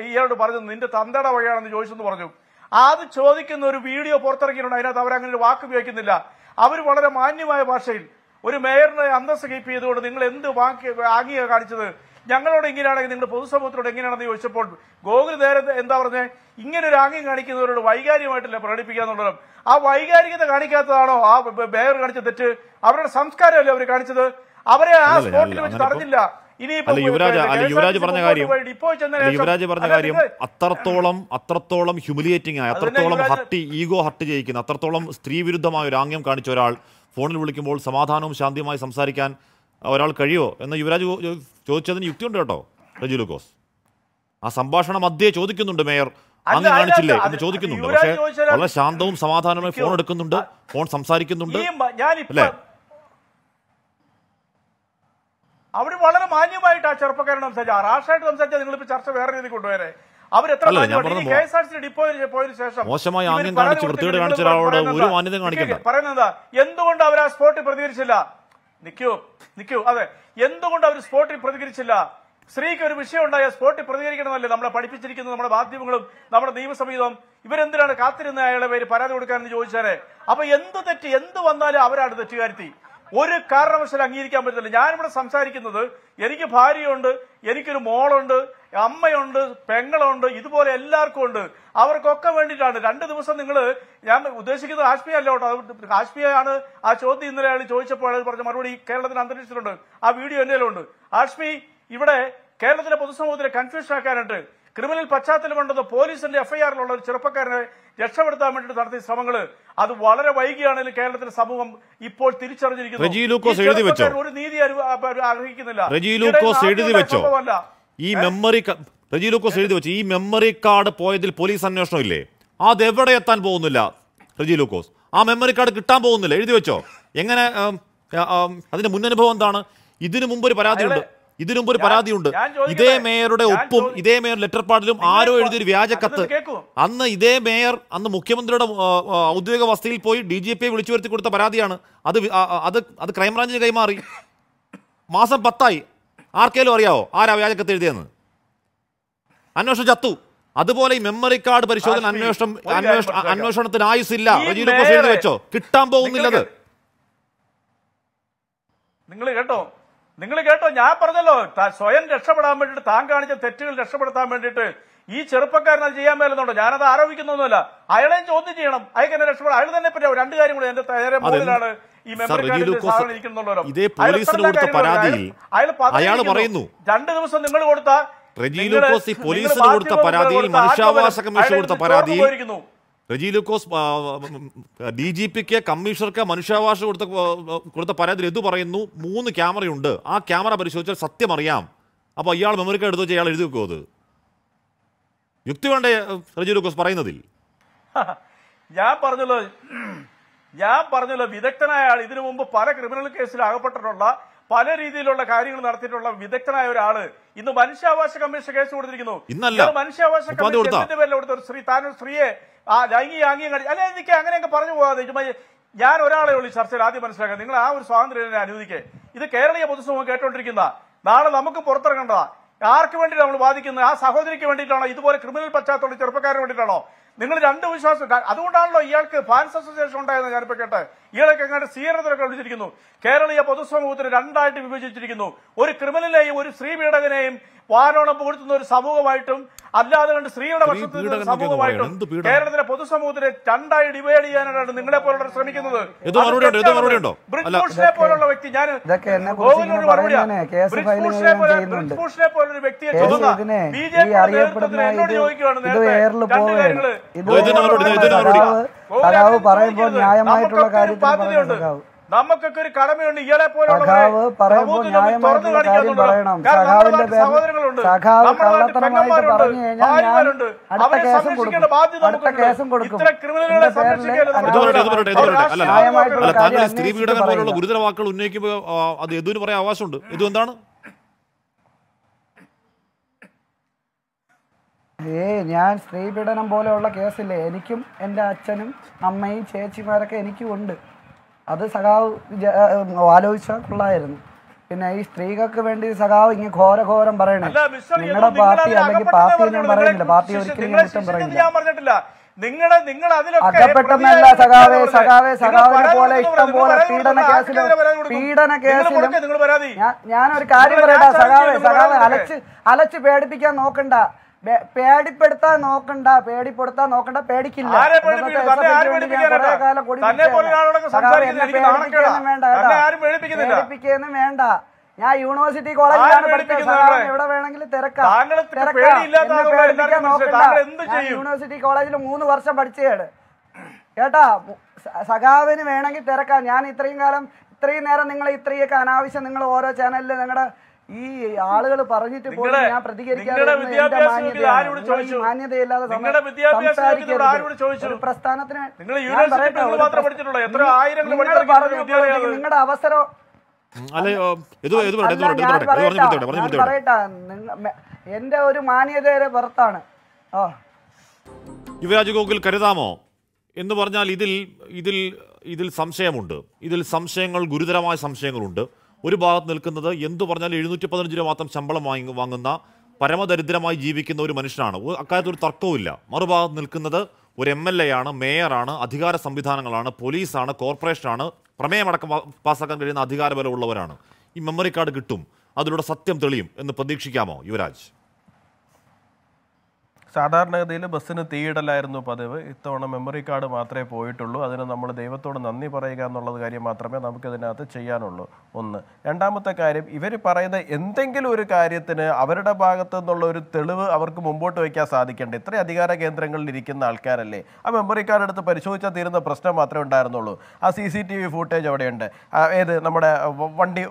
Speaker 2: ഇയാളോട് പറഞ്ഞു നിന്റെ തന്തയുടെ വഴിയാണെന്ന് ചോദിച്ചെന്ന് പറഞ്ഞു അത് ചോദിക്കുന്ന ഒരു വീഡിയോ പുറത്തിറക്കിയിട്ടുണ്ട് അതിനകത്ത് അവരങ്ങനെ വാക്ക് ഉപയോഗിക്കുന്നില്ല അവർ വളരെ മാന്യമായ ഭാഷയിൽ ഒരു മേയറിനെ അന്തസ് കീപ്പ് ചെയ്തുകൊണ്ട് നിങ്ങൾ എന്ത് വാക്കി ആംഗിക കാണിച്ചത് ഞങ്ങളോട് എങ്ങനെയാണെങ്കിൽ നിങ്ങൾ പൊതുസമൂഹത്തിനോട് എങ്ങനെയാണെന്ന് ചോദിച്ചപ്പോൾ ഗോകുൽ നേരെ എന്താ പറഞ്ഞത് ഇങ്ങനെ ഒരു ആംഗ്യം കാണിക്കുന്നവരോട് വൈകാരികമായിട്ടല്ല പ്രകടിപ്പിക്കാന്നുള്ളതും ആ വൈകാരികത കാണിക്കാത്തതാണോ ആ മേയർ കാണിച്ച തെറ്റ് അവരുടെ സംസ്കാരമല്ലേ അവർ കാണിച്ചത് അവരെ ആ സ്പോട്ടിൽ വെച്ച് തടഞ്ഞില്ല യുവരാജ് അല്ല പറഞ്ഞ കാര്യം പറഞ്ഞ കാര്യം
Speaker 3: അത്രത്തോളം അത്രത്തോളം ഹ്യൂമിലിയേറ്റിംഗ് ആയി അത്രത്തോളം ഹട്ടി ഈഗോ ഹട്ടി ജയിക്കുന്ന അത്രത്തോളം സ്ത്രീവിരുദ്ധമായ ഒരു ആംഗ്യം കാണിച്ച ഒരാൾ ഫോണിൽ വിളിക്കുമ്പോൾ സമാധാനവും ശാന്തിയുമായി സംസാരിക്കാൻ ഒരാൾ കഴിയുമോ എന്ന് യുവരാജ് ചോദിച്ചതിന് യുക്തിയുണ്ട് കേട്ടോ റജി ലൂക്കോസ് ആ സംഭാഷണം മധ്യേ ചോദിക്കുന്നുണ്ട് മേയർ അങ്ങ് കാണിച്ചില്ലേ എന്ന് ചോദിക്കുന്നുണ്ട് പക്ഷേ വളരെ ശാന്തവും സമാധാനവും ഫോൺ എടുക്കുന്നുണ്ട് ഫോൺ സംസാരിക്കുന്നുണ്ട്
Speaker 2: അല്ലേ അവിടെ വളരെ മാന്യമായിട്ട് ആ ചെറുപ്പക്കാരൻ സംസാരിച്ചു റാഷായിട്ട് സംസാരിച്ചാൽ നിങ്ങളിപ്പോൾ ചർച്ച വേറെ രീതിയിൽ കൊണ്ടുവരെ അവരെത്ര K S R T C ഡിപ്പോയിൽ പോയതിനു ശേഷം മോശമായി ആംഗ്യം കാണിച്ച് വൃത്തികേട് കാണിച്ച ഒരാളോട് ഒരു മാന്യതയും കാണിക്കണ്ട പറയുന്നത് എന്തുകൊണ്ട് അവർ ആ സ്പോട്ടിൽ പ്രതികരിച്ചില്ല നിൽക്കൂ നിൽക്കൂ അതെ എന്തുകൊണ്ട് അവർ സ്പോട്ടിൽ പ്രതികരിച്ചില്ല സ്ത്രീക്ക് ഒരു വിഷയം ഉണ്ടായ സ്പോട്ടിൽ പ്രതികരിക്കണമല്ലേ നമ്മളെ പഠിപ്പിച്ചിരിക്കുന്നത് നമ്മുടെ മാധ്യമങ്ങളും നമ്മുടെ നിയമസമിതം ഇവരെന്തിനാണ് കാത്തിരുന്ന അയാളെ പേര് പരാതി കൊടുക്കാനെന്ന് ചോദിച്ചാലേ അപ്പൊ എന്ത് തെറ്റ് എന്ത് വന്നാലും അവരാണ് തെറ്റുകാരുത്തി ഒരു കാരണവശാലും അംഗീകരിക്കാൻ പറ്റത്തില്ല ഞാനിവിടെ സംസാരിക്കുന്നത് എനിക്ക് ഭാര്യയുണ്ട് എനിക്കൊരു മോളുണ്ട് അമ്മയുണ്ട് പെങ്ങളുണ്ട് ഇതുപോലെ എല്ലാവർക്കും ഉണ്ട് അവർക്കൊക്കെ വേണ്ടിയിട്ടാണ് രണ്ട് ദിവസം നിങ്ങൾ ഞാൻ ഉദ്ദേശിക്കുന്നത് ഹാഷ്മിയ അല്ല കേട്ടോ ഹാഷ്മിയാണ് ആ ചോദ്യം ഇന്നലെ ആണ് ചോദിച്ചപ്പോൾ അയാൾ പറഞ്ഞ മറുപടി കേരളത്തിന് അന്തരിച്ചിട്ടുണ്ട് ആ വീഡിയോ ഉണ്ട് ഹാഷ്മി ഇവിടെ കേരളത്തിലെ പൊതുസമൂഹത്തിലെ കൺഫ്യൂഷൻ ആക്കാനായിട്ട് ക്രിമിനൽ ഉണ്ടെന്ന് പോലീസിന്റെ എഫ്ഐആറിലുള്ള ഒരു ചെറുപ്പക്കാരനെ രക്ഷപ്പെടുത്താൻ വേണ്ടിയിട്ട് നടത്തിയ ശ്രമങ്ങൾ അത് വളരെ വൈകിയാണെങ്കിലും കേരളത്തിലെ സമൂഹം ഇപ്പോൾ തിരിച്ചറിഞ്ഞിരിക്കുന്നു ഒരു നീതി ആഗ്രഹിക്കുന്നില്ല എഴുതി വെച്ചോ
Speaker 3: ഈ മെമ്മറി റജി ലൂക്കോസ് എഴുതി വെച്ചു ഈ മെമ്മറി കാർഡ് പോയതിൽ പോലീസ് അന്വേഷണം ഇല്ലേ അതെവിടെ എത്താൻ പോകുന്നില്ല റജി ലൂക്കോസ് ആ മെമ്മറി കാർഡ് കിട്ടാൻ പോകുന്നില്ല എഴുതി വെച്ചോ എങ്ങനെ അതിന്റെ മുന്നനുഭവം എന്താണ് ഇതിനു മുമ്പ് ഒരു പരാതിയുണ്ട് ഇതിനു ഒരു പരാതിയുണ്ട് ഇതേ മേയറുടെ ഒപ്പും ഇതേ മേയർ ലെറ്റർ പാഡിലും ആരോ എഴുതിയൊരു കത്ത് അന്ന് ഇതേ മേയർ അന്ന് മുഖ്യമന്ത്രിയുടെ ഔദ്യോഗിക വസതിയിൽ പോയി ഡി ജി പി വിളിച്ചു വരുത്തി കൊടുത്ത പരാതിയാണ് അത് അത് അത് ക്രൈംബ്രാഞ്ചിന് കൈമാറി മാസം പത്തായി ആർക്കേലും അറിയാവോ ആരാ കത്ത് എഴുതിയെന്ന് അന്വേഷണം ചത്തു അതുപോലെ ഈ മെമ്മറി കാർഡ് പരിശോധന അന്വേഷണം അന്വേഷണത്തിന് ആയുസില്ല വെച്ചോ കിട്ടാൻ പോകുന്നില്ലത്
Speaker 2: നിങ്ങൾ കേട്ടോ നിങ്ങൾ കേട്ടോ ഞാൻ പറഞ്ഞല്ലോ സ്വയം രക്ഷപ്പെടാൻ വേണ്ടിയിട്ട് താൻ കാണിച്ച തെറ്റുകൾ രക്ഷപ്പെടുത്താൻ വേണ്ടിയിട്ട് ഈ ചെറുപ്പക്കാരനത് ചെയ്യാൻ മേലെന്നുണ്ടോ ഞാനത് ആരോപിക്കുന്നൊന്നുമല്ല അയാളെയും ചോദ്യം ചെയ്യണം അയാൾക്ക് എന്നെ രക്ഷപ്പെടാം അയാൾ തന്നെ പറ്റാവും രണ്ട് കാര്യം കൂടി എന്റെ തയ്യാറെ മുകളിലാണ് ഈ പരാതിയിൽ അയാൾ പറയുന്നു രണ്ട് ദിവസം നിങ്ങൾ കൊടുത്ത റെജി ലൂക്കോസ് പോലീസിന് കൊടുത്ത പരാതിയിൽ മനുഷ്യാവകാശ കമ്മീഷൻ കൊടുത്ത പരാതിയിൽ
Speaker 3: റെജി ലൂക്കോസ് ഡി ജി പിക്ക് കമ്മീഷണർക്ക് മനുഷ്യാവകാശം കൊടുത്ത കൊടുത്ത പരാതിയിൽ എതു പറയുന്നു മൂന്ന് ക്യാമറയുണ്ട് ആ ക്യാമറ പരിശോധിച്ചാൽ സത്യം അറിയാം അപ്പോൾ ഇയാൾ മെമ്മറി കാർഡ് എടുത്തു വെച്ചാൽ അയാൾ എഴുതി വെക്കുമോ അത് യുക്തി വേണ്ടേ റെജി ലൂക്കോസ് പറയുന്നതിൽ [laughs]
Speaker 2: ഞാൻ പറഞ്ഞല്ലോ ഞാൻ പറഞ്ഞല്ലോ വിദഗ്ധനായ ആൾ ഇതിനു മുമ്പ് പല ക്രിമിനൽ കേസിൽ അകപ്പെട്ടിട്ടുള്ള പല രീതിയിലുള്ള കാര്യങ്ങൾ നടത്തിയിട്ടുള്ള വിദഗ്ധനായ ഒരാള് ഇന്ന് മനുഷ്യാവകാശ കമ്മീഷൻ കേസ് കൊടുത്തിരിക്കുന്നു മനുഷ്യാവകാശ കമ്മീഷന്റെ പേരിൽ കൊടുത്ത ഒരു സ്ത്രീ താനൊരു സ്ത്രീയെ ആ ലൈംഗിക ആംഗ്യം കഴിച്ചു അല്ലെ എനിക്ക് അങ്ങനെയൊക്കെ പറഞ്ഞു പോകാതെ ഞാൻ ഒരാളെ ഉള്ളു ചർച്ചയിൽ ആദ്യം മനസ്സിലാക്കാം നിങ്ങൾ ആ ഒരു സ്വാതന്ത്ര്യം അനുവദിക്കേ ഇത് കേരളീയ പൊതുസമൂഹം കേട്ടോണ്ടിരിക്കുന്ന നാളെ നമുക്ക് പുറത്തിറങ്ങേണ്ടതാ ആർക്ക് വേണ്ടി നമ്മൾ വാദിക്കുന്നത് ആ സഹോദരിക്ക് വേണ്ടിയിട്ടാണോ ഇതുപോലെ ക്രിമിനൽ പശ്ചാത്തലത്തിൽ ചെറുപ്പക്കാരന് വേണ്ടിയിട്ടാണോ നിങ്ങൾ രണ്ട് വിശ്വാസം അതുകൊണ്ടാണല്ലോ ഇയാൾക്ക് ഫാൻസ് അസോസിയേഷൻ ഉണ്ടായെന്ന് ഞാനിപ്പോ കേട്ടെ ഇയാളൊക്കെ എങ്ങാണ്ട് സ്വീകരണത്തിലൊക്കെ വിളിച്ചിരിക്കുന്നു കേരളീയ പൊതുസമൂഹത്തിന് രണ്ടായിട്ട് വിഭജിച്ചിരിക്കുന്നു ഒരു ക്രിമിനലിനെയും ഒരു സ്ത്രീ പീഡകനെയും വാനോളം പുകഴ്ത്തുന്ന ഒരു സമൂഹമായിട്ടും അല്ലാതെ കണ്ട് സ്ത്രീയുടെ വർഷത്തിൽ സമൂഹമായിട്ടും കേരളത്തിലെ പൊതുസമൂഹത്തിനെ രണ്ടായി ഡിവൈഡ് ചെയ്യാനാണ് നിങ്ങളെ പോലുള്ള ശ്രമിക്കുന്നത് ബ്രിജ്ഭൂഷനെ പോലുള്ള വ്യക്തി ഞാൻ ഗോകുലിനോട് മറുപടിയാണ് പോലൊരു വ്യക്തിയെ ചോദിക്കുന്ന ബി ജെ പി നേതൃത്വത്തിന് എന്നോട് ചോദിക്കുകയാണ് നേരത്തെ രണ്ട് കാര്യങ്ങള് കഥാവ്
Speaker 4: പറയുമ്പോൾ ന്യായമായിട്ടുള്ള കാര്യം സാധ്യതയുണ്ട്
Speaker 2: നമുക്കൊക്കെ ഒരു കടമയുണ്ട് ഇയാളെ
Speaker 3: താങ്കൾ സ്ത്രീ പീഡനം പോലുള്ള ഗുരുതര വാക്കുകൾ ഉന്നയിക്കുമ്പോൾ അത് എതുവിന് പറയാൻ അവകാശമുണ്ട് എതു എന്താണ്
Speaker 4: ഏ ഞാൻ സ്ത്രീ പീഡനം പോലെയുള്ള കേസില്ലേ എനിക്കും എൻ്റെ അച്ഛനും അമ്മയും ചേച്ചിമാരൊക്കെ എനിക്കും ഉണ്ട് അത് സഖാവ് ആലോചിച്ചാൽ കൊള്ളായിരുന്നു പിന്നെ ഈ സ്ത്രീകൾക്ക് വേണ്ടി സഖാവ് ഇങ്ങനെ ഘോര ഘോരം പറയണേ നിങ്ങളുടെ പാർട്ടി അല്ലെങ്കിൽ പാർട്ടി ഞാൻ പറയുന്നില്ല പാർട്ടി ഒരിക്കലും ഞാൻ കുറ്റം പറയുന്നില്ല നിങ്ങളെ നിങ്ങൾ അകപ്പെട്ടെന്നല്ല സഖാവേ സഖാവേ സഖാവിനെ പോലെ ഇഷ്ടം പോലെ പീഡന കേസിലും പീഡന കേസിലും ഞാനൊരു കാര്യം പറയട്ടെ സഖാവേ സഖാവേ അലച്ച് അലച്ച് പേടിപ്പിക്കാൻ നോക്കണ്ട പേടിപ്പെടുത്താൻ നോക്കണ്ട പേടിപ്പെടുത്താൻ നോക്കണ്ട പേടിക്കില്ല പേടിപ്പിക്കുന്നു വേണ്ട ഞാൻ യൂണിവേഴ്സിറ്റി കോളേജിലാണ് പഠിക്കുന്നത് എവിടെ വേണമെങ്കിലും തിരക്കാം പേടിക്കാൻ നോക്കണ്ട യൂണിവേഴ്സിറ്റി കോളേജിൽ മൂന്ന് വർഷം പഠിച്ചതാണ് കേട്ടാ സഖാവിന് വേണമെങ്കിൽ തിരക്കാം ഞാൻ ഇത്രയും കാലം ഇത്രയും നേരം നിങ്ങൾ ഇത്രയൊക്കെ അനാവശ്യം നിങ്ങൾ ഓരോ ചാനലിൽ നിങ്ങളുടെ ഈ ആളുകൾ പറഞ്ഞിട്ട് പോലും ഞാൻ മാന്യതയില്ലാതെ പ്രസ്ഥാനത്തിന് നിങ്ങളുടെ അവസരം എന്റെ ഒരു മാന്യതയുടെ പുറത്താണ്
Speaker 3: യുവരാജ് ഗോകുൽ കരുതാമോ എന്ന് പറഞ്ഞാൽ ഇതിൽ ഇതിൽ ഇതിൽ സംശയമുണ്ട് ഇതിൽ സംശയങ്ങൾ ഗുരുതരമായ സംശയങ്ങളുണ്ട് ഒരു ഭാഗത്ത് നിൽക്കുന്നത് എന്തു പറഞ്ഞാലും എഴുന്നൂറ്റി പതിനഞ്ച് രൂപ മാത്രം ശമ്പളം വാങ്ങി വാങ്ങുന്ന പരമദരിദ്രമായി ജീവിക്കുന്ന ഒരു മനുഷ്യനാണ് അക്കാര്യത്തിൽ ഒരു തർക്കവുമില്ല മറുഭാഗത്ത് നിൽക്കുന്നത് ഒരു എം എൽ എ ആണ് മേയറാണ് അധികാര സംവിധാനങ്ങളാണ് പോലീസാണ് കോർപ്പറേഷനാണ് പ്രമേയമടക്കം പാസ്സാക്കാൻ കഴിയുന്ന അധികാരബലമുള്ളവരാണ് ഈ മെമ്മറി കാർഡ് കിട്ടും അതിലൂടെ സത്യം തെളിയും എന്ന് പ്രതീക്ഷിക്കാമോ യുവരാജ്
Speaker 5: സാധാരണഗതിയിൽ ബസ്സിന് തീയിടലായിരുന്നു പതിവ് ഇത്തവണ മെമ്മറി കാർഡ് മാത്രമേ പോയിട്ടുള്ളൂ അതിന് നമ്മൾ ദൈവത്തോട് നന്ദി പറയുക എന്നുള്ളത് കാര്യം മാത്രമേ നമുക്കിതിനകത്ത് ചെയ്യാനുള്ളൂ ഒന്ന് രണ്ടാമത്തെ കാര്യം ഇവർ പറയുന്ന എന്തെങ്കിലും ഒരു കാര്യത്തിന് അവരുടെ ഭാഗത്തു നിന്നുള്ള ഒരു തെളിവ് അവർക്ക് മുമ്പോട്ട് വയ്ക്കാൻ സാധിക്കേണ്ട ഇത്രയും അധികാര കേന്ദ്രങ്ങളിൽ ഇരിക്കുന്ന ആൾക്കാരല്ലേ ആ മെമ്മറി കാർഡ് എടുത്ത് പരിശോധിച്ചാൽ തീരുന്ന പ്രശ്നം മാത്രമേ ഉണ്ടായിരുന്നുള്ളൂ ആ C C T V footage അവിടെയുണ്ട് ഏത് നമ്മുടെ വണ്ടി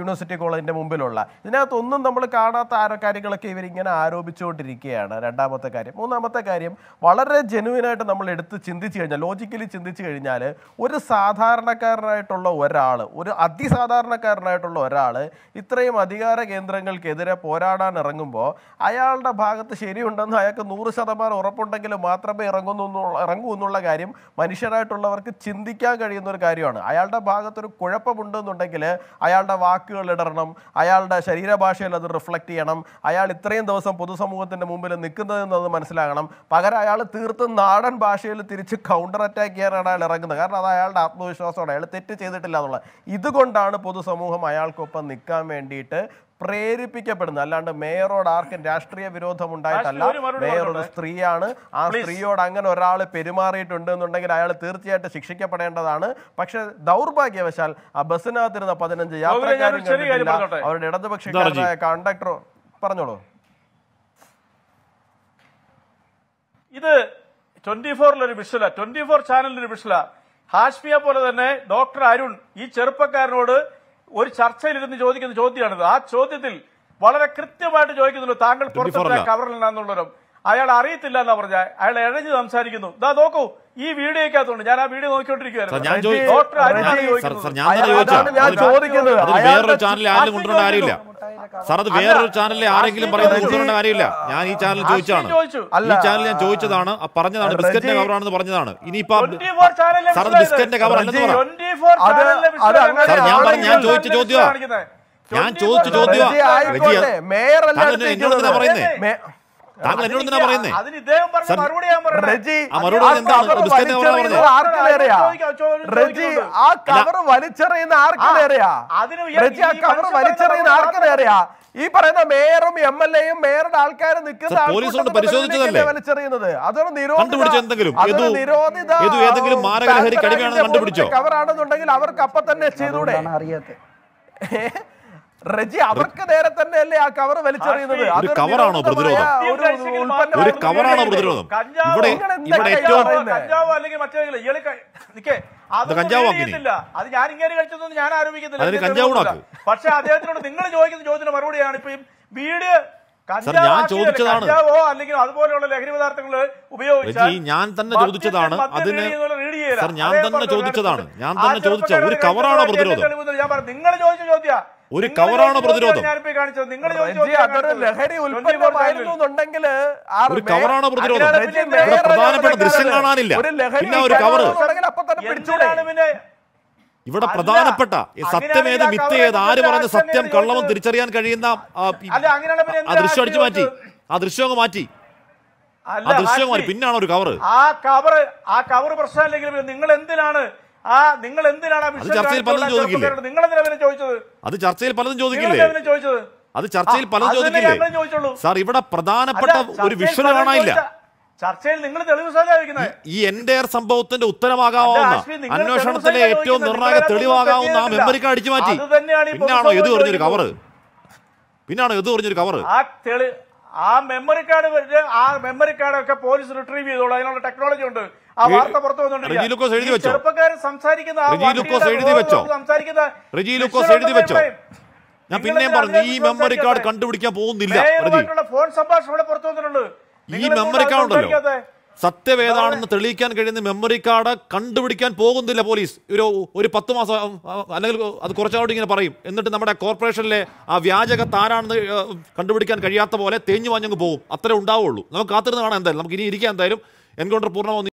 Speaker 5: യൂണിവേഴ്സിറ്റി കോളേജിൻ്റെ മുമ്പിലുള്ള ഇതിനകത്തൊന്നും നമ്മൾ കാണാത്ത ആരോ കാര്യങ്ങളൊക്കെ ഇവരിങ്ങനെ ആരോപിച്ചുകൊണ്ടിരിക്കുകയാണ് രണ്ടാം രണ്ടാമത്തെ കാര്യം മൂന്നാമത്തെ കാര്യം വളരെ ജെനുവിനായിട്ട് നമ്മൾ എടുത്ത് ചിന്തിച്ചു കഴിഞ്ഞാൽ ലോജിക്കലി ചിന്തിച്ചു കഴിഞ്ഞാൽ ഒരു സാധാരണക്കാരനായിട്ടുള്ള ഒരാൾ ഒരു അതിസാധാരണക്കാരനായിട്ടുള്ള ഒരാൾ ഇത്രയും അധികാര കേന്ദ്രങ്ങൾക്കെതിരെ പോരാടാൻ ഇറങ്ങുമ്പോൾ അയാളുടെ ഭാഗത്ത് ശരിയുണ്ടെന്ന് അയാൾക്ക് നൂറ് ശതമാനം ഉറപ്പുണ്ടെങ്കിൽ മാത്രമേ ഇറങ്ങുന്നു ഇറങ്ങൂ എന്നുള്ള കാര്യം മനുഷ്യരായിട്ടുള്ളവർക്ക് ചിന്തിക്കാൻ കഴിയുന്ന ഒരു കാര്യമാണ് അയാളുടെ ഭാഗത്തൊരു കുഴപ്പമുണ്ടെന്നുണ്ടെങ്കിൽ അയാളുടെ വാക്കുകൾ ഇടണം അയാളുടെ ശരീരഭാഷയിൽ അത് റിഫ്ലക്റ്റ് ചെയ്യണം അയാൾ ഇത്രയും ദിവസം പൊതുസമൂഹത്തിൻ്റെ മുമ്പിൽ നിൽക്കുന്ന എന്നത് മനസ്സിലാകണം പകരം അയാൾ തീർത്തും നാടൻ ഭാഷയിൽ തിരിച്ച് കൗണ്ടർ അറ്റാക്ക് ചെയ്യാനാണ് അയാൾ ഇറങ്ങുന്നത് കാരണം അത് അയാളുടെ ആത്മവിശ്വാസമാണ് അയാൾ തെറ്റ് ചെയ്തിട്ടില്ല എന്നുള്ളത് ഇതുകൊണ്ടാണ് പൊതുസമൂഹം അയാൾക്കൊപ്പം നിൽക്കാൻ വേണ്ടിയിട്ട് പ്രേരിപ്പിക്കപ്പെടുന്നത് അല്ലാണ്ട് മേയറോട് ആർക്കും രാഷ്ട്രീയ വിരോധം ഉണ്ടായിട്ടല്ല മേയർ ഒരു സ്ത്രീയാണ് ആ സ്ത്രീയോട് അങ്ങനെ ഒരാൾ പെരുമാറിയിട്ടുണ്ട് എന്നുണ്ടെങ്കിൽ അയാൾ തീർച്ചയായിട്ടും ശിക്ഷിക്കപ്പെടേണ്ടതാണ് പക്ഷെ ദൗർഭാഗ്യവശാൽ ആ ബസ്സിനകത്തിരുന്ന പതിനഞ്ച് യാത്രക്കാരും അവരുടെ ഇടതുപക്ഷക്കാരനായ കണ്ടക്ടറോ പറഞ്ഞോളൂ
Speaker 2: ഇത് ട്വന്റി ഫോറിലൊരു വിഷല ട്വന്റി ഫോർ ചാനലിലൊരു വിഷല ഹാഷ്മിയ പോലെ തന്നെ ഡോക്ടർ അരുൺ ഈ ചെറുപ്പക്കാരനോട് ഒരു ചർച്ചയിലിരുന്ന് ചോദിക്കുന്ന ചോദ്യമാണിത് ആ ചോദ്യത്തിൽ വളരെ കൃത്യമായിട്ട് ചോദിക്കുന്നുണ്ട് താങ്കൾ പുറത്തെത്തിയ കവറിലാണെന്നുള്ളവരും അയാൾ അറിയത്തില്ല എന്നാ പറഞ്ഞ അയാൾ എഴഞ്ഞ് സംസാരിക്കുന്നു ഇതാ നോക്കൂ ഈ വീഡിയോയ്ക്ക് അകത്തുണ്ട് ഞാൻ ആ വീഡിയോ നോക്കിക്കൊണ്ടിരിക്കുകയായിരുന്നു
Speaker 3: ചാനലിൽ ആരും
Speaker 1: സാർ അത് വേറൊരു ചാനലിൽ ആരെങ്കിലും പറയുന്നത് കാര്യമില്ല ഞാൻ ഈ ചാനൽ ചോദിച്ചാണ് ഈ ചാനൽ ഞാൻ ചോദിച്ചതാണ് പറഞ്ഞതാണ് കവർ കവറാണെന്ന്
Speaker 3: പറഞ്ഞതാണ് ഇനിയിപ്പോ
Speaker 2: കവർ അല്ലെന്ന് ഞാൻ ഞാൻ ചോദിച്ച ചോദ്യം ഞാൻ ചോദിച്ച ചോദ്യമാണ് എന്നോട് പറയുന്നേ മറുപടി ആ കവർ
Speaker 5: ആ കവർ ഈ പറയുന്ന മേയറും എം എൽ എയും മേയറുടെ ആൾക്കാരും നിൽക്കുന്ന വലിച്ചെറിയുന്നത് അതൊരു നിരോധിത
Speaker 2: കവറാണെന്നുണ്ടെങ്കിൽ അവർക്ക് അപ്പൊ തന്നെ
Speaker 5: ചെയ്തൂടെ അറിയാത്ത റെജി അവർക്ക് നേരെ തന്നെ അല്ലേ ആ കവർ വലിച്ചെറിയുന്നത് ഒരു കവറാണോ പ്രതിരോധം
Speaker 2: ഒരു കവറാണോ പ്രതിരോധം ഇവിടെ ഇവിടെ ഏറ്റവും കഞ്ചാവ് അല്ലെങ്കിൽ മറ്റേതെങ്കിലും ഇയാൾ നിക്കേ അത് അത് ഞാൻ ഇങ്ങനെ കഴിച്ചതൊന്നും ഞാൻ ആരോപിക്കുന്നില്ല പക്ഷെ അദ്ദേഹത്തിനോട് നിങ്ങൾ ചോദിക്കുന്ന ചോദ്യത്തിന് മറുപടിയാണ് ഇപ്പം വീട് ഞാൻ ചോദിച്ചതാണ് അല്ലെങ്കിൽ അതുപോലെയുള്ള ലഹരി പദാർത്ഥങ്ങൾ ഉപയോഗിച്ചാൽ ഞാൻ തന്നെ ചോദിച്ചതാണ് അതിന് സർ ഞാൻ തന്നെ ചോദിച്ചതാണ് ഞാൻ തന്നെ ചോദിച്ച ഒരു കവറാണ് പ്രതിരോധം ഞാൻ നിങ്ങൾ ചോദിച്ച ചോദ്യ
Speaker 3: ഒരു കവറാണ് പ്രതിരോധം ഒരു കവറാണ് പ്രതിരോധം പ്രധാനപ്പെട്ട ദൃശ്യം കാണാനില്ല പിന്നെ ഒരു കവർ ഇവിടെ പ്രധാനപ്പെട്ട സത്യമേത് ഏത് ആര് പറയുന്ന സത്യം കള്ളവും തിരിച്ചറിയാൻ കഴിയുന്ന
Speaker 2: ആ ദൃശ്യം അടിച്ചു മാറ്റി
Speaker 3: ആ ദൃശ്യം അങ്ങ് മാറ്റി
Speaker 2: ആ ദൃശ്യം മാറ്റി പിന്നാണ് ഒരു കവർ ആ കവർ ആ കവർ പ്രശ്നമല്ലെങ്കിലും നിങ്ങൾ എന്തിനാണ് ആ നിങ്ങൾ എന്തിനാണ് ചർച്ചയിൽ പലതും ചോദിക്കില്ലേ നിങ്ങൾ എന്തിനാണ് ചോദിച്ചത്
Speaker 3: അത് ചർച്ചയിൽ പലതും ചോദിക്കില്ലേ
Speaker 2: ചോദിച്ചത് അത് ചർച്ചയിൽ പലതും ചോദിക്കില്ലേ സാർ
Speaker 3: ഇവിടെ പ്രധാനപ്പെട്ട ഒരു വിഷയം കാണാനില്ല
Speaker 2: ചർച്ചയിൽ നിങ്ങൾ തെളിവ് സഹകരിക്കുന്നത്
Speaker 3: ഈ എൻഡയർ സംഭവത്തിന്റെ ഉത്തരമാകാവുന്ന അന്വേഷണത്തിലെ ഏറ്റവും നിർണായക തെളിവാകാവുന്ന ആ മെമ്മറി കാർഡ് അടിച്ചു മാറ്റി പിന്നാണോ ഇത് പറഞ്ഞൊരു കവർ പിന്നാണോ ഇത് പറഞ്ഞൊരു കവർ
Speaker 2: ആ ആ മെമ്മറി കാർഡ് ആ മെമ്മറി കാർഡ് ഒക്കെ പോലീസ് റിട്രീവ് ചെയ്തോളൂ അതിനുള്ള ടെക്നോളജി ഉണ്ട് ആ വാർത്ത പുറത്തു വന്നിട്ടുണ്ട് ചെറുപ്പക്കാരൻ സംസാരിക്കുന്ന
Speaker 6: സംസാരിക്കുന്ന
Speaker 2: ഞാൻ പിന്നെയും പറഞ്ഞു ഈ മെമ്മറി കാർഡ്
Speaker 3: കണ്ടുപിടിക്കാൻ പോകുന്നില്ല
Speaker 2: ഫോൺ സംഭാഷണം ഇവിടെ പുറത്തു വന്നിട്ടുണ്ട് ഈ മെമ്മറി കാർഡ് ഉണ്ടല്ലോ
Speaker 3: സത്യവേദാണെന്ന് തെളിയിക്കാൻ കഴിയുന്ന മെമ്മറി കാർഡ് കണ്ടുപിടിക്കാൻ പോകുന്നില്ല പോലീസ് ഒരു ഒരു പത്ത് മാസം അല്ലെങ്കിൽ അത് കുറച്ചാളോട് ഇങ്ങനെ പറയും എന്നിട്ട് നമ്മുടെ കോർപ്പറേഷനിലെ ആ വ്യാജകത്ത് ആരാണെന്ന് കണ്ടുപിടിക്കാൻ കഴിയാത്ത പോലെ തേഞ്ഞു വാഞ്ഞങ്ങ് പോകും അത്രേ ഉണ്ടാവുള്ളൂ നമുക്ക് കാത്തിരുന്ന് കാണാൻ എന്തായാലും നമുക്ക് ഇനി ഇരിക്കാൻ എന്തായാലും എൻകൗണ്ടർ പൂർണ്ണമാവും